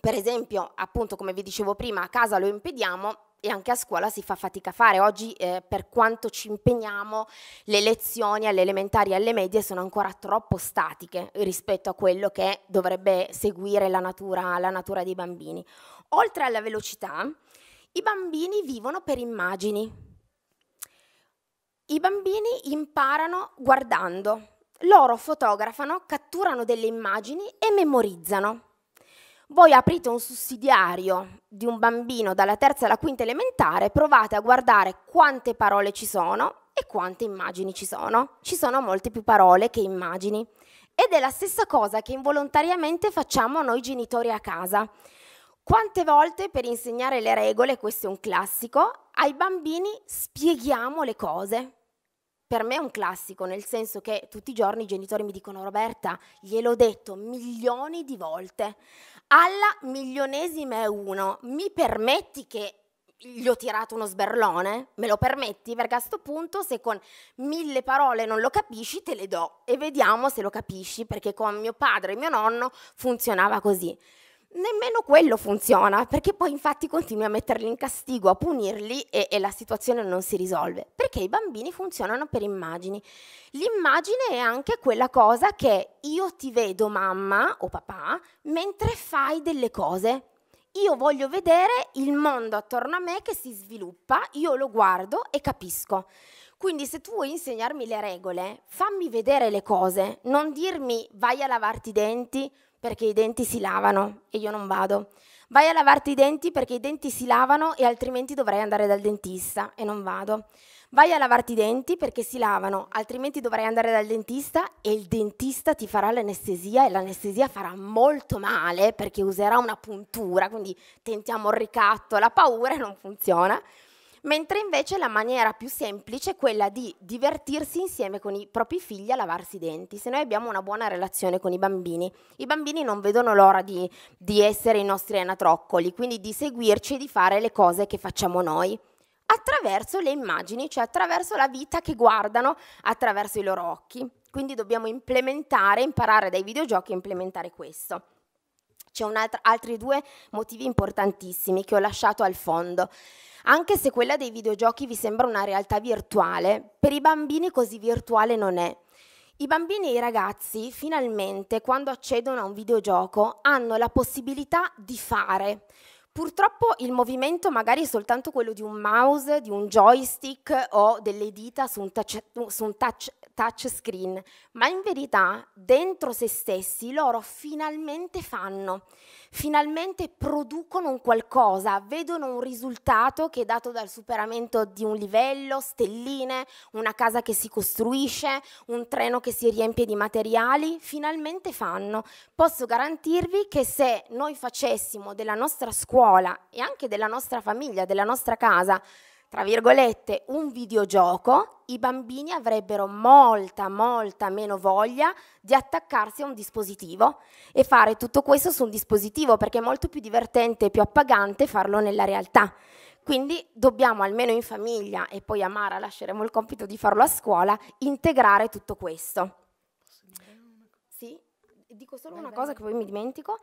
Per esempio, appunto, come vi dicevo prima, a casa lo impediamo, e anche a scuola si fa fatica a fare. Oggi, eh, per quanto ci impegniamo, le lezioni alle elementari e alle medie sono ancora troppo statiche rispetto a quello che dovrebbe seguire la natura, la natura dei bambini. Oltre alla velocità, i bambini vivono per immagini. I bambini imparano guardando. Loro fotografano, catturano delle immagini e memorizzano. Voi aprite un sussidiario di un bambino dalla terza alla quinta elementare, provate a guardare quante parole ci sono e quante immagini ci sono. Ci sono molte più parole che immagini. Ed è la stessa cosa che involontariamente facciamo noi genitori a casa. Quante volte per insegnare le regole, questo è un classico, ai bambini spieghiamo le cose, per me è un classico, nel senso che tutti i giorni i genitori mi dicono Roberta, gliel'ho detto milioni di volte, alla milionesima e uno, mi permetti che gli ho tirato uno sberlone? Me lo permetti? Perché a questo punto se con mille parole non lo capisci te le do e vediamo se lo capisci, perché con mio padre e mio nonno funzionava così. Nemmeno quello funziona, perché poi infatti continui a metterli in castigo, a punirli e, e la situazione non si risolve, perché i bambini funzionano per immagini. L'immagine è anche quella cosa che io ti vedo mamma o papà mentre fai delle cose, io voglio vedere il mondo attorno a me che si sviluppa, io lo guardo e capisco. Quindi se tu vuoi insegnarmi le regole, fammi vedere le cose, non dirmi vai a lavarti i denti, perché i denti si lavano e io non vado. Vai a lavarti i denti perché i denti si lavano e altrimenti dovrai andare dal dentista e non vado. Vai a lavarti i denti perché si lavano, altrimenti dovrai andare dal dentista e il dentista ti farà l'anestesia e l'anestesia farà molto male perché userà una puntura, quindi tentiamo il ricatto, la paura non funziona mentre invece la maniera più semplice è quella di divertirsi insieme con i propri figli a lavarsi i denti. Se noi abbiamo una buona relazione con i bambini, i bambini non vedono l'ora di, di essere i nostri anatroccoli, quindi di seguirci e di fare le cose che facciamo noi attraverso le immagini, cioè attraverso la vita che guardano attraverso i loro occhi. Quindi dobbiamo implementare, imparare dai videogiochi a implementare questo. C'è altri due motivi importantissimi che ho lasciato al fondo. Anche se quella dei videogiochi vi sembra una realtà virtuale, per i bambini così virtuale non è. I bambini e i ragazzi finalmente quando accedono a un videogioco hanno la possibilità di fare, Purtroppo il movimento magari è soltanto quello di un mouse, di un joystick o delle dita su un touch, su un touch, touch screen, ma in verità dentro se stessi loro finalmente fanno, finalmente producono un qualcosa, vedono un risultato che è dato dal superamento di un livello, stelline, una casa che si costruisce, un treno che si riempie di materiali, finalmente fanno. Posso garantirvi che se noi facessimo della nostra scuola e anche della nostra famiglia, della nostra casa, tra virgolette, un videogioco, i bambini avrebbero molta, molta meno voglia di attaccarsi a un dispositivo e fare tutto questo su un dispositivo perché è molto più divertente e più appagante farlo nella realtà. Quindi dobbiamo almeno in famiglia, e poi a Mara lasceremo il compito di farlo a scuola, integrare tutto questo dico solo una cosa che poi mi dimentico.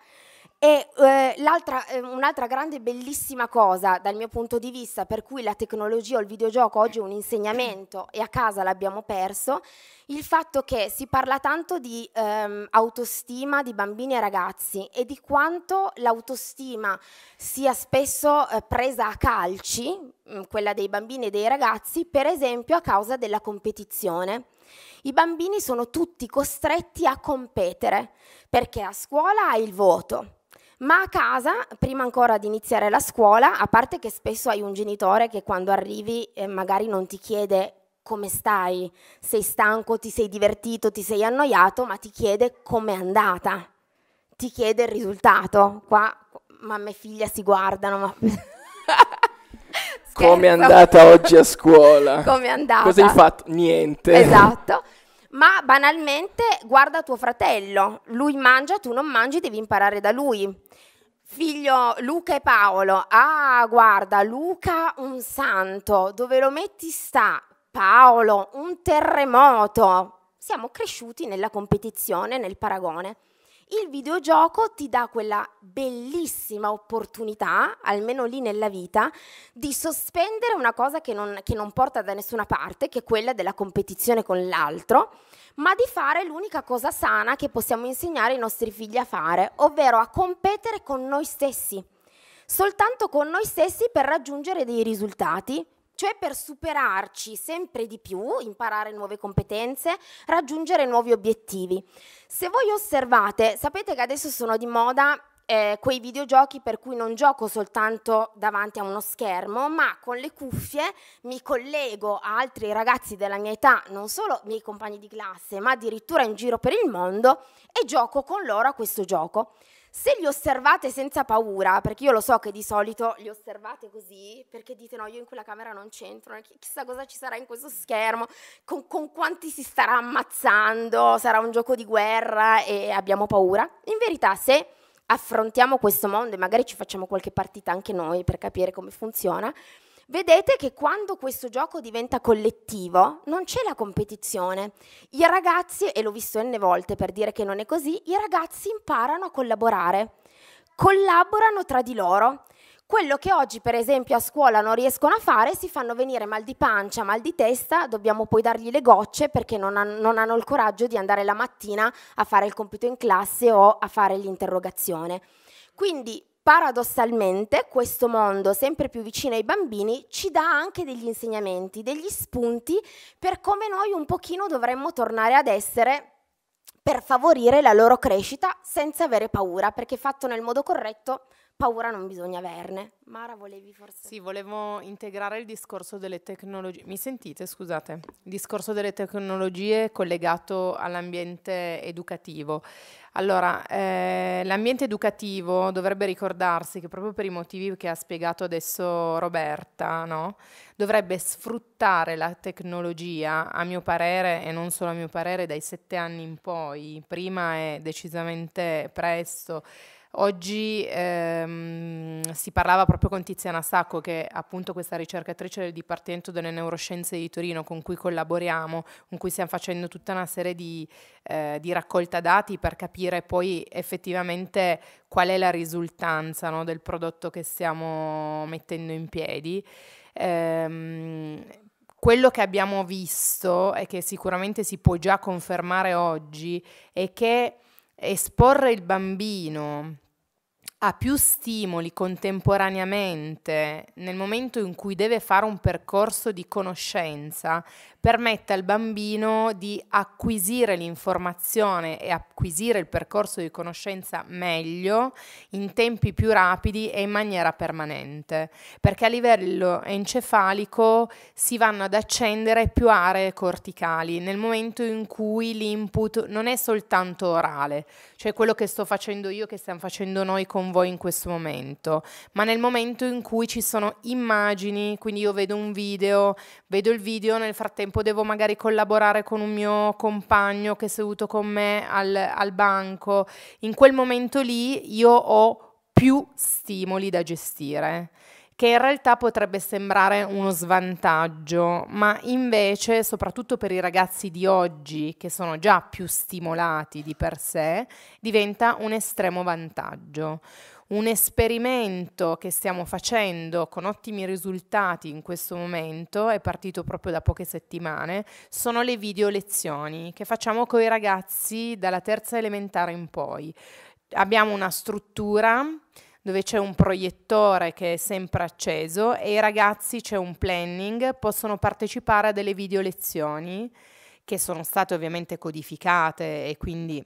E eh, eh, un'altra grande bellissima cosa dal mio punto di vista per cui la tecnologia o il videogioco oggi è un insegnamento e a casa l'abbiamo perso, il fatto che si parla tanto di ehm, autostima di bambini e ragazzi e di quanto l'autostima sia spesso eh, presa a calci, mh, mm, quella dei bambini e dei ragazzi, per esempio a causa della competizione i bambini sono tutti costretti a competere perché a scuola hai il voto, ma a casa, prima ancora di iniziare la scuola, a parte che spesso hai un genitore che quando arrivi eh, magari non ti chiede come stai, sei stanco, ti sei divertito, ti sei annoiato, ma ti chiede com'è andata, ti chiede il risultato. Qua mamma e figlia si guardano, ma... Come è andata oggi a scuola? Come è andata? Cosa hai fatto? Niente. Esatto. Ma banalmente guarda tuo fratello, lui mangia, tu non mangi, devi imparare da lui. Figlio Luca e Paolo, ah guarda Luca un santo, dove lo metti sta? Paolo un terremoto. Siamo cresciuti nella competizione, nel paragone. Il videogioco ti dà quella bellissima opportunità, almeno lì nella vita, di sospendere una cosa che non, che non porta da nessuna parte, che è quella della competizione con l'altro, ma di fare l'unica cosa sana che possiamo insegnare ai nostri figli a fare, ovvero a competere con noi stessi, soltanto con noi stessi per raggiungere dei risultati cioè per superarci sempre di più, imparare nuove competenze, raggiungere nuovi obiettivi. Se voi osservate, sapete che adesso sono di moda eh, quei videogiochi per cui non gioco soltanto davanti a uno schermo, ma con le cuffie mi collego a altri ragazzi della mia età, non solo miei compagni di classe, ma addirittura in giro per il mondo e gioco con loro a questo gioco. Se li osservate senza paura, perché io lo so che di solito li osservate così, perché dite no, io in quella camera non c'entro, chissà cosa ci sarà in questo schermo, con, con, quanti si starà ammazzando, sarà un gioco di guerra e abbiamo paura. In verità, se affrontiamo questo mondo e magari ci facciamo qualche partita anche noi per capire come funziona, Vedete che quando questo gioco diventa collettivo non c'è la competizione. I ragazzi, e l'ho visto n volte per dire che non è così, i ragazzi imparano a collaborare, collaborano tra di loro. Quello che oggi per esempio a scuola non riescono a fare, si fanno venire mal di pancia, mal di testa, dobbiamo poi dargli le gocce perché non, han- non hanno il coraggio di andare la mattina a fare il compito in classe o a fare l'interrogazione. Quindi paradossalmente questo mondo sempre più vicino ai bambini ci dà anche degli insegnamenti, degli spunti per come noi un pochino dovremmo tornare ad essere per favorire la loro crescita senza avere paura, perché fatto nel modo corretto paura non bisogna averne. Mara, volevi forse? Sì, volevo integrare il discorso delle tecnologie. Mi sentite? Scusate. Il discorso delle tecnologie collegato all'ambiente educativo. Allora, eh, l'ambiente educativo dovrebbe ricordarsi che proprio per i motivi che ha spiegato adesso Roberta, no? dovrebbe sfruttare la tecnologia, a mio parere, e non solo a mio parere, dai sette anni in poi, prima è decisamente presto Oggi ehm, si parlava proprio con Tiziana Sacco, che è appunto questa ricercatrice del Dipartimento delle Neuroscienze di Torino con cui collaboriamo, con cui stiamo facendo tutta una serie di, eh, di raccolta dati per capire poi effettivamente qual è la risultanza no, del prodotto che stiamo mettendo in piedi. Ehm, quello che abbiamo visto e che sicuramente si può già confermare oggi è che esporre il bambino ha più stimoli contemporaneamente nel momento in cui deve fare un percorso di conoscenza, permette al bambino di acquisire l'informazione e acquisire il percorso di conoscenza meglio, in tempi più rapidi e in maniera permanente, perché a livello encefalico si vanno ad accendere più aree corticali nel momento in cui l'input non è soltanto orale, cioè quello che sto facendo io, che stiamo facendo noi con voi in questo momento, ma nel momento in cui ci sono immagini, quindi io vedo un video, vedo il video, nel frattempo tempo devo magari collaborare con un mio compagno che è seduto con me al, al banco, in quel momento lì io ho più stimoli da gestire che in realtà potrebbe sembrare uno svantaggio, ma invece, soprattutto per i ragazzi di oggi, che sono già più stimolati di per sé, diventa un estremo vantaggio un esperimento che stiamo facendo con ottimi risultati in questo momento, è partito proprio da poche settimane, sono le video lezioni che facciamo con i ragazzi dalla terza elementare in poi. Abbiamo una struttura dove c'è un proiettore che è sempre acceso e i ragazzi c'è un planning, possono partecipare a delle video lezioni che sono state ovviamente codificate e quindi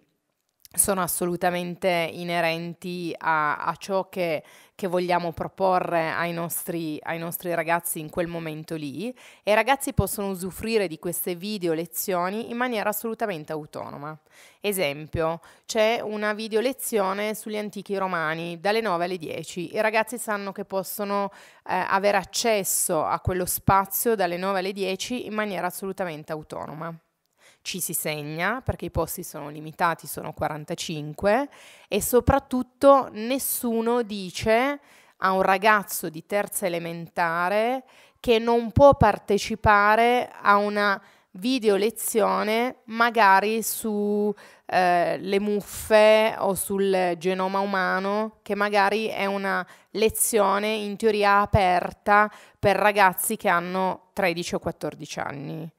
sono assolutamente inerenti a, a ciò che, che, vogliamo proporre ai nostri, ai nostri, ragazzi in quel momento lì e i ragazzi possono usufruire di queste video lezioni in maniera assolutamente autonoma. Esempio, c'è una video lezione sugli antichi romani dalle 9 alle 10. I ragazzi sanno che possono eh, avere accesso a quello spazio dalle 9 alle 10 in maniera assolutamente autonoma ci si segna perché i posti sono limitati, sono 45 e soprattutto nessuno dice a un ragazzo di terza elementare che non può partecipare a una video lezione magari sulle eh, muffe o sul genoma umano, che magari è una lezione in teoria aperta per ragazzi che hanno 13 o 14 anni.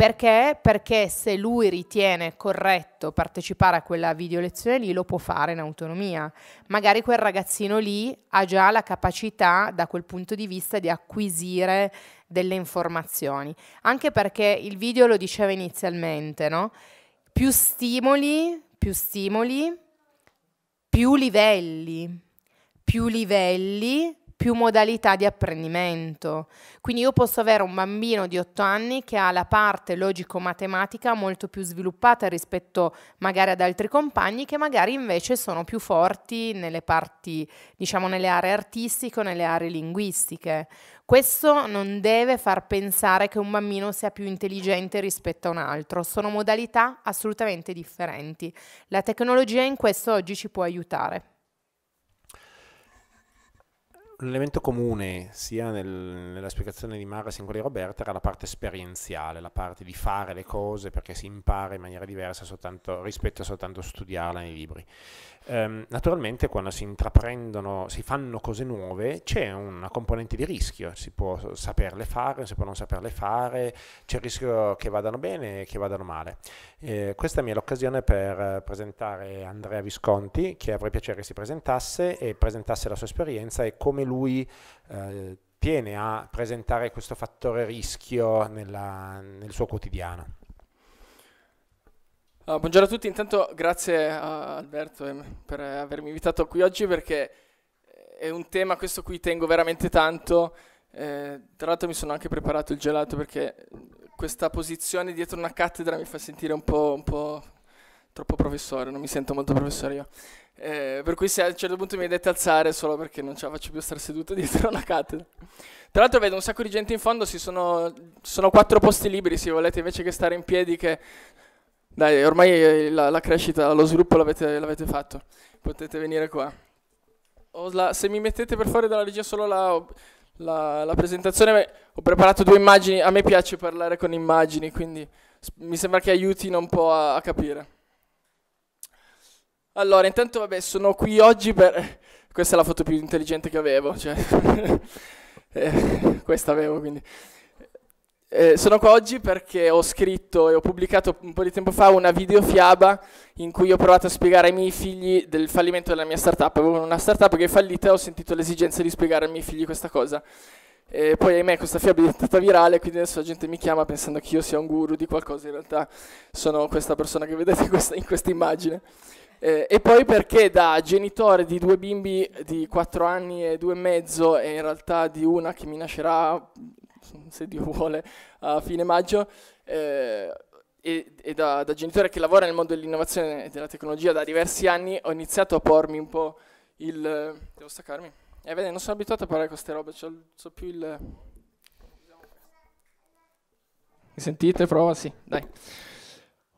Perché? Perché se lui ritiene corretto partecipare a quella video lezione lì lo può fare in autonomia. Magari quel ragazzino lì ha già la capacità da quel punto di vista di acquisire delle informazioni. Anche perché il video lo diceva inizialmente, no? Più stimoli, più stimoli, più livelli, più livelli, più modalità di apprendimento. Quindi io posso avere un bambino di 8 anni che ha la parte logico-matematica molto più sviluppata rispetto magari ad altri compagni che magari invece sono più forti nelle parti, diciamo, nelle aree artistiche o nelle aree linguistiche. Questo non deve far pensare che un bambino sia più intelligente rispetto a un altro, sono modalità assolutamente differenti. La tecnologia in questo oggi ci può aiutare l'elemento comune sia nel, nella spiegazione di Mara sia in quella di Roberta era la parte esperienziale, la parte di fare le cose perché si impara in maniera diversa soltanto, rispetto a soltanto studiarla nei libri ehm, naturalmente quando si intraprendono, si fanno cose nuove, c'è una componente di rischio, si può saperle fare, si può non saperle fare, c'è il rischio che vadano bene e che vadano male. Eh, questa mi è l'occasione per presentare Andrea Visconti, che avrei piacere si presentasse e presentasse la sua esperienza e come lui... Eh, tiene a presentare questo fattore rischio nella, nel suo quotidiano. Uh, buongiorno a tutti, intanto grazie a Alberto eh, per avermi invitato qui oggi perché eh, è un tema questo cui tengo veramente tanto. Eh, tra l'altro mi sono anche preparato il gelato perché questa posizione dietro una cattedra mi fa sentire un po', un po troppo professore, non mi sento molto professore io. Eh, per cui se a un certo punto mi vedete alzare solo perché non ce la faccio più stare seduto dietro una cattedra. Tra l'altro vedo un sacco di gente in fondo, ci sono, sono, quattro posti liberi se volete invece che stare in piedi che dai, ormai eh, la, la crescita, lo sviluppo l'avete, l'avete, fatto, potete venire qua. La, se mi mettete per fuori dalla regia solo la, la, presentazione, ho preparato due immagini, a me piace parlare con immagini, quindi mi sembra che aiutino un po' a, a capire. Allora, intanto vabbè, sono qui oggi per... Questa è la foto più intelligente che avevo, cioè... eh, questa avevo, quindi... Eh, sono qua oggi perché ho scritto e ho pubblicato un po' di tempo fa una videofiaba in cui ho provato a spiegare ai miei figli del fallimento della mia startup. Avevo una startup che è fallita e ho sentito l'esigenza di spiegare ai miei figli questa cosa. E poi ahimè questa fiaba è diventata virale, quindi adesso la gente mi chiama pensando che io sia un guru di qualcosa, in realtà sono questa persona che vedete questa, in questa immagine. Eh, e poi perché da genitore di due bimbi di 4 anni e due e mezzo e in realtà di una che mi nascerà se Dio vuole, a fine maggio. Eh, e, e da, da, genitore che lavora nel mondo dell'innovazione e della tecnologia da diversi anni ho iniziato a pormi un po' il... Devo staccarmi? Eh, vedi, non sono abituato a parlare con queste robe, c'ho, c'ho più il... Mi sentite? Prova? Sì, dai.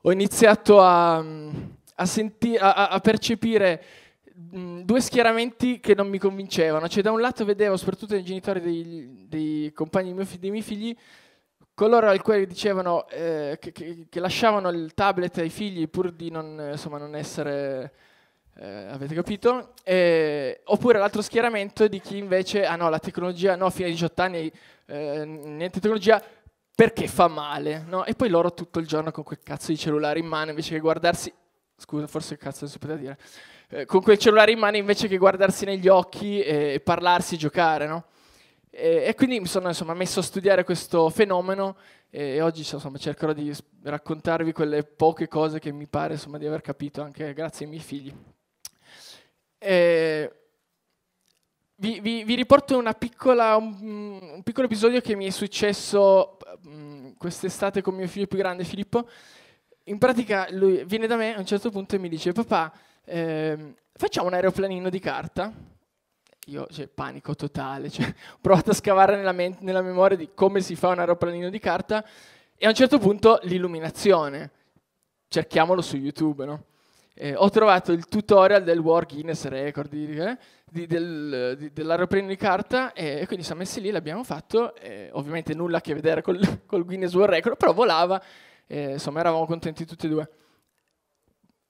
Ho iniziato a, a, senti- a, a percepire Mm, due schieramenti che non mi convincevano. Cioè, da un lato vedevo, soprattutto i genitori dei, dei compagni dei, dei miei figli, coloro al quale dicevano eh, che, che, che, lasciavano il tablet ai figli pur di non, insomma, non essere... Eh, avete capito? Eh, oppure l'altro schieramento di chi invece, ah no, la tecnologia, no, fino ai 18 anni eh, niente tecnologia, perché fa male, no? E poi loro tutto il giorno con quel cazzo di cellulare in mano invece che guardarsi, scusa, forse il cazzo non si poteva dire, eh, con quel cellulare in mano invece che guardarsi negli occhi e, parlarsi, giocare, no? E, e, quindi mi sono insomma, messo a studiare questo fenomeno e, e oggi insomma, cercherò di raccontarvi quelle poche cose che mi pare insomma, di aver capito anche grazie ai miei figli. Eh, vi, vi, vi, riporto piccola, un, un, piccolo episodio che mi è successo mh, mm, quest'estate con mio figlio più grande, Filippo. In pratica lui viene da me a un certo punto e mi dice, papà, eh, facciamo un aeroplanino di carta. Io, cioè, panico totale, cioè, ho provato a scavare nella, me- nella memoria di come si fa un aeroplanino di carta e a un certo punto l'illuminazione. Cerchiamolo su YouTube, no? Eh, ho trovato il tutorial del War Guinness Record eh, di, del, di, dell'aeroplanino di carta e, e quindi siamo messi lì, l'abbiamo fatto, eh, ovviamente nulla a che vedere col, col Guinness World Record, però volava, insomma eravamo contenti tutti e due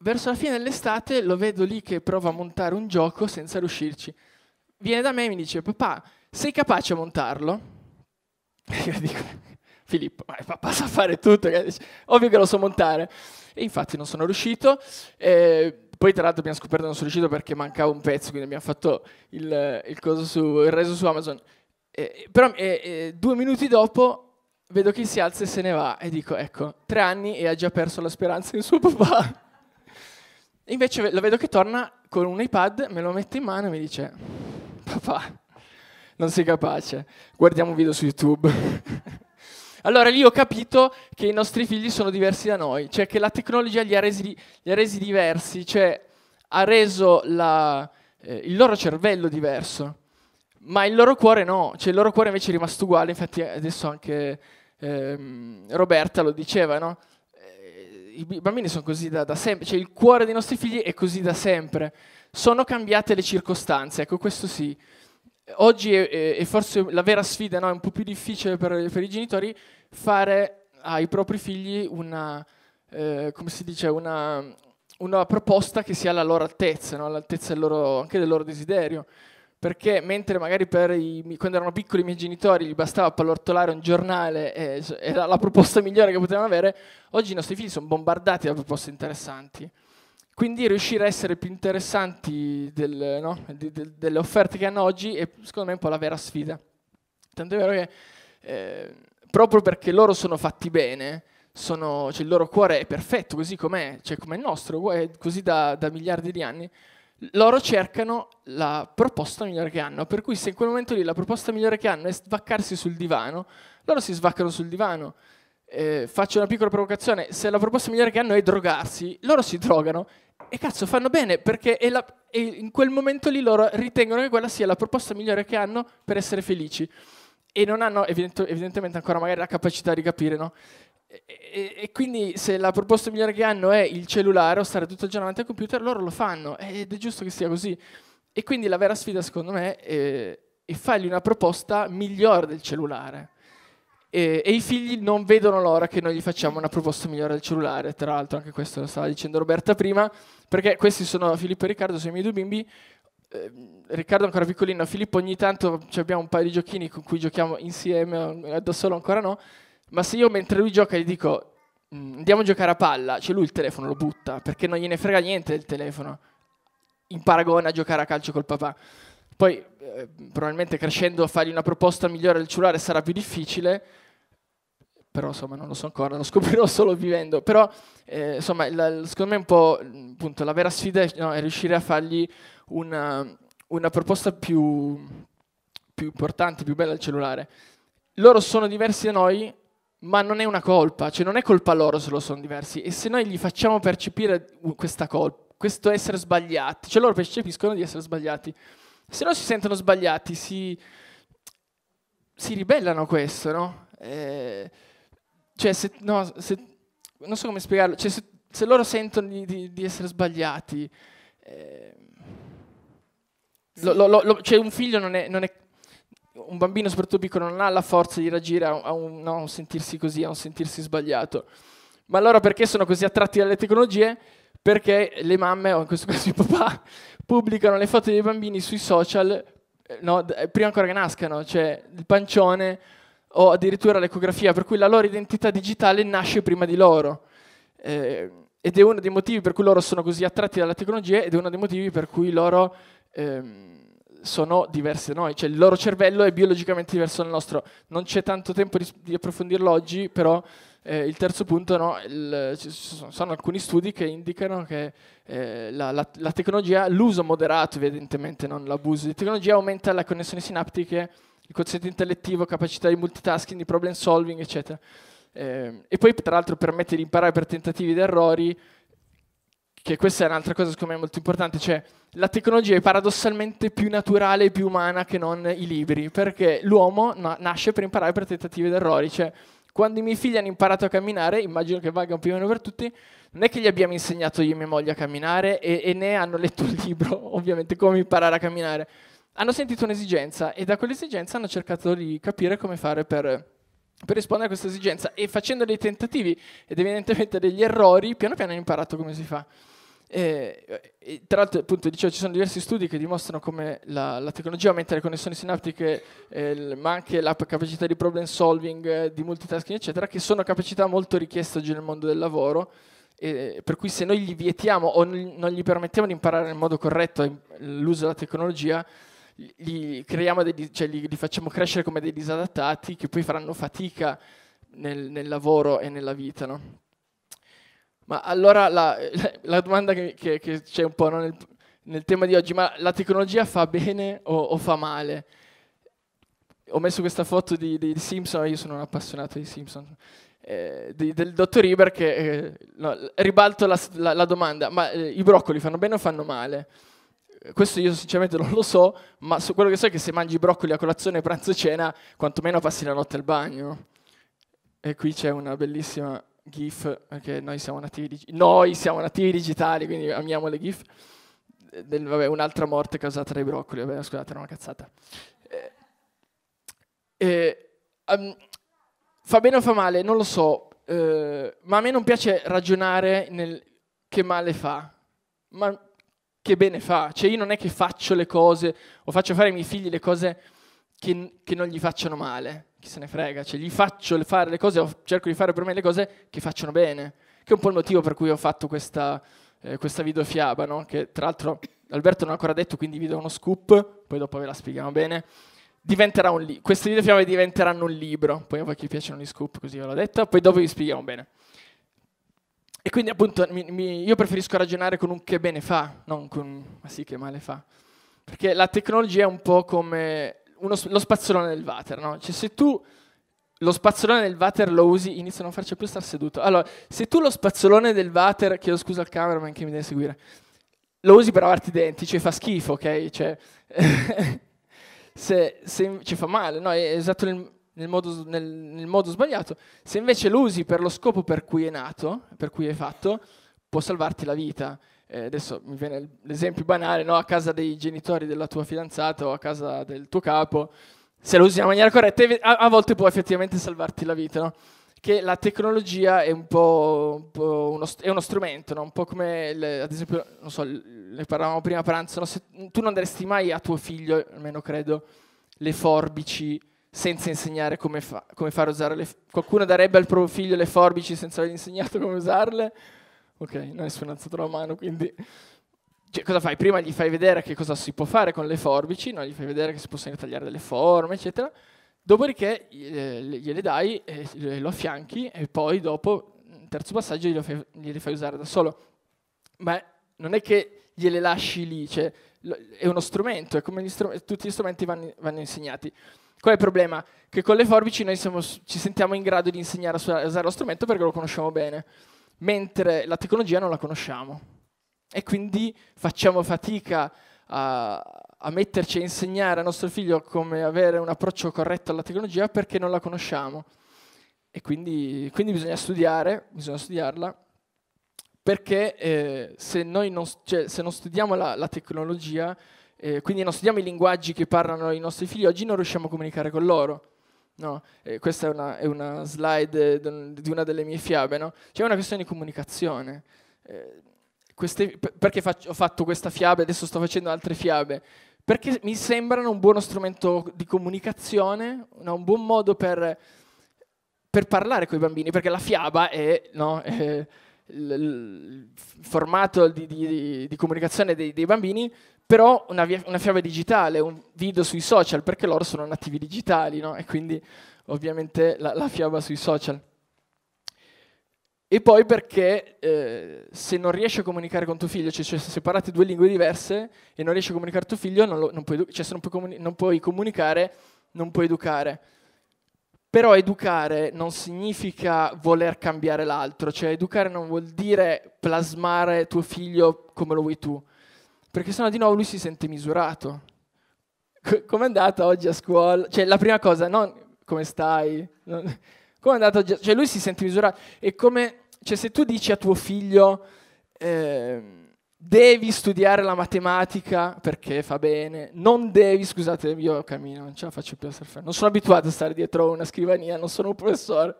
verso la fine dell'estate lo vedo lì che prova a montare un gioco senza riuscirci. Viene da me e mi dice, papà, sei capace a montarlo? E io dico, Filippo, ma papà sa fare tutto, ovvio che lo so montare. E infatti non sono riuscito. Eh, poi tra l'altro abbiamo scoperto che non sono riuscito perché mancava un pezzo, quindi abbiamo fatto il, il, su, il reso su Amazon. Eh, però eh, due minuti dopo vedo che si alza e se ne va e dico, ecco, tre anni e ha già perso la speranza in suo papà. Invece lo vedo che torna con un iPad, me lo mette in mano e mi dice, papà, non sei capace, guardiamo un video su YouTube. allora lì ho capito che i nostri figli sono diversi da noi, cioè che la tecnologia li ha resi, li ha resi diversi, cioè ha reso la, eh, il loro cervello diverso, ma il loro cuore no, cioè il loro cuore invece è rimasto uguale, infatti adesso anche ehm, Roberta lo diceva, no? i bambini sono così da, da sempre, cioè il cuore dei nostri figli è così da sempre. Sono cambiate le circostanze, ecco questo sì. Oggi è, è forse la vera sfida, no? è un po' più difficile per, per i genitori fare ai propri figli una, eh, come si dice, una, una proposta che sia alla loro altezza, no? all'altezza loro, anche del loro desiderio perché mentre magari i, quando erano piccoli i miei genitori gli bastava pallortolare un giornale, eh, era la proposta migliore che potevano avere, oggi i nostri figli sono bombardati da proposte interessanti. Quindi riuscire a essere più interessanti del, no, de, de, delle offerte che hanno oggi è secondo me un po' la vera sfida. Tanto è vero che eh, proprio perché loro sono fatti bene, sono, cioè il loro cuore è perfetto così com'è, cioè come il nostro, così da, da miliardi di anni, loro cercano la proposta migliore che hanno, per cui se in quel momento lì la proposta migliore che hanno è svaccarsi sul divano, loro si svaccano sul divano. Eh, faccio una piccola provocazione, se la proposta migliore che hanno è drogarsi, loro si drogano e cazzo fanno bene perché la, in quel momento lì loro ritengono che quella sia la proposta migliore che hanno per essere felici e non hanno evident- evidentemente ancora magari la capacità di capire no? E, e, quindi se la proposta migliore che hanno è il cellulare o stare tutto il giorno davanti al computer, loro lo fanno ed è giusto che sia così. E quindi la vera sfida secondo me è, è fargli una proposta migliore del cellulare. E, e, i figli non vedono l'ora che noi gli facciamo una proposta migliore del cellulare, tra l'altro anche questo lo stava dicendo Roberta prima, perché questi sono Filippo e Riccardo, sono i miei due bimbi, ehm, Riccardo ancora piccolino, Filippo ogni tanto cioè abbiamo un paio di giochini con cui giochiamo insieme, da solo ancora no, ma se io mentre lui gioca gli dico mm, andiamo a giocare a palla, c'è cioè lui il telefono lo butta perché non gliene frega niente del telefono. In paragone a giocare a calcio col papà. Poi eh, probabilmente crescendo fargli una proposta migliore del cellulare sarà più difficile, però insomma non lo so ancora, lo scoprirò solo vivendo. Però eh, insomma la, secondo me un po' appunto, la vera sfida è, no, è riuscire a fargli una, una proposta più, più importante, più bella del cellulare. Loro sono diversi da noi ma non è una colpa, cioè non è colpa loro se lo sono diversi. E se noi gli facciamo percepire questa colpa, questo essere sbagliati, cioè loro percepiscono di essere sbagliati, se no si sentono sbagliati, si, si ribellano a questo, no? Eh, cioè, se, no, se, non so come spiegarlo, cioè se, se loro sentono di, di, di essere sbagliati, eh, lo, lo, lo, cioè un figlio non è, non è un bambino soprattutto piccolo non ha la forza di reagire a un, a un, no, un sentirsi così, a un sentirsi sbagliato. Ma allora perché sono così attratti dalle tecnologie? Perché le mamme, o in questo caso i papà, pubblicano le foto dei bambini sui social eh, no, eh, prima ancora che nascano, cioè il pancione o addirittura l'ecografia, per cui la loro identità digitale nasce prima di loro. Eh, ed è uno dei motivi per cui loro sono così attratti dalla tecnologia ed è uno dei motivi per cui loro... Ehm, sono diverse da noi, cioè il loro cervello è biologicamente diverso dal nostro. Non c'è tanto tempo di, di approfondirlo oggi, però eh, il terzo punto, no, il, ci sono alcuni studi che indicano che eh, la, la, la, tecnologia, l'uso moderato evidentemente, non l'abuso di tecnologia, aumenta le connessioni sinaptiche, il quoziente intellettivo, capacità di multitasking, di problem solving, eccetera. Eh, e poi tra l'altro permette di imparare per tentativi ed errori, che questa è un'altra cosa secondo me molto importante, cioè la tecnologia è paradossalmente più naturale e più umana che non i libri, perché l'uomo na- nasce per imparare per tentativi ed errori, cioè quando i miei figli hanno imparato a camminare, immagino che valga più o meno per tutti, non è che gli abbiamo insegnato io e mia moglie a camminare e, e né hanno letto un libro, ovviamente, come imparare a camminare. Hanno sentito un'esigenza e da quell'esigenza hanno cercato di capire come fare per, per rispondere a questa esigenza e facendo dei tentativi ed evidentemente degli errori, piano piano hanno imparato come si fa. E, tra l'altro, appunto, dicevo, ci sono diversi studi che dimostrano come la, la tecnologia aumenta le connessioni sinaptiche, eh, ma anche la capacità di problem solving, eh, di multitasking, eccetera, che sono capacità molto richieste oggi nel mondo del lavoro. Eh, per cui se noi gli vietiamo o non gli permettiamo di imparare nel modo corretto eh, l'uso della tecnologia, li, dei, cioè li, li facciamo crescere come dei disadattati che poi faranno fatica nel, nel lavoro e nella vita. No? Ma allora la, la domanda che, che, che, c'è un po' no, nel, nel, tema di oggi, ma la tecnologia fa bene o, o fa male? Ho messo questa foto di, di, Simpson, io sono un appassionato di Simpson, eh, di, del dottor Iber che eh, no, ribalto la, la, la, domanda, ma eh, i broccoli fanno bene o fanno male? questo io sinceramente non lo so, ma so quello che so è che se mangi broccoli a colazione, pranzo e cena, quantomeno passi la notte al bagno. E qui c'è una bellissima GIF, perché noi siamo nativi, dig- noi siamo nativi digitali, quindi amiamo le GIF. Del, vabbè, un'altra morte causata dai broccoli, vabbè, scusate, era una cazzata. Eh, eh, um, fa bene o fa male? Non lo so, eh, ma a me non piace ragionare nel che male fa, ma che bene fa. Cioè io non è che faccio le cose o faccio fare ai miei figli le cose che, che non gli facciano male chi se ne frega, cioè gli faccio fare le cose, cerco di fare per me le cose che facciano bene, che è un po' il motivo per cui ho fatto questa, eh, questa videofiaba, no? che tra l'altro Alberto non ha ancora detto, quindi vi do uno scoop, poi dopo ve la spieghiamo bene. Li- queste videofiabe diventeranno un libro, poi a voi chi piacciono gli scoop così ve l'ho detto, poi dopo vi spieghiamo bene. E quindi appunto mi, mi, io preferisco ragionare con un che bene fa, non con un ma sì che male fa. Perché la tecnologia è un po' come uno, lo spazzolone del water, no? Cioè se tu lo spazzolone del water lo usi, inizia a non farci più star seduto. Allora, se tu lo spazzolone del water, chiedo scusa al cameraman che mi deve seguire, lo usi per lavarti i denti, cioè fa schifo, ok? Cioè, se, se, ci fa male, no? È esatto nel, nel, modo, nel, nel modo sbagliato. Se invece lo usi per lo scopo per cui è nato, per cui è fatto, può salvarti la vita eh, adesso mi viene l'esempio banale, no? a casa dei genitori della tua fidanzata o a casa del tuo capo, se lo usi in maniera corretta, a, a volte può effettivamente salvarti la vita. No? Che la tecnologia è un po', un po uno, è uno strumento, no? un po' come, le, ad esempio, non so, ne parlavamo prima a pranzo, se, tu non daresti mai a tuo figlio, almeno credo, le forbici senza insegnare come, fa, come fare usare le... Qualcuno darebbe al proprio figlio le forbici senza aver insegnato come usarle? Ok, nessuno ha alzato la mano, quindi... Cioè, cosa fai? Prima gli fai vedere che cosa si può fare con le forbici, no? gli fai vedere che si possono tagliare delle forme, eccetera. Dopodiché eh, gliele dai, lo affianchi e poi dopo, mm, terzo passaggio, gliele fai, gliele fai usare da solo. Ma non è che gliele lasci lì, cioè, è uno strumento, è come gli strumenti, tutti gli strumenti vanno, vanno, insegnati. Qual è il problema? Che con le forbici noi siamo, ci sentiamo in grado di insegnare a usare lo strumento perché lo conosciamo bene mentre la tecnologia non la conosciamo e quindi facciamo fatica a, a metterci a insegnare a nostro figlio come avere un approccio corretto alla tecnologia perché non la conosciamo. E quindi, quindi bisogna studiare, bisogna studiarla, perché eh, se noi non, cioè, se non studiamo la, la tecnologia, eh, quindi non studiamo i linguaggi che parlano i nostri figli, oggi non riusciamo a comunicare con loro. No? Eh, questa è una, è una slide di una delle mie fiabe, no? c'è una questione di comunicazione. Eh, queste, perché faccio, ho fatto questa fiabe, adesso sto facendo altre fiabe? Perché mi sembrano un buono strumento di comunicazione, no? un buon modo per, per parlare con i bambini, perché la fiaba è, è il, il, formato di, di, di comunicazione dei, dei bambini però una, via, una, fiaba digitale, un video sui social, perché loro sono nativi digitali, no? E quindi ovviamente la, la, fiaba sui social. E poi perché eh, se non riesci a comunicare con tuo figlio, cioè, cioè se separate due lingue diverse e non riesci a comunicare con tuo figlio, non, lo, non, puoi, cioè, non, puoi comuni- non puoi comunicare, non puoi educare. Però educare non significa voler cambiare l'altro, cioè educare non vuol dire plasmare tuo figlio come lo vuoi tu, perché sennò di nuovo lui si sente misurato. C- è andata oggi a scuola? Cioè, la prima cosa, non come stai, non, com'è andata oggi? A... Cioè, lui si sente misurato. È come, cioè, se tu dici a tuo figlio, eh, devi studiare la matematica perché fa bene, non devi, scusate, io cammino, non ce la faccio più a stare non sono abituato a stare dietro una scrivania, non sono un professore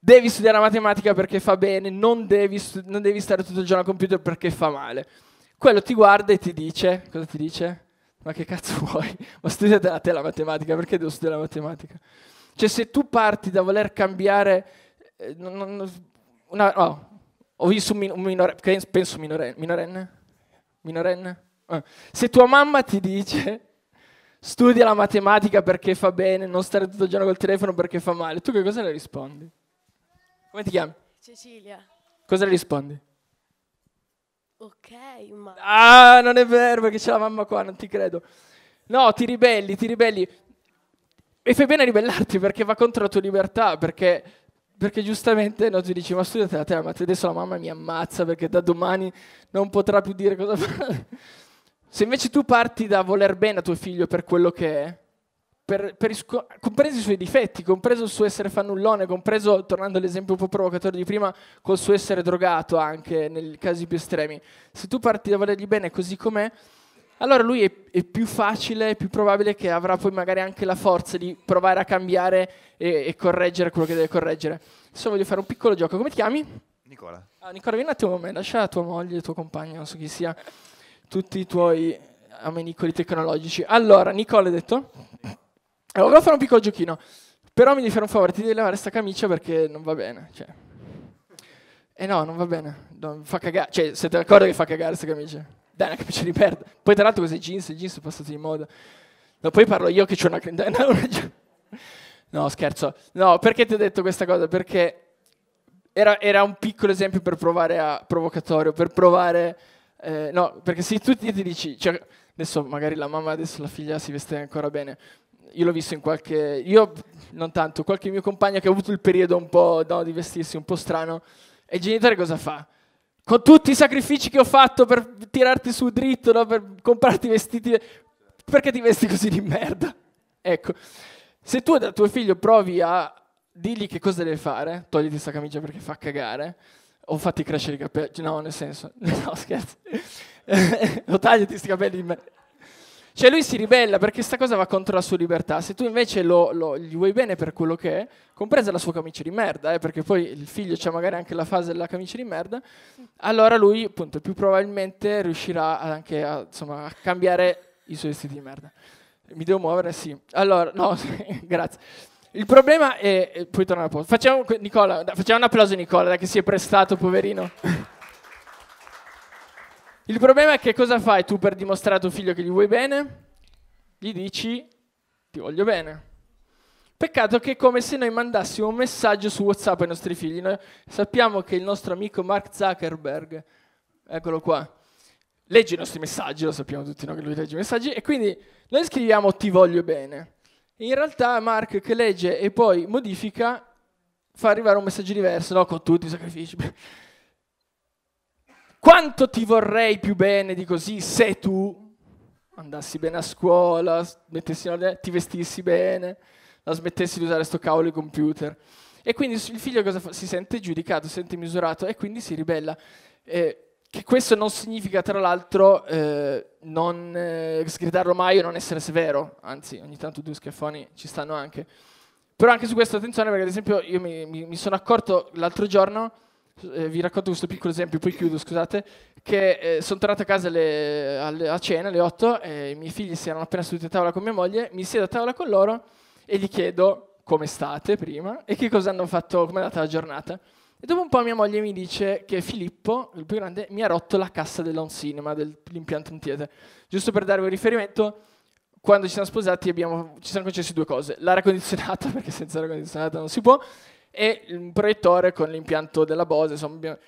devi studiare la matematica perché fa bene, non devi, stu- non devi, stare tutto il giorno al computer perché fa male. Quello ti guarda e ti dice, cosa ti dice? Ma che cazzo vuoi? Ma studiate a te la matematica, perché devo studiare la matematica? Cioè se tu parti da voler cambiare... Eh, non, non, una, oh, ho visto un, min- un minorenne, penso minorenne, minorenne? minorenne? Ah. Se tua mamma ti dice studia la matematica perché fa bene, non stare tutto il giorno col telefono perché fa male, tu che cosa le rispondi? Come ti chiami? Cecilia. Cosa le rispondi? Ok, ma... Ah, non è vero perché c'è la mamma qua, non ti credo. No, ti ribelli, ti ribelli. E fai bene a ribellarti perché va contro la tua libertà, perché, perché giustamente no, tu dici ma studiate la terra, ma adesso la mamma mi ammazza perché da domani non potrà più dire cosa fare. Se invece tu parti da voler bene a tuo figlio per quello che è, per, per, compresi i suoi difetti, compreso il suo essere fannullone, compreso, tornando all'esempio un po' provocatore di prima, col suo essere drogato anche nei casi più estremi. Se tu parti da volergli bene così com'è, allora lui è, è, più facile, è più probabile che avrà poi magari anche la forza di provare a cambiare e, e correggere quello che deve correggere. Adesso voglio fare un piccolo gioco. Come ti chiami? Nicola. Ah, Nicola, vieni un attimo a me, lascia tua moglie, il tuo compagno, non so chi sia, tutti i tuoi amenicoli tecnologici. Allora, Nicola hai detto? Allora, volevo fare un piccolo giochino, però mi devi fare un favore, ti devi levare questa camicia perché non va bene. Cioè. Eh no, non va bene, non, fa cagare, cioè siete d'accordo che fa cagare questa camicia? Dai, una camicia di merda. Poi tra l'altro questi jeans, i jeans sono passati di moda. No, poi parlo io che ho una... No, scherzo. No, perché ti ho detto questa cosa? Perché era, era un piccolo esempio per provare a provocatorio, per provare... Eh, no, perché se tu ti dici... Cioè, adesso magari la mamma, adesso la figlia si veste ancora bene, io l'ho visto in qualche... Io non tanto, qualche mio compagno che ha avuto il periodo un po' no, di vestirsi un po' strano. E il genitore cosa fa? Con tutti i sacrifici che ho fatto per tirarti su dritto, no, per comprarti vestiti, perché ti vesti così di merda? Ecco, se tu da tuo figlio provi a dirgli che cosa deve fare, togliti questa camicia perché fa cagare, o fatti crescere i capelli, no, nel senso, no scherzo, o tagliati questi capelli di merda. Cioè lui si ribella perché questa cosa va contro la sua libertà. Se tu invece lo, lo, gli vuoi bene per quello che è, compresa la sua camicia di merda, eh, perché poi il figlio c'ha magari anche la fase della camicia di merda, allora lui appunto più probabilmente riuscirà anche a, insomma, a cambiare i suoi vestiti di merda. Mi devo muovere? Sì. Allora, no, grazie. Il problema è... Poi tornare a posto. Facciamo, Nicola, facciamo un applauso a Nicola, che si è prestato, poverino. Il problema è che cosa fai tu per dimostrare a tuo figlio che gli vuoi bene? Gli dici ti voglio bene. Peccato che è come se noi mandassimo un messaggio su WhatsApp ai nostri figli. Noi sappiamo che il nostro amico Mark Zuckerberg, eccolo qua, legge i nostri messaggi, lo sappiamo tutti noi che lui legge i messaggi, e quindi noi scriviamo ti voglio bene. In realtà Mark che legge e poi modifica fa arrivare un messaggio diverso, no? con tutti i sacrifici. Quanto ti vorrei più bene di così se tu andassi bene a scuola, ti vestissi bene, la smettessi di usare sto cavolo di computer. E quindi il figlio fa? si sente giudicato, si sente misurato e quindi si ribella. Eh, che questo non significa, tra l'altro, eh, non eh, sgridarlo mai o non essere severo, anzi, ogni tanto due schiaffoni ci stanno anche. Però anche su questo attenzione, perché ad esempio io mi, mi, mi sono accorto l'altro giorno eh, vi racconto questo piccolo esempio, poi chiudo, scusate, che eh, sono tornato a casa alle, alle, a cena alle 8 e i miei figli si erano appena seduti a tavola con mia moglie, mi siedo a tavola con loro e gli chiedo come state prima e che cosa hanno fatto, come è andata la giornata. E dopo un po' mia moglie mi dice che Filippo, il più grande, mi ha rotto la cassa dell'on cinema, dell'impianto in theater. Giusto per darvi un riferimento, quando ci siamo sposati abbiamo, ci siamo concessi due cose, l'aria condizionata, perché senza aria condizionata non si può, e un proiettore con l'impianto della Bose, insomma abbiamo,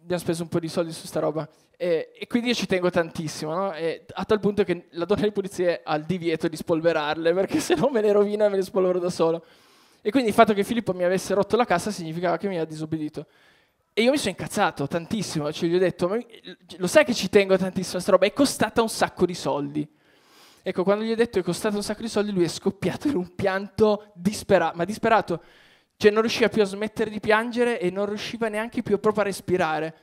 abbiamo speso un po' di soldi su sta roba e, e quindi io ci tengo tantissimo, no? a tal punto che la donna di pulizie ha il divieto di spolverarle perché se no me le rovina e me le spolvero da solo. E quindi il fatto che Filippo mi avesse rotto la cassa significava che mi ha disobbedito. E io mi sono incazzato tantissimo, cioè gli ho detto, ma lo sai che ci tengo tantissimo a questa roba, è costata un sacco di soldi. Ecco, quando gli ho detto è costata un sacco di soldi, lui è scoppiato in un pianto disperato, ma disperato cioè non riusciva più a smettere di piangere e non riusciva neanche più proprio a respirare.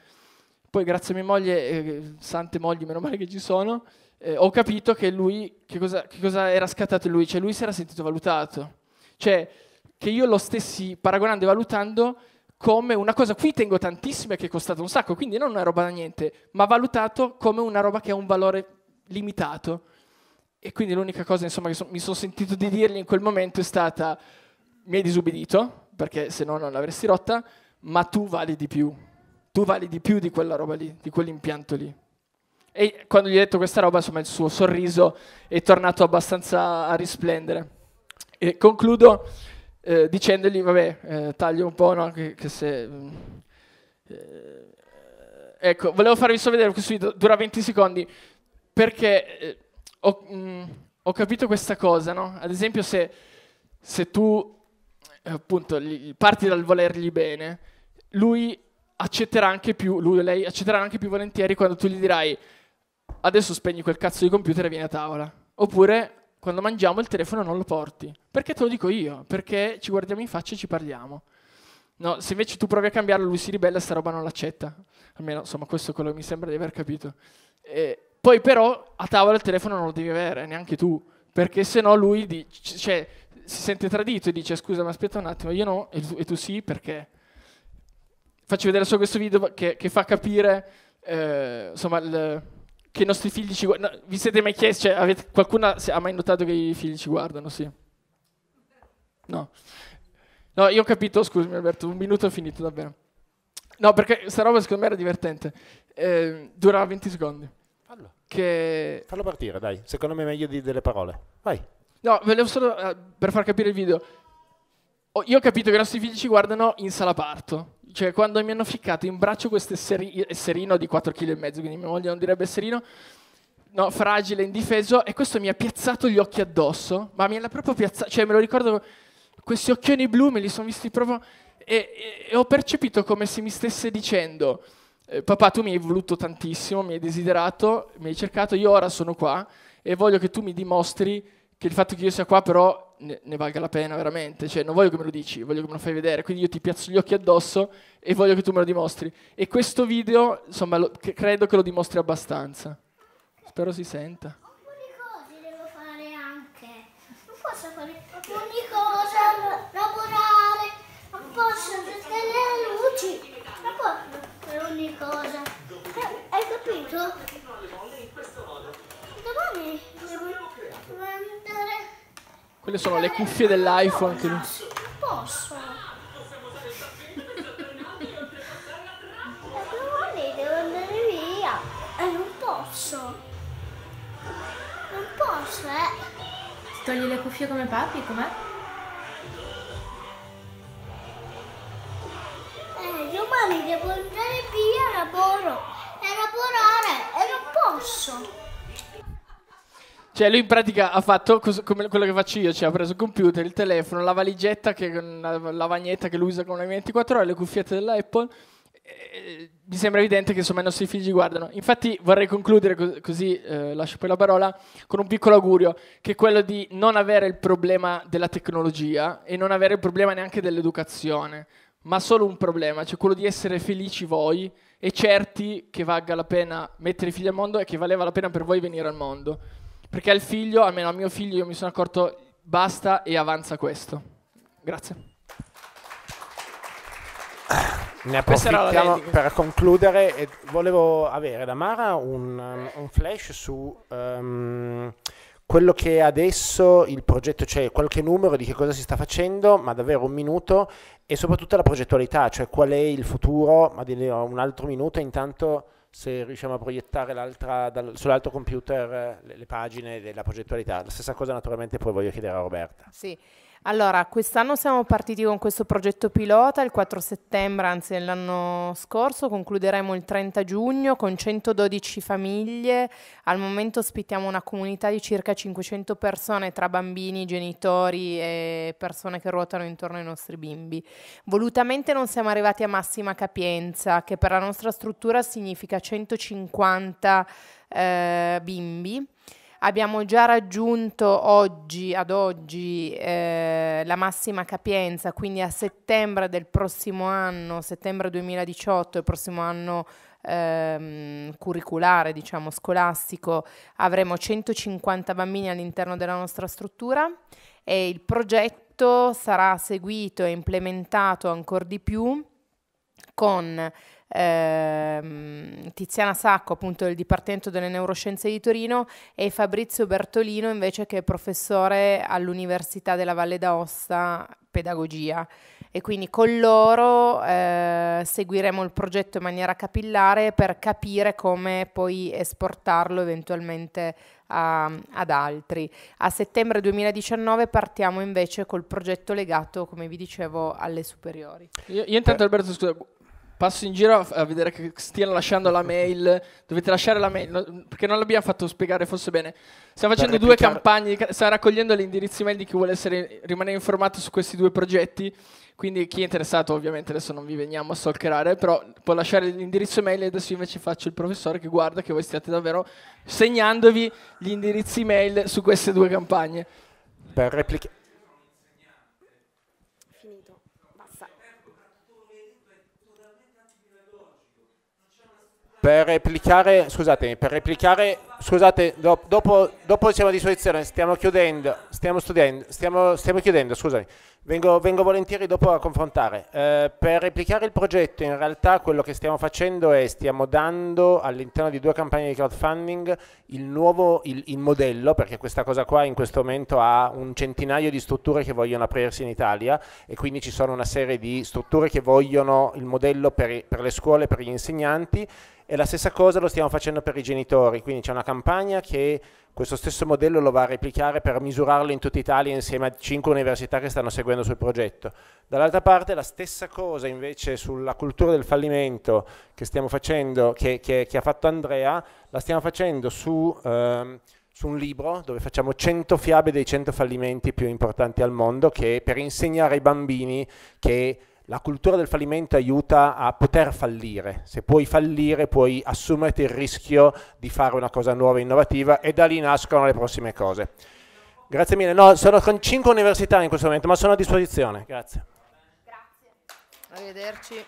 Poi grazie a mia moglie, eh, sante mogli, meno male che ci sono, eh, ho capito che lui, che cosa, che cosa era scattato in lui, cioè lui si era sentito valutato. Cioè che io lo stessi paragonando e valutando come una cosa, qui tengo tantissima e che è costata un sacco, quindi non una roba da niente, ma valutato come una roba che ha un valore limitato. E quindi l'unica cosa insomma, che so, mi sono sentito di dirgli in quel momento è stata mi hai disubbidito, perché se no non l'avresti rotta, ma tu vali di più. Tu vali di più di quella roba lì, di quell'impianto lì. E quando gli ho detto questa roba, insomma, il suo sorriso è tornato abbastanza a risplendere. E concludo eh, dicendogli, vabbè, eh, taglio un po', no? Che, che se... Eh, ecco, volevo farvi solo vedere, questo video dura 20 secondi, perché eh, ho, mh, mm, ho, capito questa cosa, no? Ad esempio, se, se tu eh, appunto parti dal volergli bene, lui accetterà anche più, lui o lei accetterà anche più volentieri quando tu gli dirai adesso spegni quel cazzo di computer e vieni a tavola. Oppure quando mangiamo il telefono non lo porti. Perché te lo dico io? Perché ci guardiamo in faccia e ci parliamo. No, se invece tu provi a cambiarlo, lui si ribella, sta roba non l'accetta. Almeno, insomma, questo è quello che mi sembra di aver capito. E poi però a tavola il telefono non lo devi avere, neanche tu. Perché se no lui dice... Cioè, si sente tradito e dice scusa ma aspetta un attimo, io no e tu, e tu sì perché... Faccio vedere solo questo video che, che fa capire eh, insomma, il, che i nostri figli ci guardano. vi siete mai chiesti, cioè, qualcuno ha mai notato che i figli ci guardano? Sì. No. No, io ho capito, scusami Alberto, un minuto è finito davvero. No, perché sta roba secondo me era divertente. Eh, durava 20 secondi. Fallo. Che... Fallo partire, dai. Secondo me è meglio di delle parole. Vai. No, volevo solo, eh, per far capire il video, oh, io ho capito che i nostri figli ci guardano in sala parto. Cioè, quando mi hanno ficcato in braccio questo esseri, esserino di 4,5 kg, quindi mia moglie non direbbe esserino, no, fragile, indifeso, e questo mi ha piazzato gli occhi addosso, ma me l'ha proprio piazzato, cioè me lo ricordo, questi occhioni blu me li sono visti proprio, e, e, e ho percepito come se mi stesse dicendo, eh, papà tu mi hai voluto tantissimo, mi hai desiderato, mi hai cercato, io ora sono qua, e voglio che tu mi dimostri che il fatto che io sia qua però ne, ne valga la pena veramente, cioè non voglio che me lo dici, voglio che me lo fai vedere, quindi io ti piazzo gli occhi addosso e voglio che tu me lo dimostri. E questo video, insomma, lo, che credo che lo dimostri abbastanza. Spero si senta. Un po' di cose devo fare anche. Non posso fare un po' lavorare, non posso cercare le luci, non posso fare ogni cosa. Eh, hai capito? Domani quelle sono le cuffie dell'iPhone. Che... Non posso. Eh, eh, non posso. Non posso, eh. togli le cuffie come papi, com'è? Eh, domani devo andare via a lavoro. E lavorare. E eh, non posso. Cioè, lui in pratica ha fatto cos- come quello che faccio io: cioè, ha preso il computer, il telefono, la valigetta, che, la lavagnetta che lui usa con le 24 ore, le cuffiette dell'Apple. Eh, mi sembra evidente che insomma i nostri figli guardano. Infatti, vorrei concludere co- così, eh, lascio poi la parola, con un piccolo augurio, che è quello di non avere il problema della tecnologia e non avere il problema neanche dell'educazione, ma solo un problema, cioè quello di essere felici voi e certi che valga la pena mettere i figli al mondo e che valeva la pena per voi venire al mondo. Perché il figlio, almeno a mio figlio, io mi sono accorto basta e avanza questo. Grazie. Ne approfittiamo per concludere. E volevo avere da Mara un, um, un flash su um, quello che adesso il progetto, cioè qualche numero di che cosa si sta facendo, ma davvero un minuto, e soprattutto la progettualità, cioè qual è il futuro, ma di un altro minuto intanto se riusciamo a proiettare dal, sull'altro computer eh, le, le pagine della progettualità. La stessa cosa naturalmente poi voglio chiedere a Roberta. Sì. Allora, quest'anno siamo partiti con questo progetto pilota, il 4 settembre, anzi l'anno scorso, concluderemo il 30 giugno con 112 famiglie, al momento ospitiamo una comunità di circa 500 persone tra bambini, genitori e persone che ruotano intorno ai nostri bimbi. Volutamente non siamo arrivati a massima capienza, che per la nostra struttura significa 150 eh, bimbi abbiamo già raggiunto oggi, ad oggi, eh, la massima capienza, quindi a settembre del prossimo anno, settembre 2018, il prossimo anno ehm, curriculare, diciamo scolastico, avremo 150 bambini all'interno della nostra struttura e il progetto sarà seguito e implementato ancora di più con ehm, Tiziana Sacco, appunto del Dipartimento delle Neuroscienze di Torino, e Fabrizio Bertolino, invece, che è professore all'Università della Valle d'Aosta, pedagogia. E quindi con loro eh, seguiremo il progetto in maniera capillare per capire come poi esportarlo eventualmente a, ehm, ad altri. A settembre 2019 partiamo invece col progetto legato, come vi dicevo, alle superiori. Io, io intanto, eh. Alberto, scusa, Passo in giro a vedere che stiano lasciando la mail. Dovete lasciare la mail, perché non l'abbiamo fatto spiegare forse bene. Stiamo facendo due campagne, stiamo raccogliendo gli indirizzi mail di chi vuole essere, rimanere informato su questi due progetti. Quindi chi è interessato, ovviamente adesso non vi veniamo a stalkerare, però può lasciare l'indirizzo email e adesso invece faccio il professore che guarda che voi stiate davvero segnandovi gli indirizzi mail su queste due campagne. Per replicare Per replicare, scusatemi, per replicare, scusate, dopo, dopo siamo a disposizione, stiamo chiudendo, stiamo studiando, stiamo, stiamo chiudendo, scusami. Vengo, vengo, volentieri dopo a confrontare. Eh, per replicare il progetto in realtà quello che stiamo facendo è stiamo dando all'interno di due campagne di crowdfunding il nuovo il, il modello, perché questa cosa qua in questo momento ha un centinaio di strutture che vogliono aprirsi in Italia e quindi ci sono una serie di strutture che vogliono il modello per, per le scuole, per gli insegnanti e la stessa cosa lo stiamo facendo per i genitori, quindi c'è una campagna che questo stesso modello lo va a replicare per misurarlo in tutta Italia insieme a cinque università che stanno seguendo sul progetto. Dall'altra parte la stessa cosa invece sulla cultura del fallimento che stiamo facendo, che, che, che ha fatto Andrea, la stiamo facendo su, eh, su, un libro dove facciamo 100 fiabe dei 100 fallimenti più importanti al mondo che, è per insegnare ai bambini che la cultura del fallimento aiuta a poter fallire. Se puoi fallire, puoi assumerti il rischio di fare una cosa nuova e innovativa e da lì nascono le prossime cose. Grazie mille. No, sono con cinque università in questo momento, ma sono a disposizione. Grazie. Grazie. Arrivederci.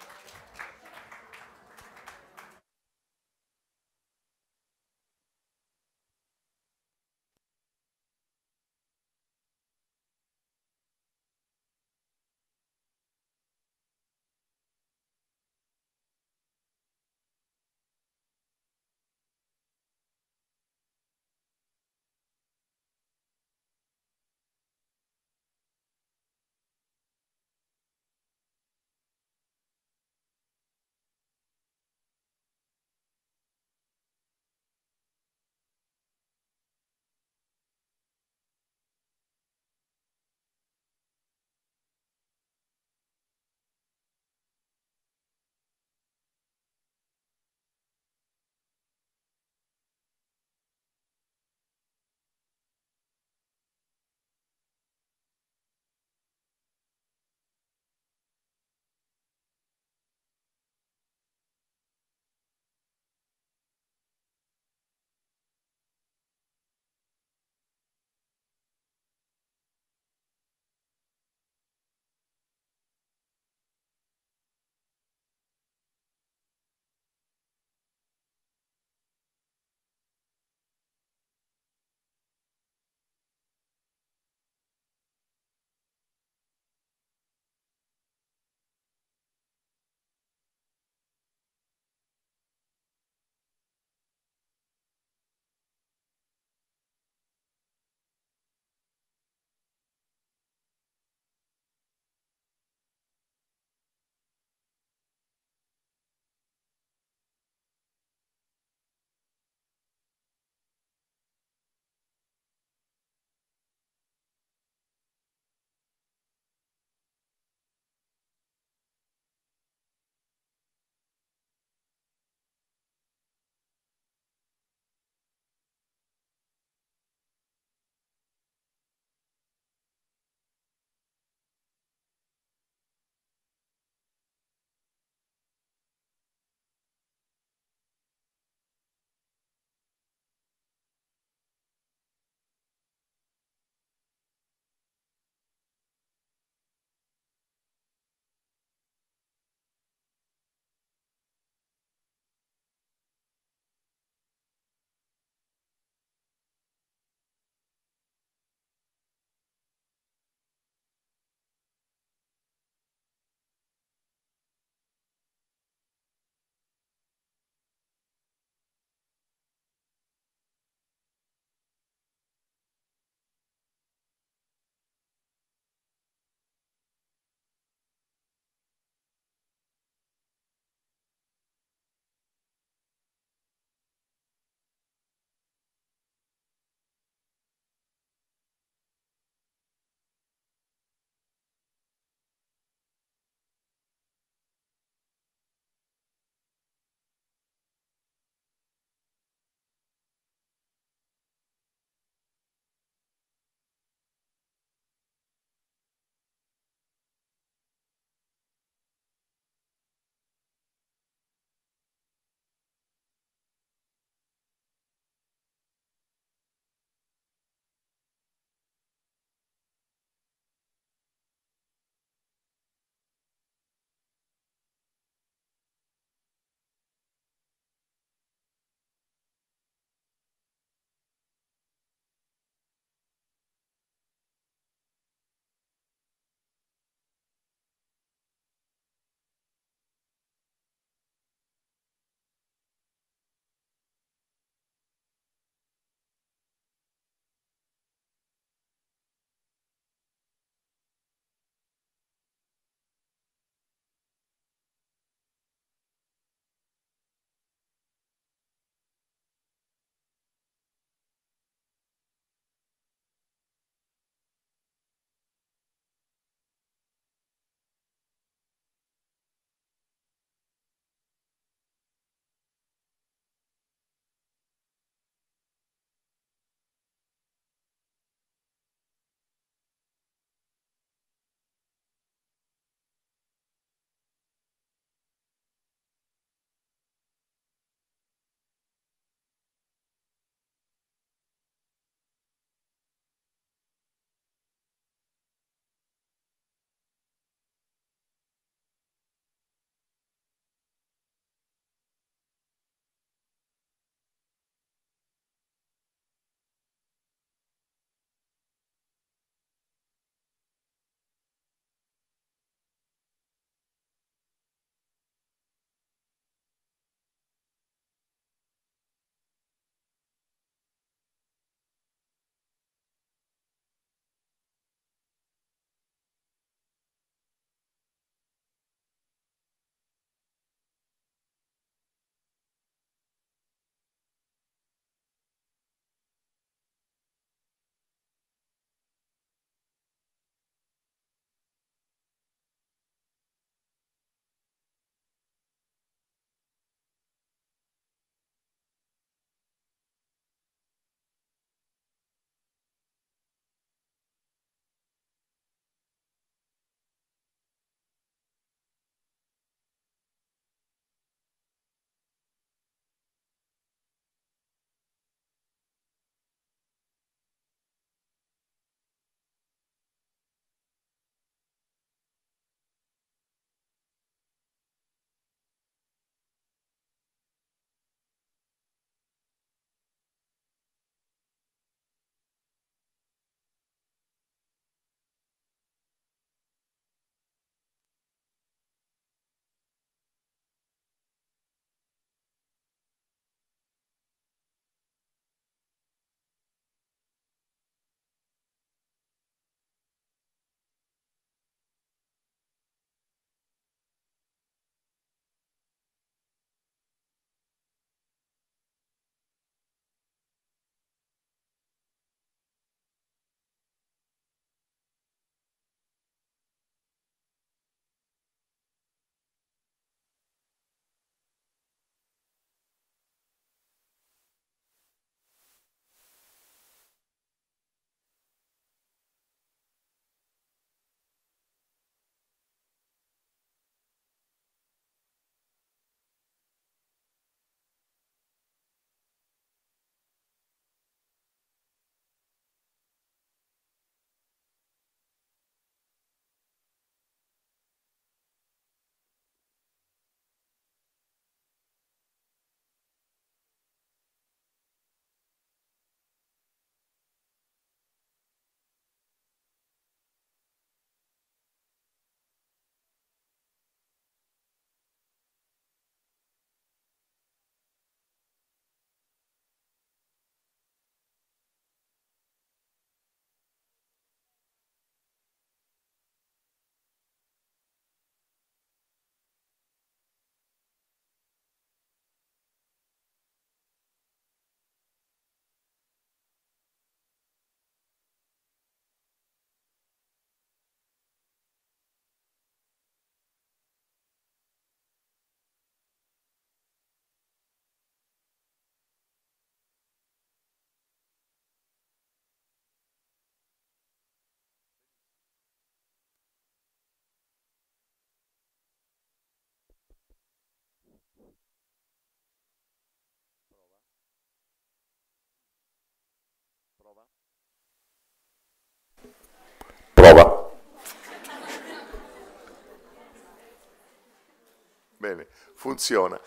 Funziona.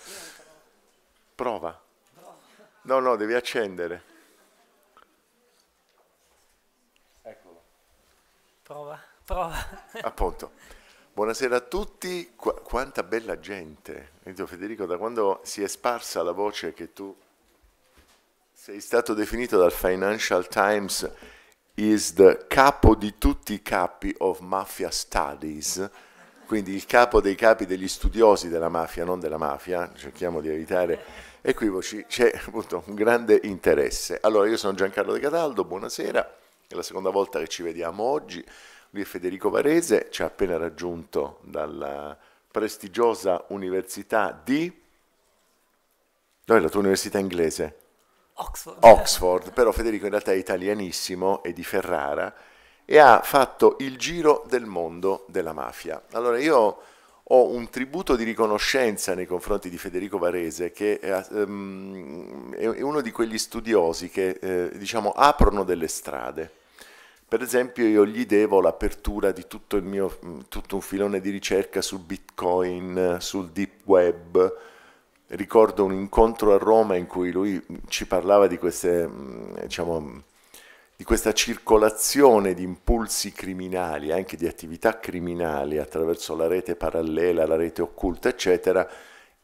Prova. No, no, devi accendere. Eccolo. Prova, prova. Appunto. Buonasera a tutti, Qu quanta bella gente. Federico, da quando si è sparsa la voce che tu sei stato definito dal Financial Times is the capo di tutti i capi of mafia studies, quindi il capo dei capi degli studiosi della mafia, non della mafia, cerchiamo di evitare equivoci, c'è appunto un grande interesse. Allora, io sono Giancarlo De Cataldo, buonasera, è la seconda volta che ci vediamo oggi. Lui è Federico Varese, ci ha appena raggiunto dalla prestigiosa università di... Dov'è la tua università inglese? Oxford. Oxford, però Federico in realtà è italianissimo, è di Ferrara e ha fatto il giro del mondo della mafia. Allora io ho un tributo di riconoscenza nei confronti di Federico Varese, che è, um, è uno di quegli studiosi che eh, diciamo, aprono delle strade. Per esempio io gli devo l'apertura di tutto, mio, mm, tutto un filone di ricerca su Bitcoin, sul deep web, ricordo un incontro a Roma in cui lui ci parlava di queste, mm, diciamo, di questa circolazione di impulsi criminali, anche di attività criminali attraverso la rete parallela, la rete occulta, eccetera,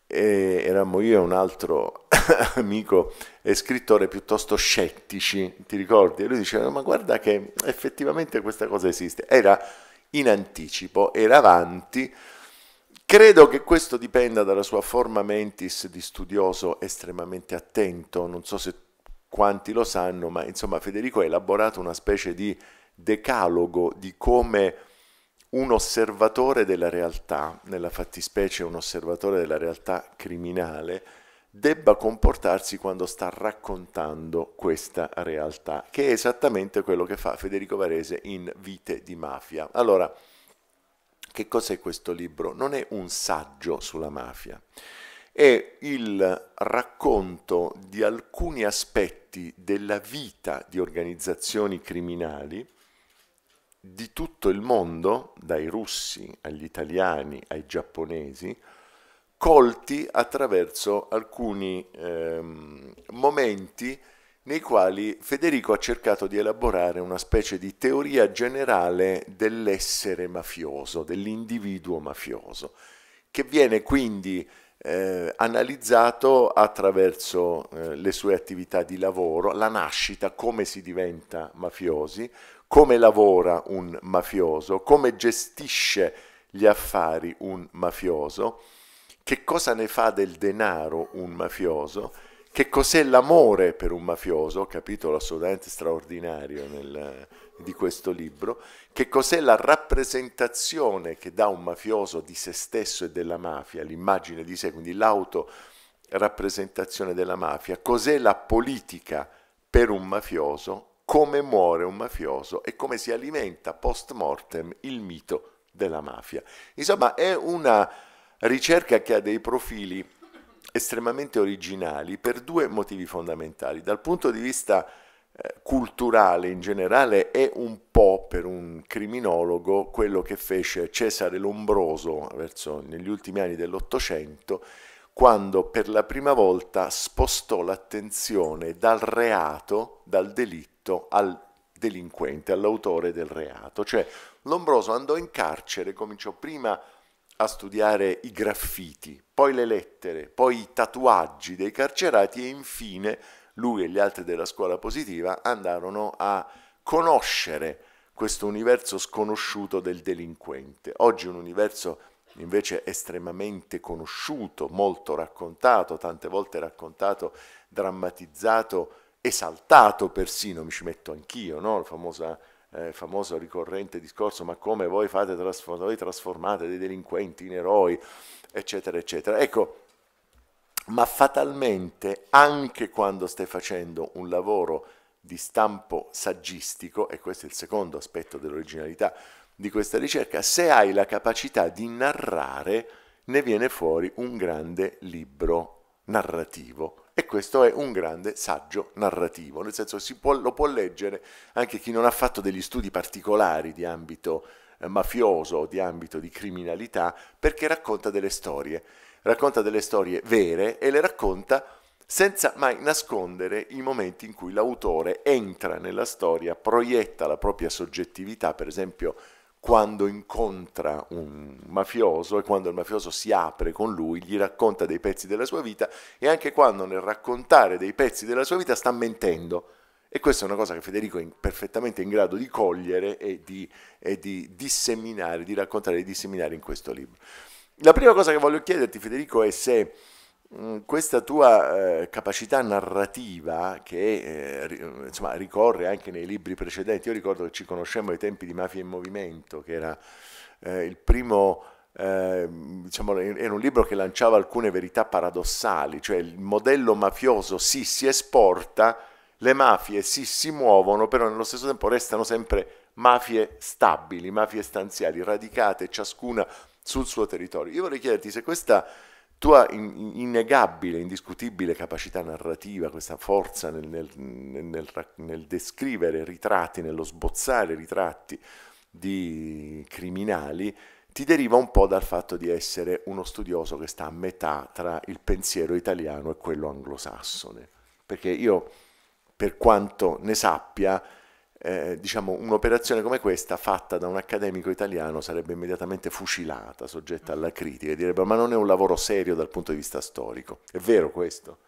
e eravamo io e un altro amico e scrittore piuttosto scettici, ti ricordi? E lui diceva, ma guarda che effettivamente questa cosa esiste. Era in anticipo, era avanti. Credo che questo dipenda dalla sua forma mentis di studioso estremamente attento, non so se quanti lo sanno, ma insomma Federico ha elaborato una specie di decalogo di come un osservatore della realtà, nella fattispecie un osservatore della realtà criminale, debba comportarsi quando sta raccontando questa realtà, che è esattamente quello che fa Federico Varese in Vite di mafia. Allora, che cos'è questo libro? Non è un saggio sulla mafia è il racconto di alcuni aspetti della vita di organizzazioni criminali di tutto il mondo, dai russi agli italiani ai giapponesi, colti attraverso alcuni ehm, momenti nei quali Federico ha cercato di elaborare una specie di teoria generale dell'essere mafioso, dell'individuo mafioso, che viene quindi eh, analizzato attraverso eh, le sue attività di lavoro, la nascita, come si diventa mafiosi, come lavora un mafioso, come gestisce gli affari un mafioso, che cosa ne fa del denaro un mafioso, che cos'è l'amore per un mafioso, capitolo assolutamente straordinario nel, di questo libro, che cos'è la rappresentazione che dà un mafioso di se stesso e della mafia, l'immagine di sé, quindi l'autorappresentazione della mafia, cos'è la politica per un mafioso, come muore un mafioso e come si alimenta post mortem il mito della mafia. Insomma, è una ricerca che ha dei profili estremamente originali per due motivi fondamentali. Dal punto di vista culturale in generale è un po' per un criminologo quello che fece Cesare Lombroso verso, negli ultimi anni dell'Ottocento, quando per la prima volta spostò l'attenzione dal reato, dal delitto, al delinquente, all'autore del reato. Cioè Lombroso andò in carcere, cominciò prima a studiare i graffiti, poi le lettere, poi i tatuaggi dei carcerati e infine lui e gli altri della scuola positiva andarono a conoscere questo universo sconosciuto del delinquente. Oggi un universo invece estremamente conosciuto, molto raccontato, tante volte raccontato, drammatizzato, esaltato persino, mi ci metto anch'io, no? il famoso, eh, famoso ricorrente discorso, ma come voi fate, voi trasformate dei delinquenti in eroi, eccetera, eccetera. Ecco, ma fatalmente anche quando stai facendo un lavoro di stampo saggistico, e questo è il secondo aspetto dell'originalità di questa ricerca, se hai la capacità di narrare, ne viene fuori un grande libro narrativo. E questo è un grande saggio narrativo, nel senso si può, lo può leggere anche chi non ha fatto degli studi particolari di ambito eh, mafioso o di ambito di criminalità, perché racconta delle storie racconta delle storie vere e le racconta senza mai nascondere i momenti in cui l'autore entra nella storia, proietta la propria soggettività, per esempio quando incontra un mafioso e quando il mafioso si apre con lui, gli racconta dei pezzi della sua vita e anche quando nel raccontare dei pezzi della sua vita sta mentendo. E questa è una cosa che Federico è perfettamente in grado di cogliere e di, e di disseminare, di raccontare e disseminare in questo libro. La prima cosa che voglio chiederti, Federico, è se mm, questa tua eh, capacità narrativa che eh, mm, insomma, ricorre anche nei libri precedenti, io ricordo che ci conoscemmo ai tempi di Mafia in Movimento, che era eh, il primo, ehm, diciamo, era un libro che lanciava alcune verità paradossali, cioè il modello mafioso sì si esporta, le mafie sì si muovono, però nello stesso tempo restano sempre mafie stabili, mafie stanziali, radicate ciascuna sul suo territorio. Io vorrei chiederti se questa tua innegabile, indiscutibile capacità narrativa, questa forza nel, nel, nel, nel descrivere ritratti, nello sbozzare ritratti di criminali, ti deriva un po' dal fatto di essere uno studioso che sta a metà tra il pensiero italiano e quello anglosassone. Perché io, per quanto ne sappia, eh, diciamo, un'operazione come questa fatta da un accademico italiano sarebbe immediatamente fucilata, soggetta alla critica, e direbbe ma non è un lavoro serio dal punto di vista storico. È vero questo?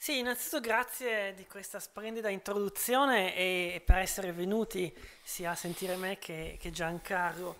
Sì, innanzitutto grazie di questa splendida introduzione e per essere venuti sia a sentire me che, che Giancarlo.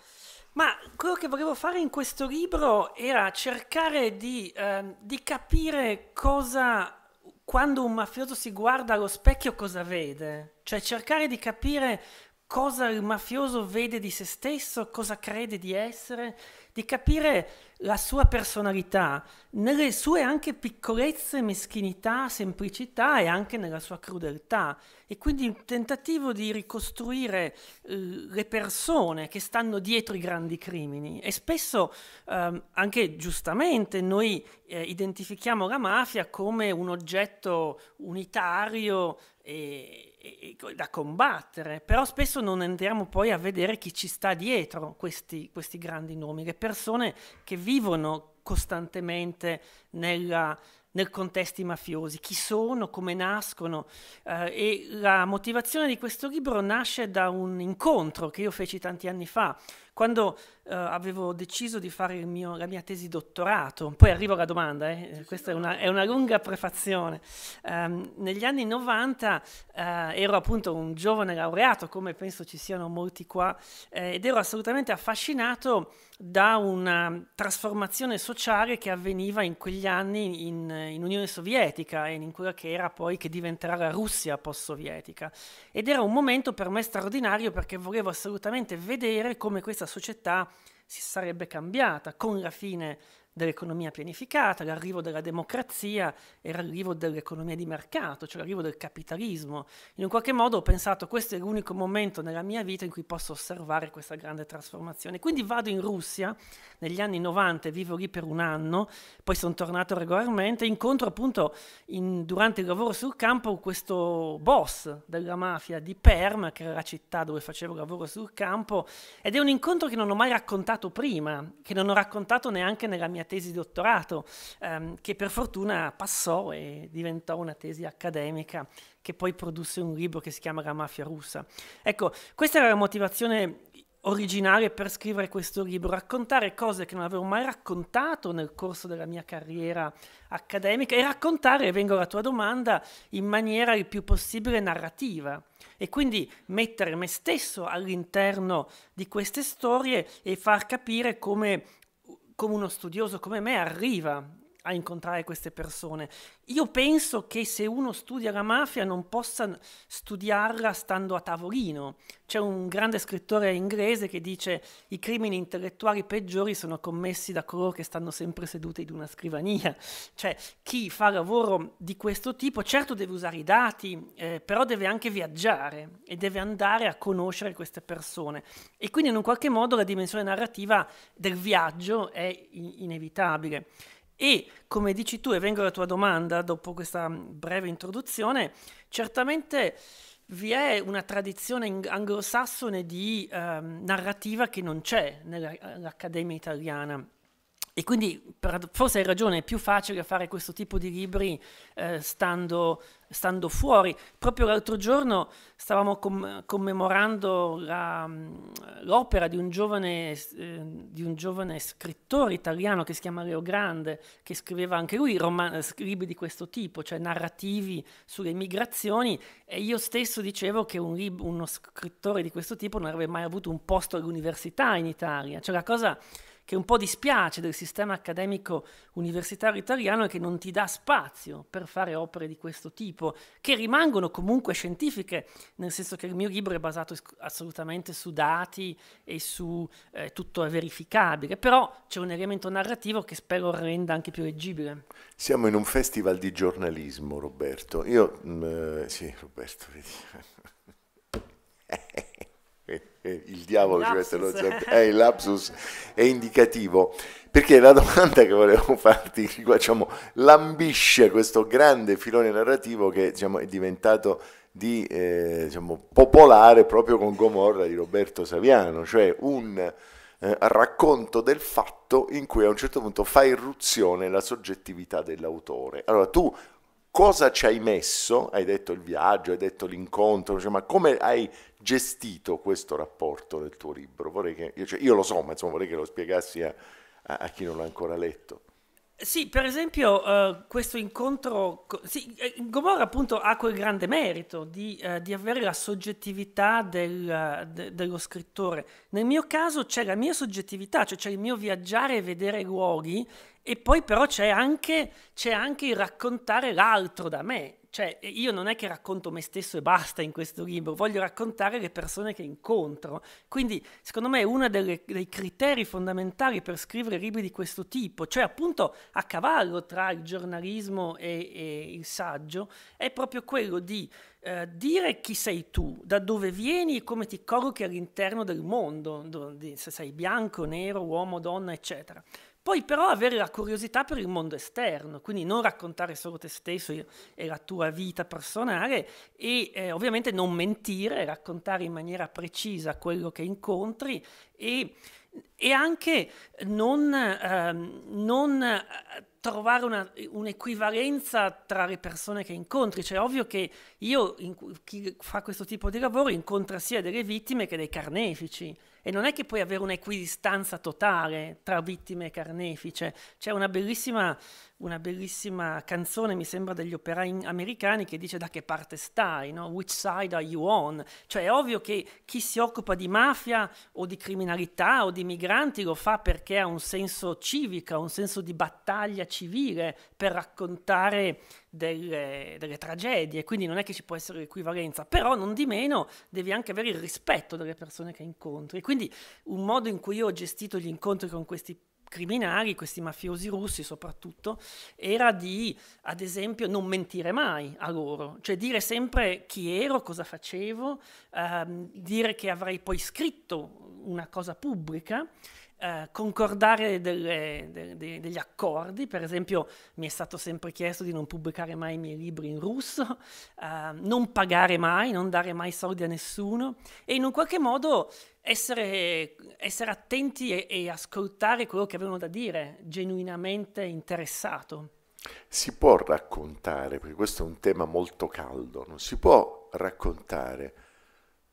Ma quello che volevo fare in questo libro era cercare di, eh, di capire cosa quando un mafioso si guarda allo specchio cosa vede, cioè cercare di capire cosa il mafioso vede di se stesso, cosa crede di essere, di capire la sua personalità, nelle sue anche piccolezze, meschinità, semplicità e anche nella sua crudeltà. E quindi un tentativo di ricostruire eh, le persone che stanno dietro i grandi crimini. E spesso, eh, anche giustamente, noi eh, identifichiamo la mafia come un oggetto unitario e da combattere, però spesso non andiamo poi a vedere chi ci sta dietro questi, questi grandi nomi, le persone che vivono costantemente nella, nel contesti mafiosi, chi sono, come nascono. Eh, e la motivazione di questo libro nasce da un incontro che io feci tanti anni fa quando eh, avevo deciso di fare mio, la mia tesi dottorato, poi arrivo alla domanda, eh, questa è una, è una, lunga prefazione, um, negli anni 90 uh, eh, ero appunto un giovane laureato, come penso ci siano molti qua, eh, ed ero assolutamente affascinato da una trasformazione sociale che avveniva in quegli anni in, in Unione Sovietica e in quella che era poi che diventerà la Russia post-sovietica. Ed era un momento per me straordinario perché volevo assolutamente vedere come questa società si sarebbe cambiata con la fine dell'economia pianificata, l'arrivo della democrazia e l'arrivo dell'economia di mercato, cioè l'arrivo del capitalismo. In un qualche modo ho pensato questo è l'unico momento nella mia vita in cui posso osservare questa grande trasformazione. Quindi vado in Russia negli anni 90, vivo lì per un anno, poi sono tornato regolarmente, incontro appunto in, durante il lavoro sul campo questo boss della mafia di Perm, che era la città dove facevo lavoro sul campo, ed è un incontro che non ho mai raccontato prima, che non ho raccontato neanche nella mia tesi di dottorato, ehm, che per fortuna passò e diventò una tesi accademica che poi produsse un libro che si chiama La mafia russa. Ecco, questa era la motivazione originale per scrivere questo libro, raccontare cose che non avevo mai raccontato nel corso della mia carriera accademica e raccontare, vengo alla tua domanda, in maniera il più possibile narrativa e quindi mettere me stesso all'interno di queste storie e far capire come come uno studioso come me arriva a incontrare queste persone. Io penso che se uno studia la mafia non possa studiarla stando a tavolino. C'è un grande scrittore inglese che dice i crimini intellettuali peggiori sono commessi da coloro che stanno sempre seduti in una scrivania. Cioè chi fa lavoro di questo tipo certo deve usare i dati, eh, però deve anche viaggiare e deve andare a conoscere queste persone. E quindi in un qualche modo la dimensione narrativa del viaggio è in inevitabile. E come dici tu, e vengo alla tua domanda dopo questa mm, breve introduzione, certamente vi è una tradizione anglosassone di eh, narrativa che non c'è nell'Accademia eh, italiana e quindi per, forse hai ragione, è più facile fare questo tipo di libri eh, stando, stando, fuori. Proprio l'altro giorno stavamo com- commemorando la, mm, l'opera di un, giovane, eh, di un, giovane, scrittore italiano che si chiama Leo Grande, che scriveva anche lui roman- libri di questo tipo, cioè narrativi sulle migrazioni, e io stesso dicevo che un lib- uno scrittore di questo tipo non avrebbe mai avuto un posto all'università in Italia. Cioè la cosa che un po' dispiace del sistema accademico universitario italiano è che non ti dà spazio per fare opere di questo tipo, che rimangono comunque scientifiche, nel senso che il mio libro è basato assolutamente su dati e su eh, tutto è verificabile, però c'è un elemento narrativo che spero renda anche più leggibile. Siamo in un festival di giornalismo, Roberto. Io... Mh, mm, eh, sì, Roberto, vedi. eh, il diavolo ci mette lo zampino, eh, il lapsus è indicativo, perché la domanda che volevo farti diciamo, lambisce questo grande filone narrativo che diciamo, è diventato di, eh, diciamo, popolare proprio con Gomorra di Roberto Saviano, cioè un eh, racconto del fatto in cui a un certo punto fa irruzione la soggettività dell'autore. Allora tu cosa ci hai messo, hai detto il viaggio, hai detto l'incontro, cioè, ma come hai gestito questo rapporto nel tuo libro? Che, io, cioè, io, lo so, ma insomma, vorrei che lo spiegassi a, a, a chi non l'ha ancora letto. Sì, per esempio uh, questo incontro, sì, eh, Gomorra appunto ha quel grande merito di, uh, di avere la soggettività del, uh, de dello scrittore. Nel mio caso c'è la mia soggettività, cioè c'è il mio viaggiare e vedere luoghi e poi però c'è anche, anche, il raccontare l'altro da me cioè, io non è che racconto me stesso e basta in questo libro, voglio raccontare le persone che incontro. Quindi, secondo me, è uno delle, dei criteri fondamentali per scrivere libri di questo tipo, cioè appunto a cavallo tra il giornalismo e, e il saggio, è proprio quello di eh, dire chi sei tu, da dove vieni e come ti collochi all'interno del mondo, se sei bianco, nero, uomo, donna, eccetera. Poi però avere la curiosità per il mondo esterno, quindi non raccontare solo te stesso e la tua vita personale e eh, ovviamente non mentire, raccontare in maniera precisa quello che incontri e, e anche non, ehm, non eh, trovare una, un'equivalenza tra le persone che incontri. Cioè, è ovvio che io, in, chi fa questo tipo di lavoro, incontra sia delle vittime che dei carnefici. E non è che puoi avere un'equidistanza totale tra vittime e carnefice. C'è una bellissima, una bellissima canzone, mi sembra, degli operai americani che dice da che parte stai, no? Which side are you on? Cioè è ovvio che chi si occupa di mafia o di criminalità o di migranti lo fa perché ha un senso civico, ha un senso di battaglia civile per raccontare delle, delle, tragedie, quindi non è che ci può essere equivalenza, però non di meno devi anche avere il rispetto delle persone che incontri. Quindi un modo in cui io ho gestito gli incontri con questi criminali, questi mafiosi russi soprattutto, era di, ad esempio, non mentire mai a loro, cioè dire sempre chi ero, cosa facevo, ehm, dire che avrei poi scritto una cosa pubblica eh, concordare delle, de, de, degli accordi, per esempio mi è stato sempre chiesto di non pubblicare mai i miei libri in russo, eh, non pagare mai, non dare mai soldi a nessuno e in un qualche modo essere, essere attenti e, e ascoltare quello che avevano da dire, genuinamente interessato. Si può raccontare, perché questo è un tema molto caldo, non si può raccontare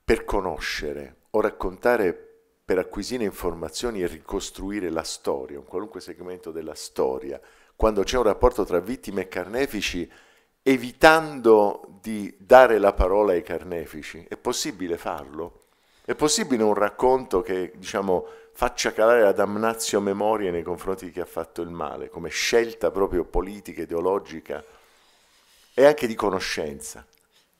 per conoscere o raccontare per acquisire informazioni e ricostruire la storia, un qualunque segmento della storia, quando c'è un rapporto tra vittime e carnefici, evitando di dare la parola ai carnefici, è possibile farlo? È possibile un racconto che, diciamo, faccia calare la damnazio memoria nei confronti di chi ha fatto il male, come scelta proprio politica, ideologica e anche di conoscenza?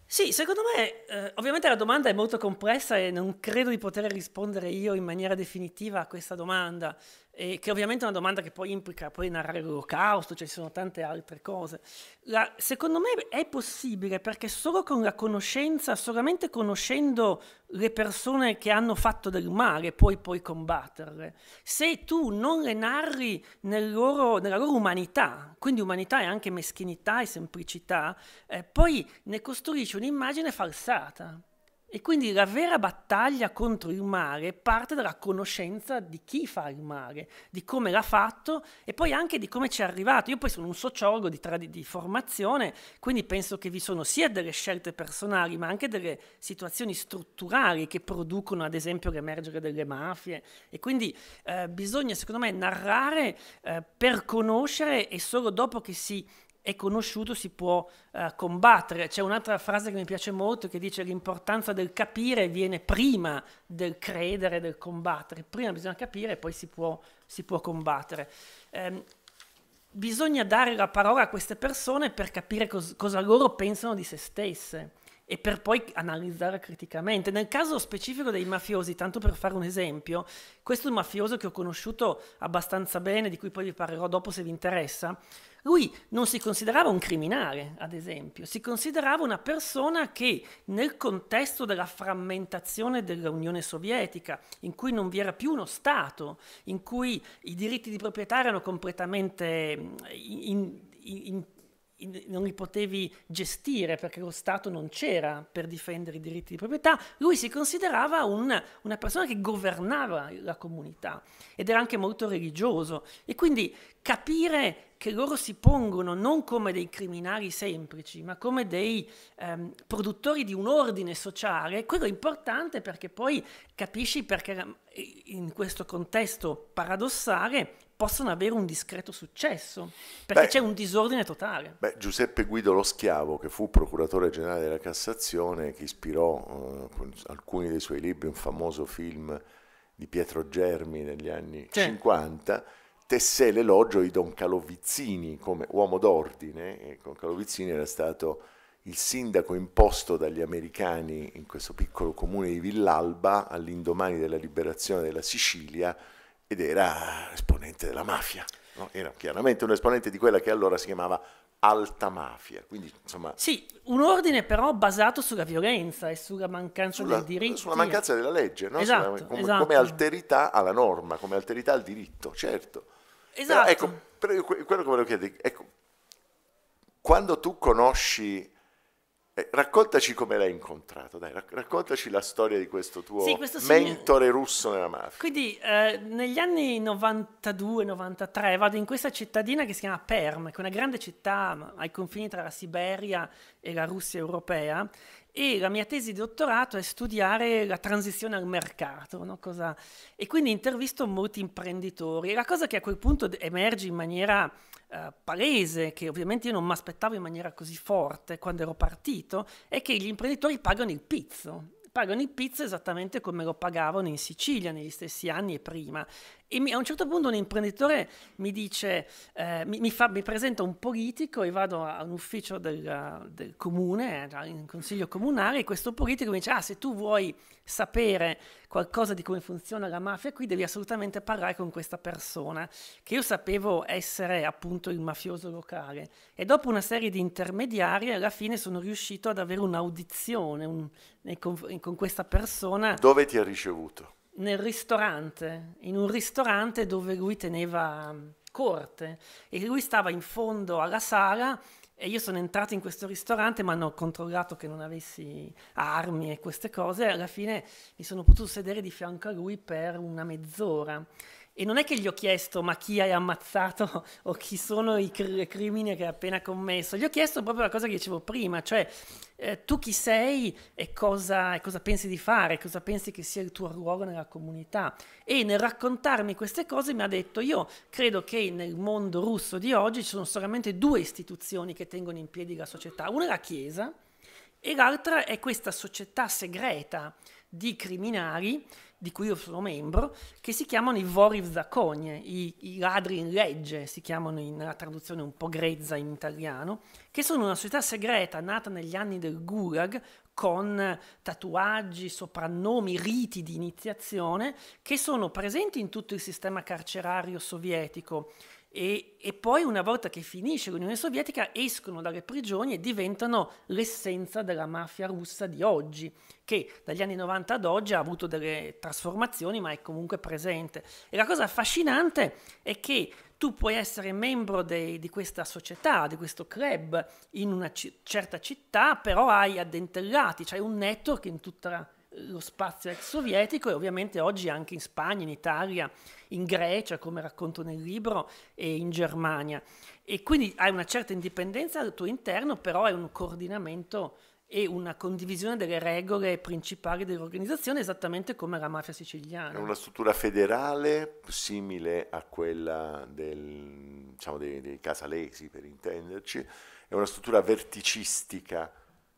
Sì, secondo me, eh, ovviamente la domanda è molto complessa e non credo di poter rispondere io in maniera definitiva a questa domanda eh, che ovviamente è una domanda che poi implica poi narrare l'olocausto, cioè ci sono tante altre cose. La, secondo me è possibile perché solo con la conoscenza, solamente conoscendo le persone che hanno fatto del male, puoi poi combatterle. Se tu non le narri nel loro, nella loro umanità, quindi umanità è anche meschinità e semplicità, eh, poi ne costruisci un'immagine falsata. E quindi la vera battaglia contro il mare parte dalla conoscenza di chi fa il mare, di come l'ha fatto e poi anche di come ci è arrivato. Io poi sono un sociologo di, trad- di formazione, quindi penso che vi sono sia delle scelte personali, ma anche delle situazioni strutturali che producono, ad esempio, l'emergere delle mafie. E quindi eh, bisogna, secondo me, narrare eh, per conoscere e solo dopo che si è conosciuto si può eh, combattere. C'è un'altra frase che mi piace molto che dice l'importanza del capire viene prima del credere, del combattere. Prima bisogna capire e poi si può, si può combattere. Eh, bisogna dare la parola a queste persone per capire cos- cosa loro pensano di se stesse e per poi analizzare criticamente. Nel caso specifico dei mafiosi, tanto per fare un esempio, questo mafioso che ho conosciuto abbastanza bene, di cui poi vi parlerò dopo se vi interessa, lui non si considerava un criminale, ad esempio, si considerava una persona che nel contesto della frammentazione dell'Unione Sovietica, in cui non vi era più uno Stato, in cui i diritti di proprietà erano completamente mm, in, in, in non li potevi gestire perché lo Stato non c'era per difendere i diritti di proprietà, lui si considerava un, una persona che governava la comunità ed era anche molto religioso e quindi capire che loro si pongono non come dei criminali semplici, ma come dei ehm, produttori di un ordine sociale, quello è importante perché poi capisci perché ehm, in questo contesto paradossale possono avere un discreto successo, perché c'è un disordine totale. Beh, Giuseppe Guido Lo Schiavo, che fu procuratore generale della Cassazione, che ispirò eh, alcuni dei suoi libri un famoso film di Pietro Germi negli anni C'è. 50, tessè l'elogio di Don Calovizzini come uomo d'ordine, e con Calovizzini era stato il sindaco imposto dagli americani in questo piccolo comune di Villalba all'indomani della liberazione della Sicilia, ed era esponente della mafia. No? Era chiaramente un esponente di quella che allora si chiamava alta mafia. Quindi, insomma, sì, un ordine però basato sulla violenza e sulla mancanza sulla, del diritto. Sulla mancanza della legge, no? esatto, sulla, come, esatto. come, alterità alla norma, come alterità al diritto, certo. Esatto. Ecco, però, ecco, quello che volevo chiedere, ecco, quando tu conosci eh, raccontaci come l'hai incontrato, dai, raccontaci la storia di questo tuo sì, questo mentore signor... russo nella mafia. Quindi eh, negli anni 92-93 vado in questa cittadina che si chiama Perm, che è una grande città ai confini tra la Siberia e la Russia europea, e la mia tesi di dottorato è studiare la transizione al mercato, no? cosa... e quindi intervisto molti imprenditori. E la cosa che a quel punto emerge in maniera eh, palese, che ovviamente io non mi aspettavo in maniera così forte quando ero partito, è che gli imprenditori pagano il pizzo pagano il pizzo esattamente come lo pagavano in Sicilia negli stessi anni e prima. E mi, a un certo punto un imprenditore mi dice, eh, mi, mi, fa, mi, presenta un politico, e vado a un ufficio del, del comune, in consiglio comunale, e questo politico mi dice, ah se tu vuoi sapere qualcosa di come funziona la mafia qui, devi assolutamente parlare con questa persona, che io sapevo essere appunto il mafioso locale. E dopo una serie di intermediari, alla fine sono riuscito ad avere un'audizione un, con, con questa persona. Dove ti ha ricevuto? nel ristorante, in un ristorante dove lui teneva mm, corte e lui stava in fondo alla sala e io sono entrato in questo ristorante ma hanno controllato che non avessi armi e queste cose e alla fine mi sono potuto sedere di fianco a lui per una mezz'ora e non è che gli ho chiesto ma chi hai ammazzato o chi sono i cr- crimini che hai appena commesso, gli ho chiesto proprio la cosa che dicevo prima, cioè eh, tu chi sei e cosa, e cosa, pensi di fare, cosa pensi che sia il tuo ruolo nella comunità. E nel raccontarmi queste cose mi ha detto, io credo che nel mondo russo di oggi ci sono solamente due istituzioni che tengono in piedi la società, una è la Chiesa e l'altra è questa società segreta di criminali di cui io sono membro, che si chiamano i Voriv Zakonie, i, i ladri in legge, si chiamano in, nella traduzione un po' grezza in italiano, che sono una società segreta nata negli anni del Gulag con tatuaggi, soprannomi, riti di iniziazione che sono presenti in tutto il sistema carcerario sovietico e, e, poi una volta che finisce l'Unione Sovietica escono dalle prigioni e diventano l'essenza della mafia russa di oggi, che dagli anni 90 ad oggi ha avuto delle trasformazioni ma è comunque presente. E la cosa affascinante è che tu puoi essere membro dei, di questa società, di questo club in una ci- certa città, però hai addentellati, cioè un network in tutta la lo spazio ex sovietico e ovviamente oggi anche in Spagna, in Italia, in Grecia, come racconto nel libro, e in Germania. E quindi hai una certa indipendenza al tuo interno, però è un coordinamento e una condivisione delle regole principali dell'organizzazione, esattamente come la mafia siciliana. È una struttura federale simile a quella del, diciamo, dei, dei casalesi, per intenderci, è una struttura verticistica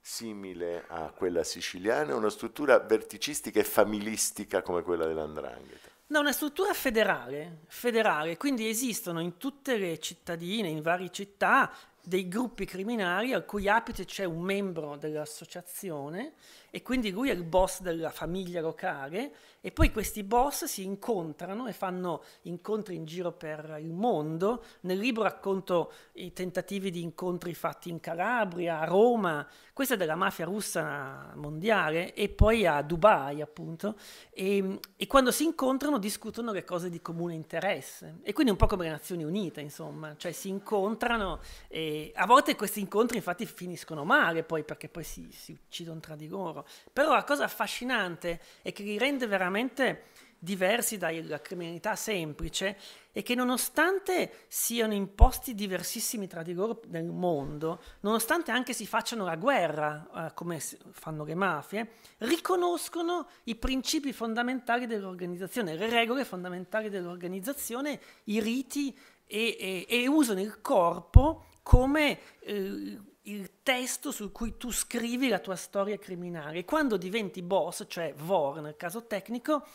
simile a quella siciliana, una struttura verticistica e familistica come quella dell'Andrangheta? No, una struttura federale, federale, quindi esistono in tutte le cittadine, in varie città, dei gruppi criminali al cui apice c'è un membro dell'associazione e quindi lui è il boss della famiglia locale e poi questi boss si incontrano e fanno incontri in giro per il mondo. Nel libro racconto i tentativi di incontri fatti in Calabria, a Roma, questa è della mafia russa mondiale e poi a Dubai appunto e, e quando si incontrano discutono le cose di comune interesse e quindi un po' come le Nazioni Unite insomma, cioè si incontrano e a volte questi incontri infatti finiscono male poi perché poi si, si uccidono tra di loro loro. Però la cosa affascinante e che li rende veramente diversi dalla criminalità semplice è che nonostante siano in posti diversissimi tra di loro nel mondo, nonostante anche si facciano la guerra eh, come fanno le mafie, riconoscono i principi fondamentali dell'organizzazione, le regole fondamentali dell'organizzazione, i riti e, e, e usano il corpo come... Eh, il testo su cui tu scrivi la tua storia criminale. Quando diventi boss, cioè vor nel caso tecnico,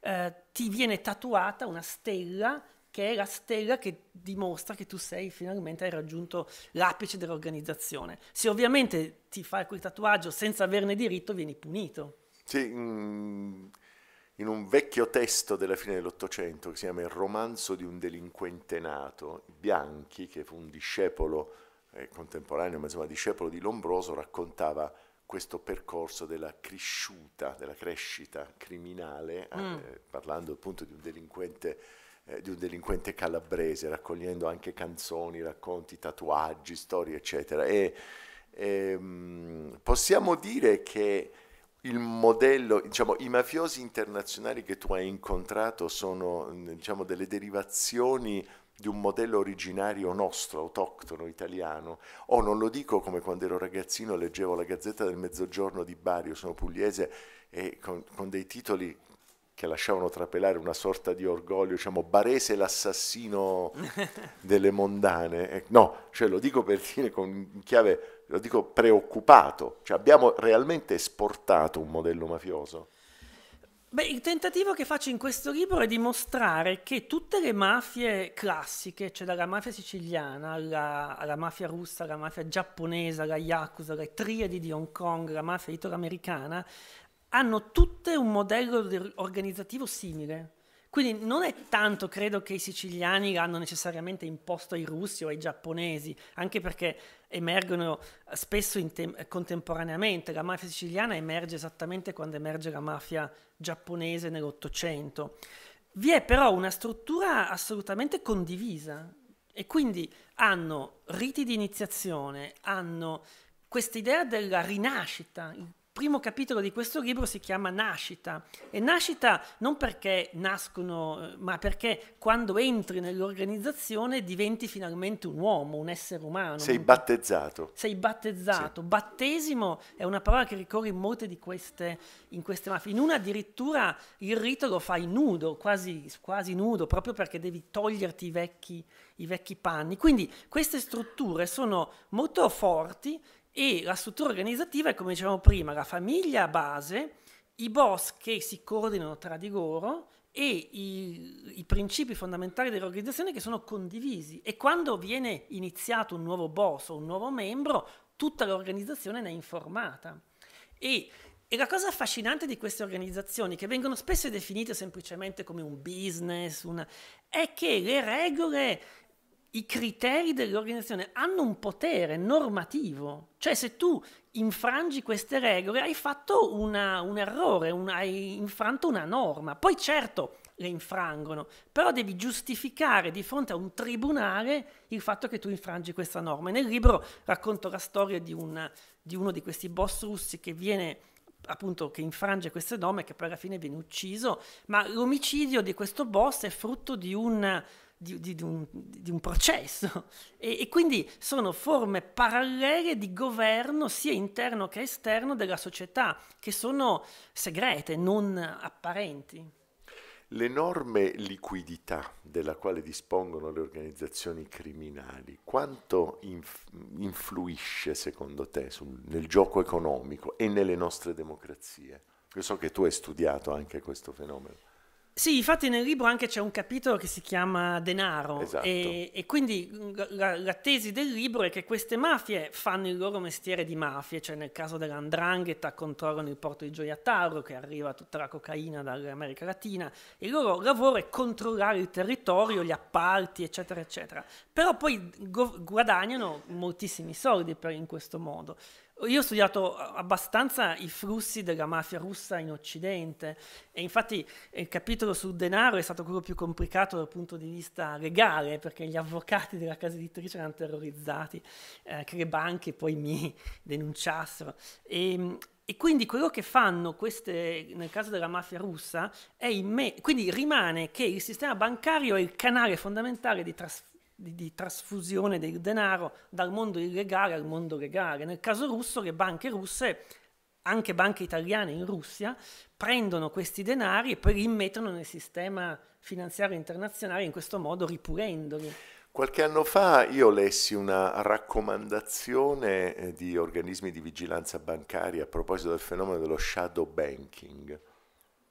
eh, ti viene tatuata una stella che è la stella che dimostra che tu sei finalmente hai raggiunto l'apice dell'organizzazione. Se ovviamente ti fai quel tatuaggio senza averne diritto, vieni punito. Sì, in un vecchio testo della fine dell'Ottocento che si chiama Il romanzo di un delinquente nato, Bianchi, che fu un discepolo eh, contemporaneo, ma insomma discepolo di Lombroso, raccontava questo percorso della cresciuta, della crescita criminale, eh, mm. eh, parlando appunto di un delinquente eh, di un delinquente calabrese, raccogliendo anche canzoni, racconti, tatuaggi, storie, eccetera. E, e ehm, possiamo dire che il modello, diciamo, i mafiosi internazionali che tu hai incontrato sono diciamo, delle derivazioni di un modello originario nostro, autoctono, italiano. Oh, non lo dico come quando ero ragazzino, leggevo la Gazzetta del Mezzogiorno di Bari, io sono pugliese, e con, con dei titoli che lasciavano trapelare una sorta di orgoglio, diciamo, Barese l'assassino delle mondane. No, cioè lo dico per dire con chiave, lo dico preoccupato, cioè abbiamo realmente esportato un modello mafioso. Beh, il tentativo che faccio in questo libro è dimostrare che tutte le mafie classiche, cioè dalla mafia siciliana alla, alla mafia russa, alla mafia giapponese, alla Yakuza, alle triadi di Hong Kong, alla mafia italo-americana, hanno tutte un modello organizzativo simile. Quindi non è tanto credo che i siciliani l'hanno necessariamente imposto ai russi o ai giapponesi, anche perché emergono eh, spesso eh, contemporaneamente. La mafia siciliana emerge esattamente quando emerge la mafia giapponese nell'Ottocento. Vi è però una struttura assolutamente condivisa e quindi hanno riti di iniziazione, hanno questa idea della rinascita, il primo capitolo di questo libro si chiama Nascita e nascita non perché nascono, eh, ma perché quando entri nell'organizzazione diventi finalmente un uomo, un essere umano. Sei battezzato. Sei battezzato. Sì. Battesimo è una parola che ricorre in molte di queste, in queste mafie. In una addirittura il rito lo fai nudo, quasi, quasi nudo, proprio perché devi toglierti i vecchi, i vecchi panni. Quindi queste strutture sono molto forti e la struttura organizzativa è, come dicevamo prima, la famiglia base, i boss che si coordinano tra di loro e i, i, principi fondamentali dell'organizzazione che sono condivisi. E quando viene iniziato un nuovo boss o un nuovo membro, tutta l'organizzazione ne è informata. E, e la cosa affascinante di queste organizzazioni, che vengono spesso definite semplicemente come un business, una, è che le regole i criteri dell'organizzazione hanno un potere normativo, cioè se tu infrangi queste regole hai fatto una, un errore, un, hai infranto una norma, poi certo le infrangono, però devi giustificare di fronte a un tribunale il fatto che tu infrangi questa norma. nel libro racconto la storia di, una, di uno di questi boss russi che viene appunto che infrange queste norme e che poi alla fine viene ucciso, ma l'omicidio di questo boss è frutto di un di, di, di, un, di, un, processo e, e, quindi sono forme parallele di governo sia interno che esterno della società che sono segrete, non apparenti. L'enorme liquidità della quale dispongono le organizzazioni criminali, quanto inf- influisce secondo te sul, nel gioco economico e nelle nostre democrazie? Io so che tu hai studiato anche questo fenomeno. Sì, infatti nel libro anche c'è un capitolo che si chiama denaro esatto. e, e, quindi la, la, tesi del libro è che queste mafie fanno il loro mestiere di mafie, cioè nel caso dell'andrangheta controllano il porto di Gioia Tauro che arriva tutta la cocaina dall'America Latina, e il loro lavoro è controllare il territorio, gli appalti eccetera eccetera, però poi guadagnano moltissimi soldi per, in questo modo io ho studiato abbastanza i flussi della mafia russa in Occidente e infatti eh, il capitolo sul denaro è stato quello più complicato dal punto di vista legale perché gli avvocati della casa editrice erano terrorizzati eh, che le banche poi mi denunciassero. E, ehm, e quindi quello che fanno queste, nel caso della mafia russa, è in me, quindi rimane che il sistema bancario è il canale fondamentale di trasferimento di, di trasfusione del denaro dal mondo illegale al mondo legale. Nel caso russo le banche russe anche banche italiane in Russia prendono questi denari e poi li immettono nel sistema finanziario internazionale in questo modo ripulendoli. Qualche anno fa io lessi una raccomandazione eh, di organismi di vigilanza bancaria a proposito del fenomeno dello shadow banking.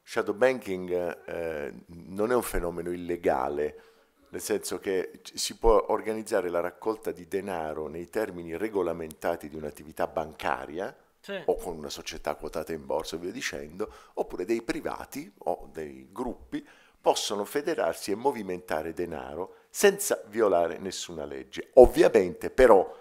Shadow banking eh, non è un fenomeno illegale, nel senso che si può organizzare la raccolta di denaro nei termini regolamentati di un'attività bancaria sì. o con una società quotata in borsa e via dicendo, oppure dei privati o dei gruppi possono federarsi e movimentare denaro senza violare nessuna legge. Ovviamente però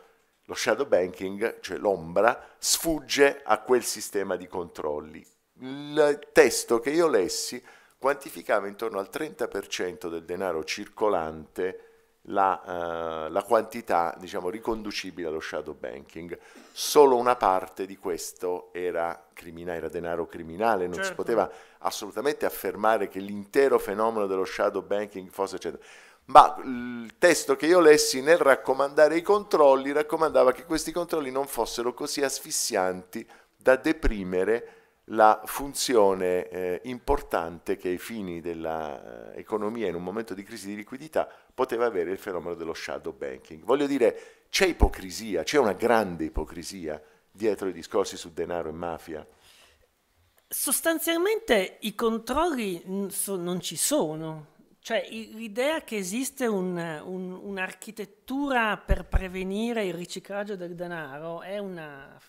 lo shadow banking, cioè l'ombra, sfugge a quel sistema di controlli. Il testo che io lessi quantificava intorno al 30% del denaro circolante la, eh, la quantità diciamo, riconducibile allo shadow banking. Solo una parte di questo era, crimina, era denaro criminale, non certo. si poteva assolutamente affermare che l'intero fenomeno dello shadow banking fosse... Eccetera ma il testo che io lessi nel raccomandare i controlli raccomandava che questi controlli non fossero così asfissianti da deprimere la funzione eh, importante che ai fini dell'economia eh, in un momento di crisi di liquidità poteva avere il fenomeno dello shadow banking. Voglio dire, c'è ipocrisia, c'è una grande ipocrisia dietro i discorsi su denaro e mafia. Sostanzialmente i controlli non ci sono, cioè l'idea che esiste un'architettura un, un per prevenire il riciclaggio del denaro è una,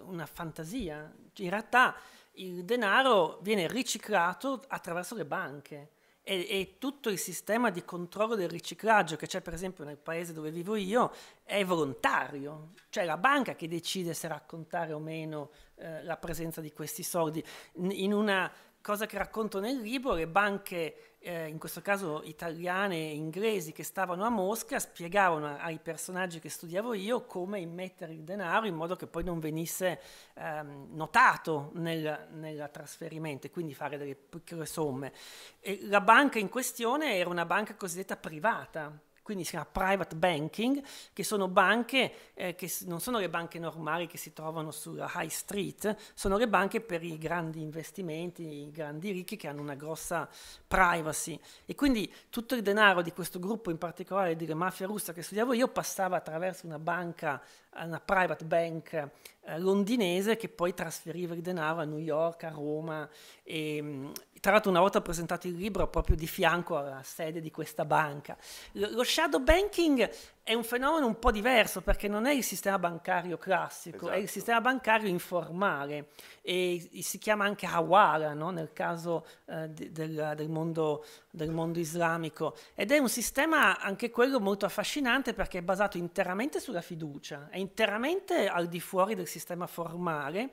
una fantasia. In realtà il denaro viene riciclato attraverso le banche e, e, tutto il sistema di controllo del riciclaggio che c'è per esempio nel paese dove vivo io è volontario, cioè la banca che decide se raccontare o meno eh, la presenza di questi soldi. In una cosa che racconto nel libro, le banche, eh, in questo caso italiane e inglesi, che stavano a Mosca, spiegavano ai personaggi che studiavo io come immettere il denaro in modo che poi non venisse ehm, notato nel, nel, trasferimento e quindi fare delle piccole somme. E la banca in questione era una banca cosiddetta privata, quindi si chiama private banking, che sono banche eh, che non sono le banche normali che si trovano sulla high street, sono le banche per i grandi investimenti, i grandi ricchi che hanno una grossa privacy e quindi tutto il denaro di questo gruppo in particolare della mafia russa che studiavo io passava attraverso una banca, una private bank eh, londinese che poi trasferiva il denaro a New York, a Roma e, mm, tra l'altro una volta ho presentato il libro proprio di fianco alla sede di questa banca. Lo shadow banking è un fenomeno un po' diverso perché non è il sistema bancario classico, esatto. è il esatto. sistema bancario informale e si chiama anche Hawala no? nel caso eh, del, del, mondo, del, mondo, islamico ed è un sistema anche quello molto affascinante perché è basato interamente sulla fiducia, è interamente al di fuori del sistema formale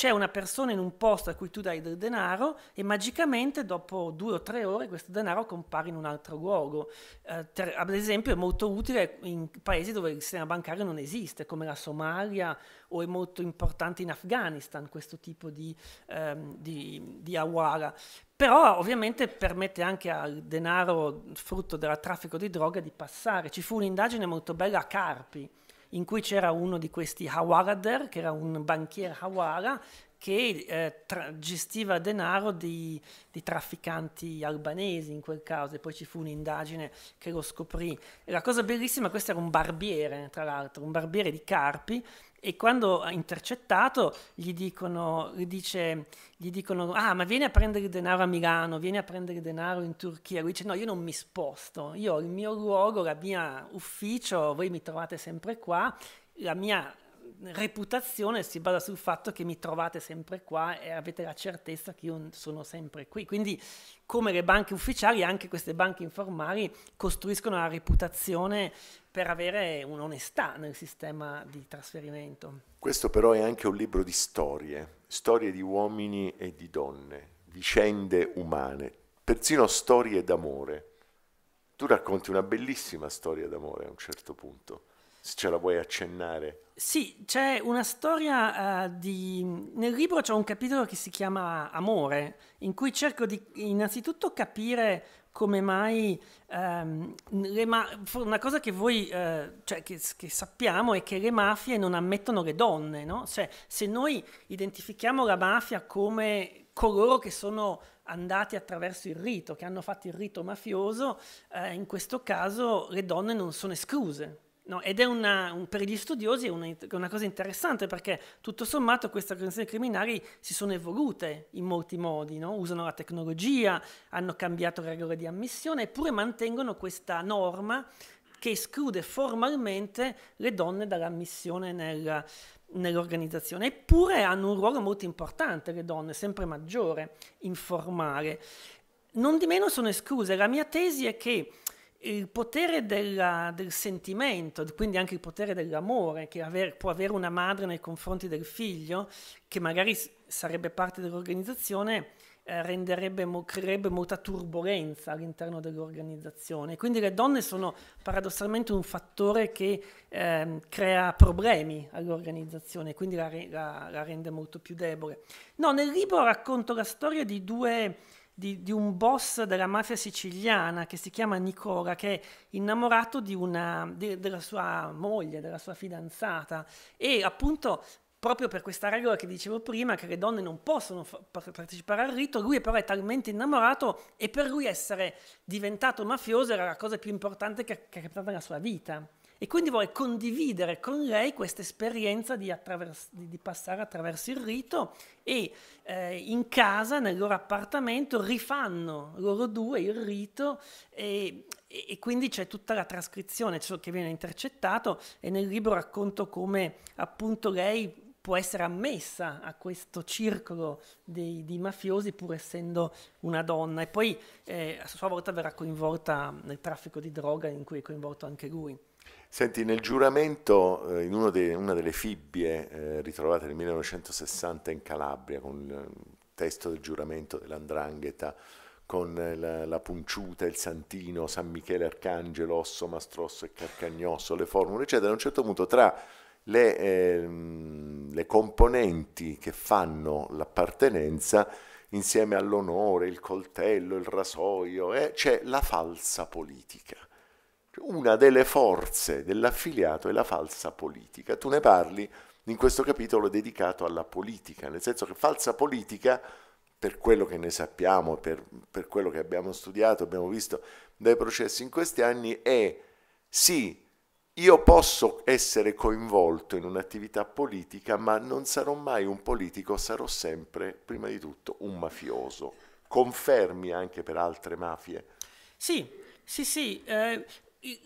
c'è una persona in un posto a cui tu dai del denaro e magicamente dopo due o tre ore questo denaro compare in un altro luogo. Eh, ter, ad esempio è molto utile in paesi dove il sistema bancario non esiste, come la Somalia o è molto importante in Afghanistan questo tipo di, ehm, di, di awara. Però ovviamente permette anche al denaro frutto del traffico di droga di passare. Ci fu un'indagine molto bella a Carpi, in cui c'era uno di questi Hawarader, che era un banchiere Hawara, che eh, tra- gestiva denaro di, di, trafficanti albanesi in quel caso e poi ci fu un'indagine che lo scoprì. E la cosa bellissima, questo era un barbiere, tra l'altro, un barbiere di Carpi e quando ha intercettato gli dicono, gli, dice, gli dicono, ah ma vieni a prendere denaro a Milano, vieni a prendere denaro in Turchia, lui dice no io non mi sposto, io ho il mio luogo, la mia ufficio, voi mi trovate sempre qua, la mia reputazione si basa sul fatto che mi trovate sempre qua e avete la certezza che io sono sempre qui. Quindi, come le banche ufficiali, anche queste banche informali costruiscono la reputazione per avere un'onestà nel sistema di trasferimento. Questo però è anche un libro di storie, storie di uomini e di donne, vicende umane, persino storie d'amore. Tu racconti una bellissima storia d'amore a un certo punto se ce la vuoi accennare. Sì, c'è una storia uh, di... Nel libro c'è un capitolo che si chiama Amore, in cui cerco di innanzitutto capire come mai... Um, ma... Una cosa che voi, uh, cioè, che, che, sappiamo è che le mafie non ammettono le donne, no? Cioè, se noi identifichiamo la mafia come coloro che sono andati attraverso il rito, che hanno fatto il rito mafioso, uh, in questo caso le donne non sono escluse No, ed è una, un, per gli studiosi è una, una, cosa interessante perché tutto sommato queste organizzazioni criminali si sono evolute in molti modi, no? usano la tecnologia, hanno cambiato regole di ammissione, eppure mantengono questa norma che esclude formalmente le donne dall'ammissione nel, nell'organizzazione, eppure hanno un ruolo molto importante le donne, sempre maggiore, informale. Non di meno sono escluse. La mia tesi è che il potere della, del sentimento, quindi anche il potere dell'amore che aver, può avere una madre nei confronti del figlio, che magari sarebbe parte dell'organizzazione, eh, renderebbe, mo, creerebbe molta turbolenza all'interno dell'organizzazione. Quindi le donne sono paradossalmente un fattore che eh, crea problemi all'organizzazione, quindi la, la, la rende molto più debole. No, nel libro racconto la storia di due di, di, un boss della mafia siciliana che si chiama Nicola, che è innamorato una, de, della sua moglie, della sua fidanzata e appunto proprio per questa regola che dicevo prima, che le donne non possono partecipare al rito, lui però è talmente innamorato e per lui essere diventato mafioso era la cosa più importante che, che è capitata nella sua vita e quindi vuole condividere con lei questa esperienza di, di passare attraverso il rito e eh, in casa, nel loro appartamento, rifanno loro due il rito e, e quindi c'è tutta la trascrizione, ciò che viene intercettato e nel libro racconto come appunto lei può essere ammessa a questo circolo dei, di mafiosi pur essendo una donna e poi eh, a sua volta verrà coinvolta nel traffico di droga in cui è coinvolto anche lui. Senti, nel giuramento, eh, in de, una delle fibbie eh, ritrovate nel 1960 in Calabria, con il eh, testo del giuramento dell'Andrangheta, con eh, la, la, punciuta, il santino, San Michele Arcangelo, Osso Mastrosso e Carcagnosso, le formule, eccetera, a un certo punto tra le, eh, le componenti che fanno l'appartenenza, insieme all'onore, il coltello, il rasoio, eh, c'è la falsa politica una delle forze dell'affiliato è la falsa politica. Tu ne parli in questo capitolo dedicato alla politica, nel senso che falsa politica, per quello che ne sappiamo, per, per quello che abbiamo studiato, abbiamo visto dai processi in questi anni, è sì, io posso essere coinvolto in un'attività politica, ma non sarò mai un politico, sarò sempre, prima di tutto, un mafioso. Confermi anche per altre mafie? Sì, sì, sì. Eh,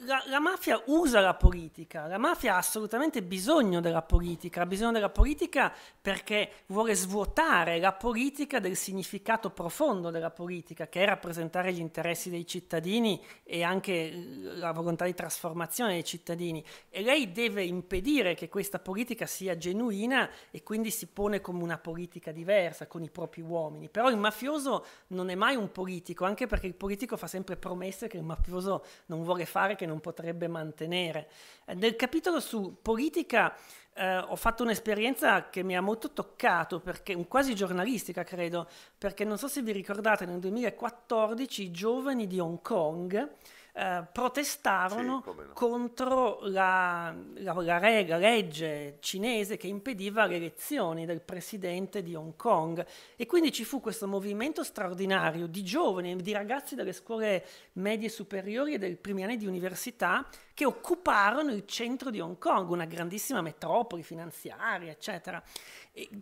la, la, mafia usa la politica, la mafia ha assolutamente bisogno della politica, ha bisogno della politica perché vuole svuotare la politica del significato profondo della politica, che è rappresentare gli interessi dei cittadini e anche la volontà di trasformazione dei cittadini. E lei deve impedire che questa politica sia genuina e quindi si pone come una politica diversa, con i propri uomini. Però il mafioso non è mai un politico, anche perché il politico fa sempre promesse che il mafioso non vuole fare fare che non potrebbe mantenere. Eh, nel capitolo su politica eh, ho fatto un'esperienza che mi ha molto toccato, perché, quasi giornalistica credo, perché non so se vi ricordate, nel 2014 i giovani di Hong Kong eh, protestarono sì, no. contro la, la, la, rega, legge cinese che impediva le elezioni del presidente di Hong Kong e quindi ci fu questo movimento straordinario di giovani, di ragazzi delle scuole medie superiori e dei primi anni di università che occuparono il centro di Hong Kong, una grandissima metropoli finanziaria, eccetera,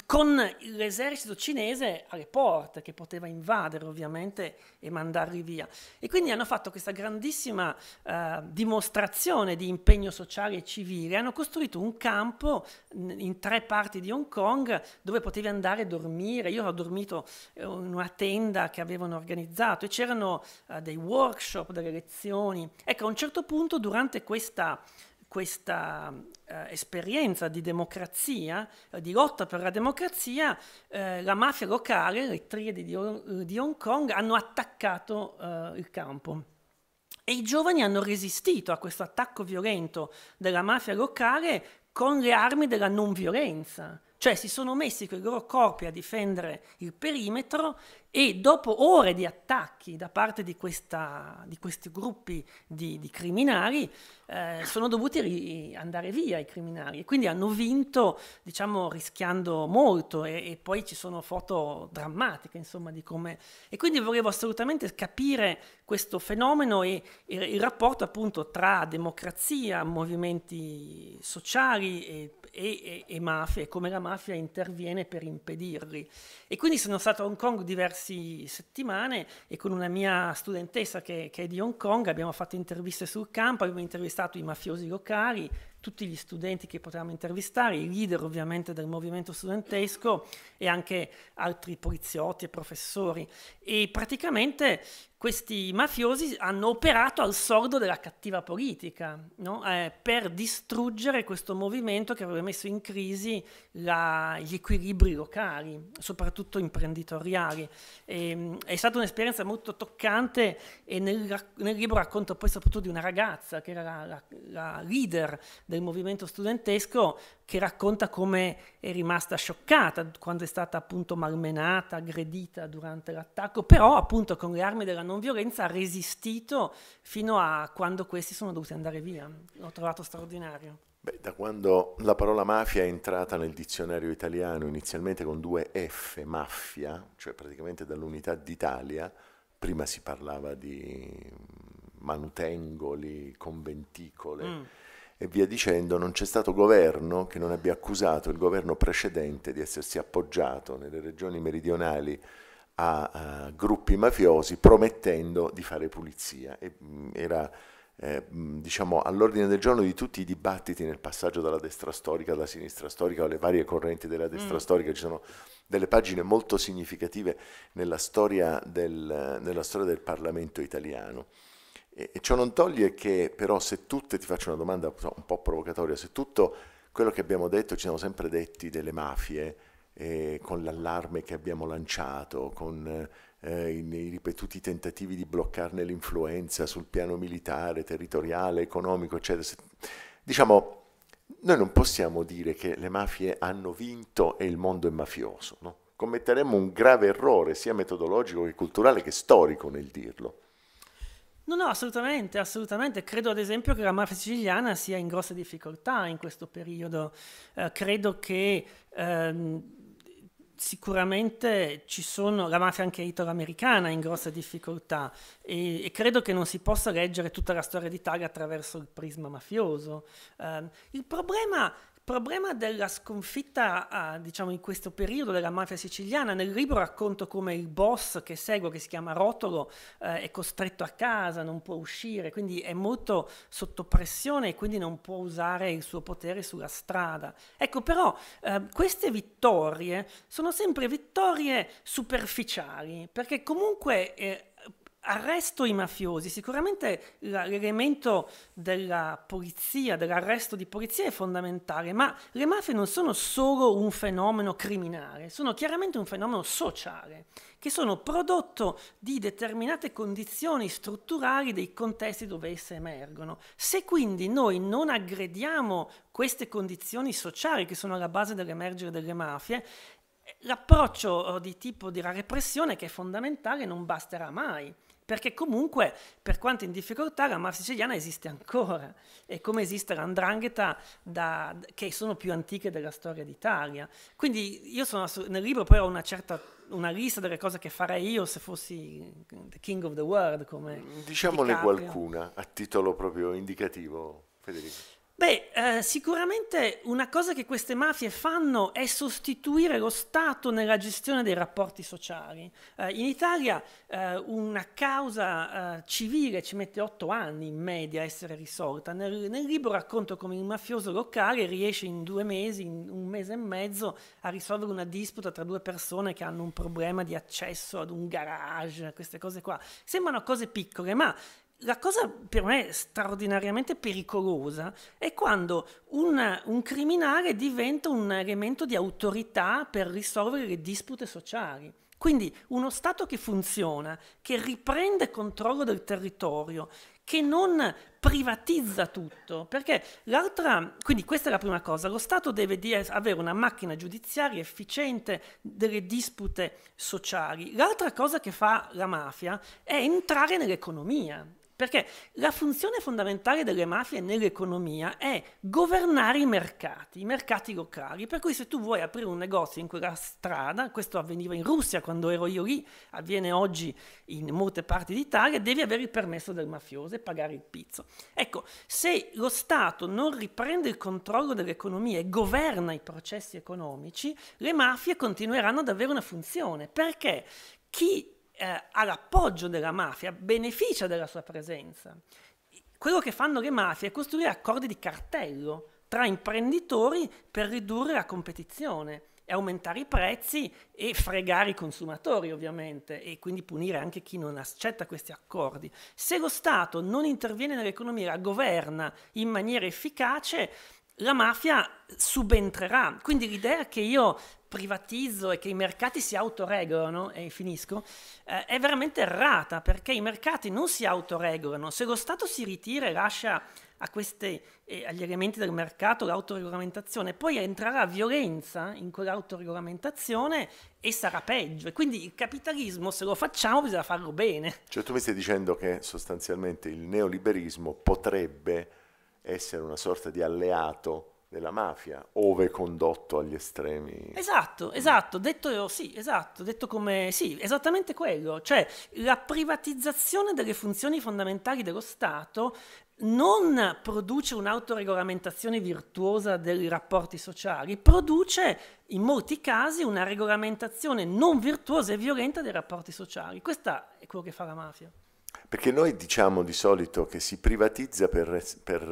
con l'esercito cinese alle porte che poteva invadere ovviamente e mandarli via. E quindi hanno fatto questa grandissima eh, dimostrazione di impegno sociale e civile, hanno costruito un campo in tre parti di Hong Kong dove potevi andare a dormire. Io ho dormito in una tenda che avevano organizzato e c'erano eh, dei workshop, delle lezioni. Ecco, a un certo punto durante questa, questa eh, esperienza di democrazia, eh, di lotta per la democrazia, eh, la mafia locale, le triadi di, eh, di, Hong Kong, hanno attaccato eh, il campo. E i giovani hanno resistito a questo attacco violento della mafia locale con le armi della non violenza. Cioè si sono messi con i loro corpi a difendere il perimetro e dopo ore di attacchi da parte di, questa, di questi gruppi di, di criminali, eh, sono dovuti ri- andare via i criminali e quindi hanno vinto, diciamo, rischiando molto e, e poi ci sono foto drammatiche, insomma, di come... E quindi volevo assolutamente capire questo fenomeno e, e il rapporto appunto tra democrazia, movimenti sociali e, e, e mafie, e come la mafia interviene per impedirli. E quindi sono stato a Hong Kong diversi diverse settimane e con una mia studentessa che, che, è di Hong Kong abbiamo fatto interviste sul campo, abbiamo intervistato i mafiosi locali, tutti gli studenti che potevamo intervistare, i leader ovviamente del movimento studentesco e anche altri poliziotti e professori. E praticamente questi mafiosi hanno operato al sordo della cattiva politica no? eh, per distruggere questo movimento che aveva messo in crisi la, gli equilibri locali, soprattutto imprenditoriali. E, ehm, è stata un'esperienza molto toccante e nel, nel, libro racconto poi soprattutto di una ragazza che era la, la, la leader del movimento studentesco che racconta come è rimasta scioccata quando è stata appunto malmenata, aggredita durante l'attacco, però appunto con le armi della non violenza ha resistito fino a quando questi sono dovuti andare via. L'ho trovato straordinario. Beh, da quando la parola mafia è entrata nel dizionario italiano, inizialmente con due F, mafia, cioè praticamente dall'unità d'Italia, prima si parlava di manutengoli, conventicole. Mm e via dicendo, non c'è stato governo che non abbia accusato il governo precedente di essersi appoggiato nelle regioni meridionali a, a gruppi mafiosi promettendo di fare pulizia. E, mh, era eh, diciamo, all'ordine del giorno di tutti i dibattiti nel passaggio dalla destra storica alla sinistra storica, alle varie correnti della destra mm. storica, ci sono delle pagine molto significative nella storia del, nella storia del Parlamento italiano. E ciò non toglie che però se tutte, ti faccio una domanda un po' provocatoria, se tutto quello che abbiamo detto, ci siamo sempre detti delle mafie, eh, con l'allarme che abbiamo lanciato, con eh, i, i ripetuti tentativi di bloccarne l'influenza sul piano militare, territoriale, economico, eccetera, se, diciamo, noi non possiamo dire che le mafie hanno vinto e il mondo è mafioso, no? commetteremmo un grave errore sia metodologico che culturale che storico nel dirlo. No, no, assolutamente, assolutamente. Credo ad esempio che la mafia siciliana sia in grosse difficoltà in questo periodo. Eh, credo che ehm, sicuramente ci sono la mafia anche italo-americana in grosse difficoltà e, e, credo che non si possa leggere tutta la storia d'Italia attraverso il prisma mafioso. Eh, il problema problema della sconfitta, ah, diciamo, in questo periodo della mafia siciliana, nel libro racconto come il boss che seguo, che si chiama Rotolo, eh, è costretto a casa, non può uscire, quindi è molto sotto pressione e quindi non può usare il suo potere sulla strada. Ecco, però eh, queste vittorie sono sempre vittorie superficiali, perché comunque... Eh, arresto i mafiosi, sicuramente l'elemento della polizia, dell'arresto di polizia è fondamentale, ma le mafie non sono solo un fenomeno criminale, sono chiaramente un fenomeno sociale, che sono prodotto di determinate condizioni strutturali dei contesti dove esse emergono. Se quindi noi non aggrediamo queste condizioni sociali che sono alla base dell'emergere delle mafie, eh, L'approccio oh, di tipo della repressione, che è fondamentale, non basterà mai perché comunque, per quanto in difficoltà, la mafia siciliana esiste ancora, e come esiste l'andrangheta, da, che sono più antiche della storia d'Italia. Quindi io sono, nel libro poi ho una certa una lista delle cose che farei io se fossi the king of the world. Come Diciamone qualcuna a titolo proprio indicativo, Federico. Beh, eh, sicuramente una cosa che queste mafie fanno è sostituire lo Stato nella gestione dei rapporti sociali. Eh, in Italia eh, una causa eh, civile ci mette otto anni in media a essere risolta. Nel, nel, libro racconto come il mafioso locale riesce in due mesi, in un mese e mezzo, a risolvere una disputa tra due persone che hanno un problema di accesso ad un garage, queste cose qua. Sembrano cose piccole, ma la cosa per me straordinariamente pericolosa è quando un, un, criminale diventa un elemento di autorità per risolvere le dispute sociali. Quindi uno Stato che funziona, che riprende controllo del territorio, che non privatizza tutto, perché l'altra, quindi questa è la prima cosa, lo Stato deve dire, avere una macchina giudiziaria efficiente delle dispute sociali. L'altra cosa che fa la mafia è entrare nell'economia, perché la funzione fondamentale delle mafie nell'economia è governare i mercati, i mercati locali. Per cui se tu vuoi aprire un negozio in quella strada, questo avveniva in Russia quando ero io lì, avviene oggi in molte parti d'Italia, devi avere il permesso del mafioso e pagare il pizzo. Ecco, se lo Stato non riprende il controllo dell'economia e governa i processi economici, le mafie continueranno ad avere una funzione. Perché? Chi eh, ha l'appoggio della mafia, beneficia della sua presenza. Quello che fanno le mafie è costruire accordi di cartello tra imprenditori per ridurre la competizione e aumentare i prezzi e fregare i consumatori ovviamente e quindi punire anche chi non accetta questi accordi. Se lo Stato non interviene nell'economia, la governa in maniera efficace, la mafia subentrerà. Quindi l'idea che io privatizzo e che i mercati si autoregolano, e finisco, eh, è veramente errata perché i mercati non si autoregolano. Se lo Stato si ritira e lascia queste, eh, agli elementi del mercato l'autoregolamentazione, poi entrerà violenza in quell'autoregolamentazione e sarà peggio. E quindi il capitalismo, se lo facciamo, bisogna farlo bene. Cioè tu mi stai dicendo che sostanzialmente il neoliberismo potrebbe essere una sorta di alleato della mafia, ove condotto agli estremi. Esatto, esatto, detto sì, esatto, detto come sì, esattamente quello, cioè la privatizzazione delle funzioni fondamentali dello Stato non produce un'autoregolamentazione virtuosa dei rapporti sociali, produce in molti casi una regolamentazione non virtuosa e violenta dei rapporti sociali. Questo è quello che fa la mafia. Perché noi diciamo di solito che si privatizza per, per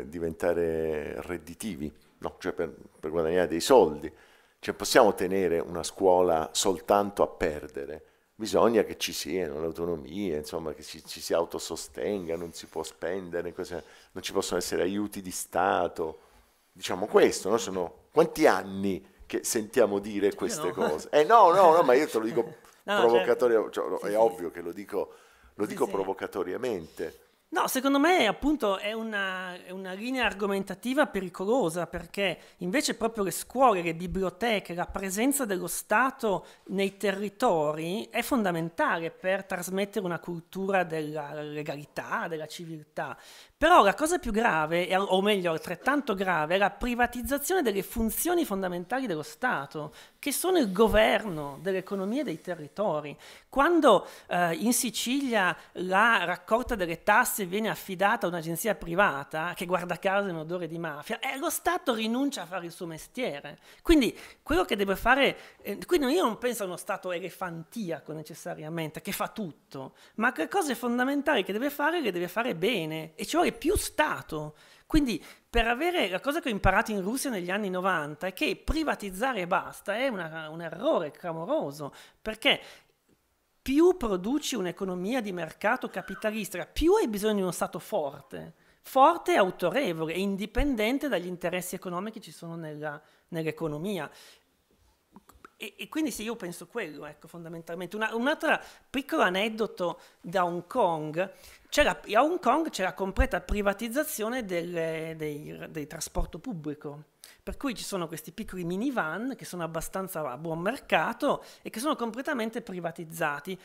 eh, diventare redditivi, no? cioè per, per, guadagnare dei soldi. Cioè possiamo tenere una scuola soltanto a perdere, bisogna che ci siano le autonomie, insomma, che ci, ci si autosostenga, non si può spendere, cose, non ci possono essere aiuti di Stato. Diciamo questo, no? sono quanti anni che sentiamo dire queste no. cose? Eh no, no, no, ma io te lo dico no, cioè provocatoriamente, cioè, sì, è sì. ovvio che lo dico lo dico provocatoriamente, No, secondo me appunto è una, è una, linea argomentativa pericolosa perché invece proprio le scuole, le biblioteche, la presenza dello Stato nei territori è fondamentale per trasmettere una cultura della legalità, della civiltà. Però la cosa più grave, o meglio altrettanto grave, è la privatizzazione delle funzioni fondamentali dello Stato, che sono il governo dell'economia e dei territori. Quando eh, in Sicilia la raccolta delle tasse se viene affidata a un'agenzia privata, che guarda caso è un odore di mafia, eh, lo Stato rinuncia a fare il suo mestiere. Quindi quello che deve fare, eh, quindi io non penso a uno Stato elefantiaco necessariamente, che fa tutto, ma che cose fondamentali che deve fare, le deve fare bene, e ci cioè vuole più Stato. Quindi per avere la cosa che ho imparato in Russia negli anni 90 è che privatizzare e basta è una, un errore clamoroso, perché più produci un'economia di mercato capitalista, più hai bisogno di uno Stato forte, forte e autorevole, e indipendente dagli interessi economici che ci sono nella, nell'economia. E, e, quindi sì, io penso quello, ecco, fondamentalmente. Una, altro piccolo aneddoto da Hong Kong. La, a Hong Kong c'è la completa privatizzazione del, del, del trasporto pubblico per cui ci sono questi piccoli minivan che sono abbastanza a buon mercato e che sono completamente privatizzati.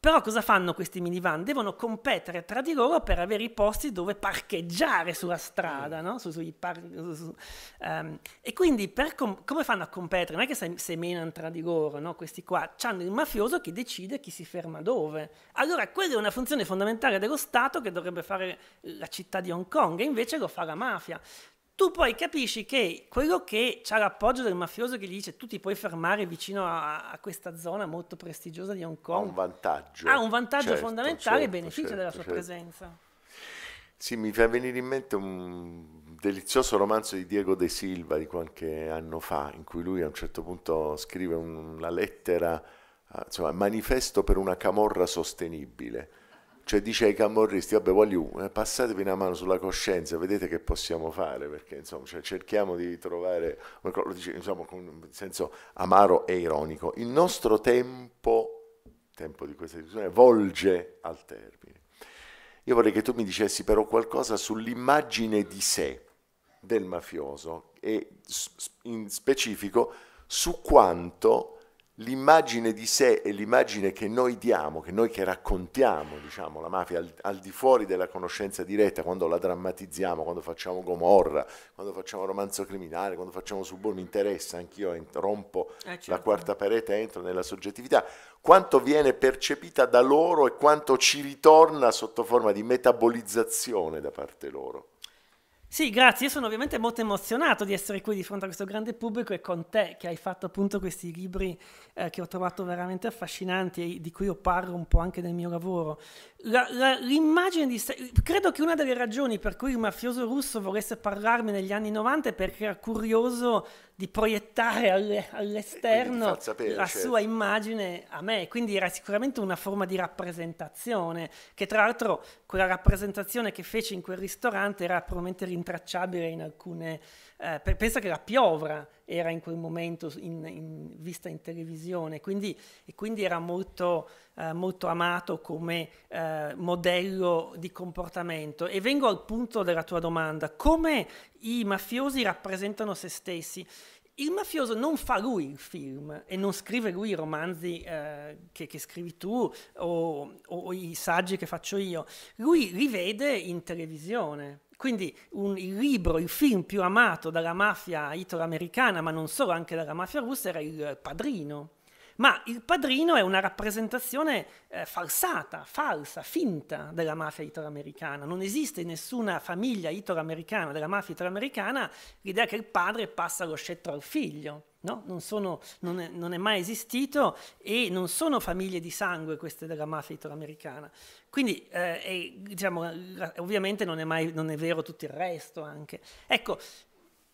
Però cosa fanno questi minivan? Devono competere tra di loro per avere i posti dove parcheggiare sulla strada, mm. no? su, par su, um, e quindi com come fanno a competere? Non è che se, se menano tra di loro, no? questi qua, hanno il mafioso che decide chi si ferma dove. Allora quella è una funzione fondamentale dello Stato che dovrebbe fare la città di Hong Kong e invece lo fa la mafia tu poi capisci che quello che ha l'appoggio del mafioso che gli dice tu ti puoi fermare vicino a, a questa zona molto prestigiosa di Hong Kong ha un vantaggio ha un vantaggio certo, fondamentale e certo, beneficia certo, della sua certo. presenza sì, mi fa venire in mente un delizioso romanzo di Diego De Silva di qualche anno fa, in cui lui a un certo punto scrive una lettera, eh, insomma, manifesto per una camorra sostenibile cioè dice ai camorristi, vabbè voglio, eh, passatevi una mano sulla coscienza, vedete che possiamo fare, perché insomma cioè, cerchiamo di trovare, lo dice insomma con un senso amaro e ironico, il nostro tempo, tempo di questa discussione, volge al termine. Io vorrei che tu mi dicessi però qualcosa sull'immagine di sé del mafioso e in specifico su quanto l'immagine di sé e l'immagine che noi diamo, che noi che raccontiamo, diciamo, la mafia al, al, di fuori della conoscenza diretta, quando la drammatizziamo, quando facciamo Gomorra, quando facciamo romanzo criminale, quando facciamo Subo mi interessa, anch'io rompo eh, certo. la quarta parete, entro nella soggettività, quanto viene percepita da loro e quanto ci ritorna sotto forma di metabolizzazione da parte loro. Sì, grazie. Io sono ovviamente molto emozionato di essere qui di fronte a questo grande pubblico e con te che hai fatto appunto questi libri eh, che ho trovato veramente affascinanti e di cui io parlo un po' anche nel mio lavoro. La, la, l'immagine di credo che una delle ragioni per cui il mafioso russo volesse parlarmi negli anni 90 è perché era curioso di proiettare alle, all'esterno sapere, la certo. sua immagine a me, quindi era sicuramente una forma di rappresentazione, che tra l'altro quella rappresentazione che fece in quel ristorante era probabilmente rintracciabile in alcune... Eh, pensa che la piovra era in quel momento in, in, vista in televisione quindi, e quindi era molto, eh, molto amato come eh, modello di comportamento. E vengo al punto della tua domanda, come i mafiosi rappresentano se stessi? Il mafioso non fa lui il film e non scrive lui i romanzi eh, che, che, scrivi tu o, o, o i saggi che faccio io, lui li vede in televisione quindi un, il libro, il film più amato dalla mafia italo-americana, ma non solo, anche dalla mafia russa, era Il Padrino ma il padrino è una rappresentazione eh, falsata, falsa, finta della mafia italoamericana. Non esiste in nessuna famiglia italoamericana della mafia italoamericana l'idea che il padre passa lo scettro al figlio. No? Non, sono, non, è, non, è, mai esistito e non sono famiglie di sangue queste della mafia italoamericana. Quindi eh, è, diciamo, ovviamente non è, mai, non è vero tutto il resto anche. Ecco,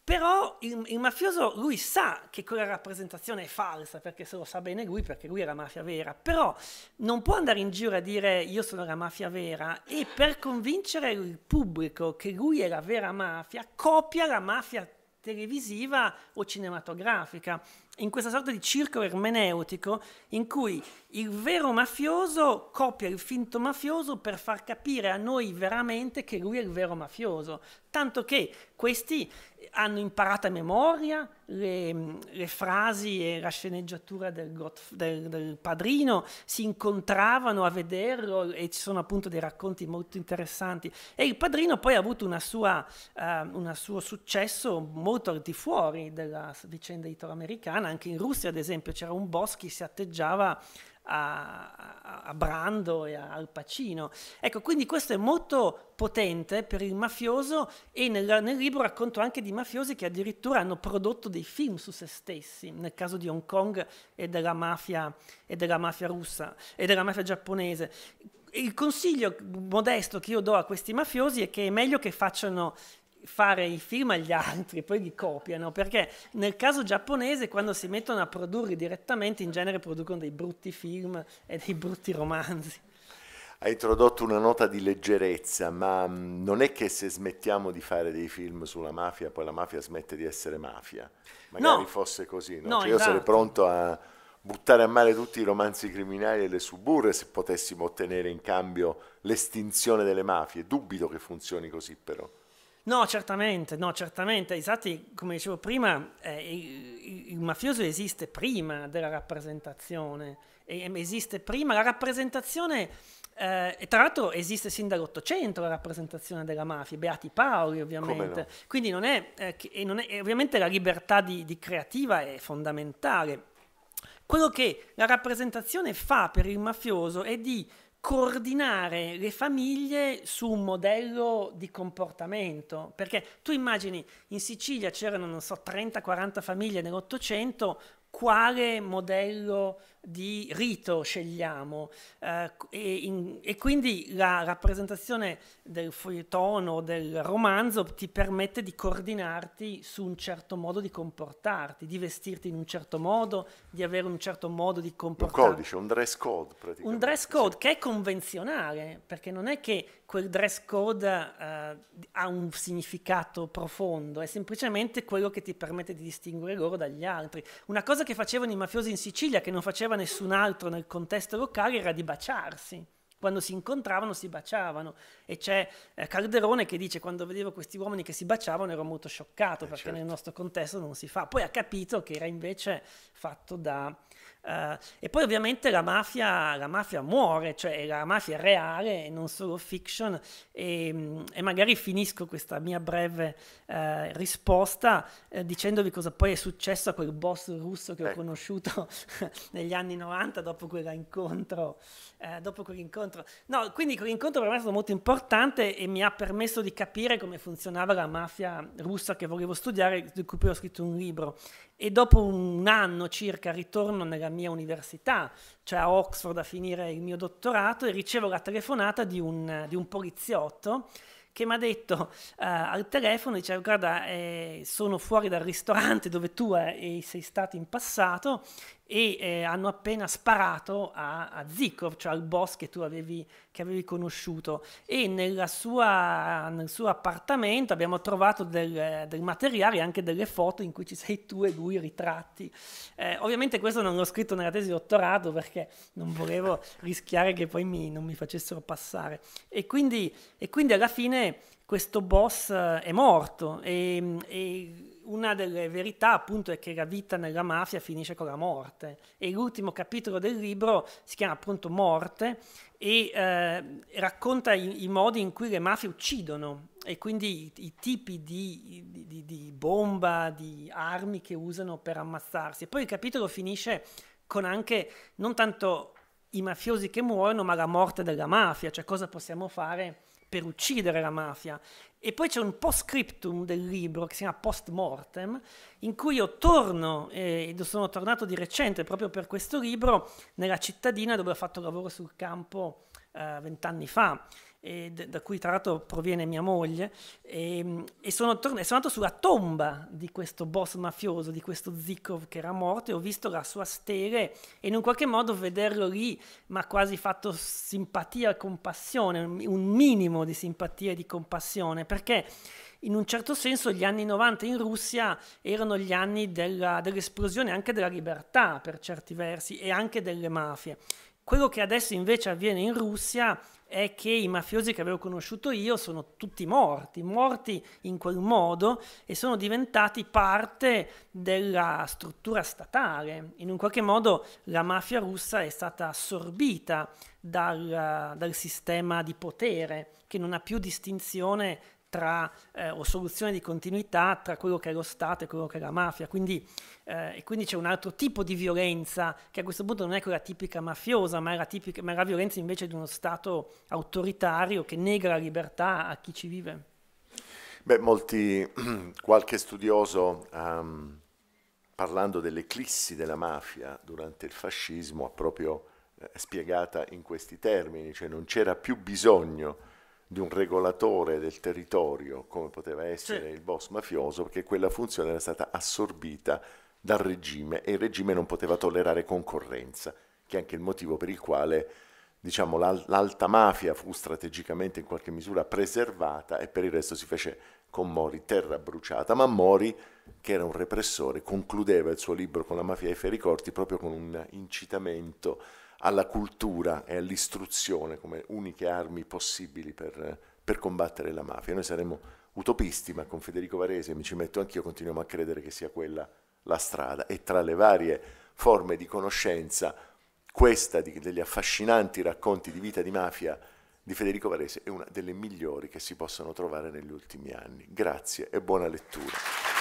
però il, il, mafioso, lui sa che quella rappresentazione è falsa, perché se lo sa bene lui, perché lui è la mafia vera, però non può andare in giro a dire io sono la mafia vera e per convincere il pubblico che lui è la vera mafia, copia la mafia televisiva o cinematografica, in questa sorta di circolo ermeneutico in cui il vero mafioso copia il finto mafioso per far capire a noi veramente che lui è il vero mafioso, tanto che questi hanno imparato a memoria le, le frasi e la sceneggiatura del, Godf- del, del, padrino, si incontravano a vederlo e ci sono appunto dei racconti molto interessanti. E il padrino poi ha avuto un eh, uh, suo successo molto al di fuori della vicenda italo-americana, anche in Russia ad esempio c'era un boss che si atteggiava a, a Brando e a Al Pacino. Ecco, quindi questo è molto potente per il mafioso e nel, nel, libro racconto anche di mafiosi che addirittura hanno prodotto dei film su se stessi, nel caso di Hong Kong e della mafia, e della mafia russa e della mafia giapponese. Il consiglio modesto che io do a questi mafiosi è che è meglio che facciano fare i film agli altri, e poi li copiano, perché nel caso giapponese quando si mettono a produrre direttamente in genere producono dei brutti film e dei brutti romanzi. Hai introdotto una nota di leggerezza, ma mm, non è che se smettiamo di fare dei film sulla mafia, poi la mafia smette di essere mafia. Magari no. fosse così, no? No, cioè, io esatto. sarei pronto a buttare a male tutti i romanzi criminali e le suburre se potessimo ottenere in cambio l'estinzione delle mafie. Dubito che funzioni così però. No, certamente, no, certamente. Esatti, come dicevo prima, eh, il, il, mafioso esiste prima della rappresentazione, e, esiste prima la rappresentazione, eh, e tra l'altro esiste sin dall'Ottocento la rappresentazione della mafia, Beati Paoli ovviamente. No? Quindi non è, eh, che, non è ovviamente la libertà di, di creativa è fondamentale. Quello che la rappresentazione fa per il mafioso è di coordinare le famiglie su un modello di comportamento, perché tu immagini in Sicilia c'erano, non so, 30-40 famiglie nell'Ottocento, quale modello di rito scegliamo eh, e, in, e, quindi la rappresentazione del feuilletono, del romanzo ti permette di coordinarti su un certo modo di comportarti, di vestirti in un certo modo, di avere un certo modo di comportarti. Un codice, un dress code praticamente. Un dress code sì. che è convenzionale, perché non è che quel dress code uh, ha un significato profondo, è semplicemente quello che ti permette di distinguere loro dagli altri. Una cosa che facevano i mafiosi in Sicilia, che non faceva nessun altro nel contesto locale, era di baciarsi quando si incontravano si baciavano e c'è eh, Calderone che dice quando vedevo questi uomini che si baciavano ero molto scioccato eh, perché certo. nel nostro contesto non si fa poi ha capito che era invece fatto da Uh, e poi ovviamente la mafia, la mafia, muore, cioè la mafia è reale e non solo fiction e, mm, e magari finisco questa mia breve uh, risposta uh, dicendovi cosa poi è successo a quel boss russo che ho ecco. conosciuto negli anni 90 dopo quell'incontro. dopo quell'incontro. No, quindi quell'incontro per me è stato molto importante e mi ha permesso di capire come funzionava la mafia russa che volevo studiare, di cui poi ho scritto un libro e dopo un anno circa ritorno nella mia università, cioè a Oxford a finire il mio dottorato e ricevo la telefonata di un, di un poliziotto che mi ha detto uh, al telefono, diceva guarda eh, sono fuori dal ristorante dove tu eh, sei stato in passato e eh, hanno appena sparato a, a Zikov, cioè al boss che tu avevi, che avevi conosciuto. E sua, nel suo appartamento abbiamo trovato del, eh, del, materiale, anche delle foto in cui ci sei tu e lui ritratti. Eh, ovviamente questo non l'ho scritto nella tesi di dottorato perché non volevo rischiare che poi mi, non mi facessero passare. E quindi, e quindi alla fine questo boss eh, è morto e, e, una delle verità appunto è che la vita nella mafia finisce con la morte e l'ultimo capitolo del libro si chiama appunto Morte e eh, racconta i, i, modi in cui le mafie uccidono e quindi i, i tipi di, di, di bomba, di armi che usano per ammazzarsi. E poi il capitolo finisce con anche non tanto i mafiosi che muoiono ma la morte della mafia, cioè cosa possiamo fare per uccidere la mafia. E poi c'è un post scriptum del libro che si chiama Post Mortem, in cui io torno, eh, sono tornato di recente proprio per questo libro, nella cittadina dove ho fatto lavoro sul campo eh, vent'anni eh, fa da cui tra l'altro proviene mia moglie, e, ehm, e sono, torn- sono andato sulla tomba di questo boss mafioso, di questo Zikov che era morto, e ho visto la sua stele e in un qualche modo vederlo lì mi ha quasi fatto simpatia e compassione, un minimo di simpatia e di compassione, perché in un certo senso gli anni 90 in Russia erano gli anni della, dell'esplosione anche della libertà per certi versi e anche delle mafie. Quello che adesso invece avviene in Russia è che i mafiosi che avevo conosciuto io sono tutti morti, morti in quel modo e sono diventati parte della struttura statale. In un qualche modo la mafia russa è stata assorbita dal, dal sistema di potere che non ha più distinzione tra, eh, o soluzione di continuità tra quello che è lo Stato e quello che è la mafia. Quindi, eh, e quindi c'è un altro tipo di violenza che a questo punto non è quella tipica mafiosa, ma è la, tipica, ma è la violenza invece di uno Stato autoritario che nega la libertà a chi ci vive. Beh, molti, qualche studioso, um, parlando dell'eclissi della mafia durante il fascismo, ha proprio eh, spiegata in questi termini, cioè non c'era più bisogno di un regolatore del territorio come poteva essere sì. il boss mafioso, perché quella funzione era stata assorbita dal regime e il regime non poteva tollerare concorrenza, che è anche il motivo per il quale diciamo, l'alta mafia fu strategicamente in qualche misura preservata e per il resto si fece con Mori terra bruciata, ma Mori, che era un repressore, concludeva il suo libro con la mafia ai ferri corti proprio con un incitamento alla cultura e all'istruzione come uniche armi possibili per, per combattere la mafia. Noi saremmo utopisti, ma con Federico Varese, mi ci metto anch'io, continuiamo a credere che sia quella la strada. E tra le varie forme di conoscenza, questa di, degli affascinanti racconti di vita di mafia di Federico Varese è una delle migliori che si possono trovare negli ultimi anni. Grazie e buona lettura.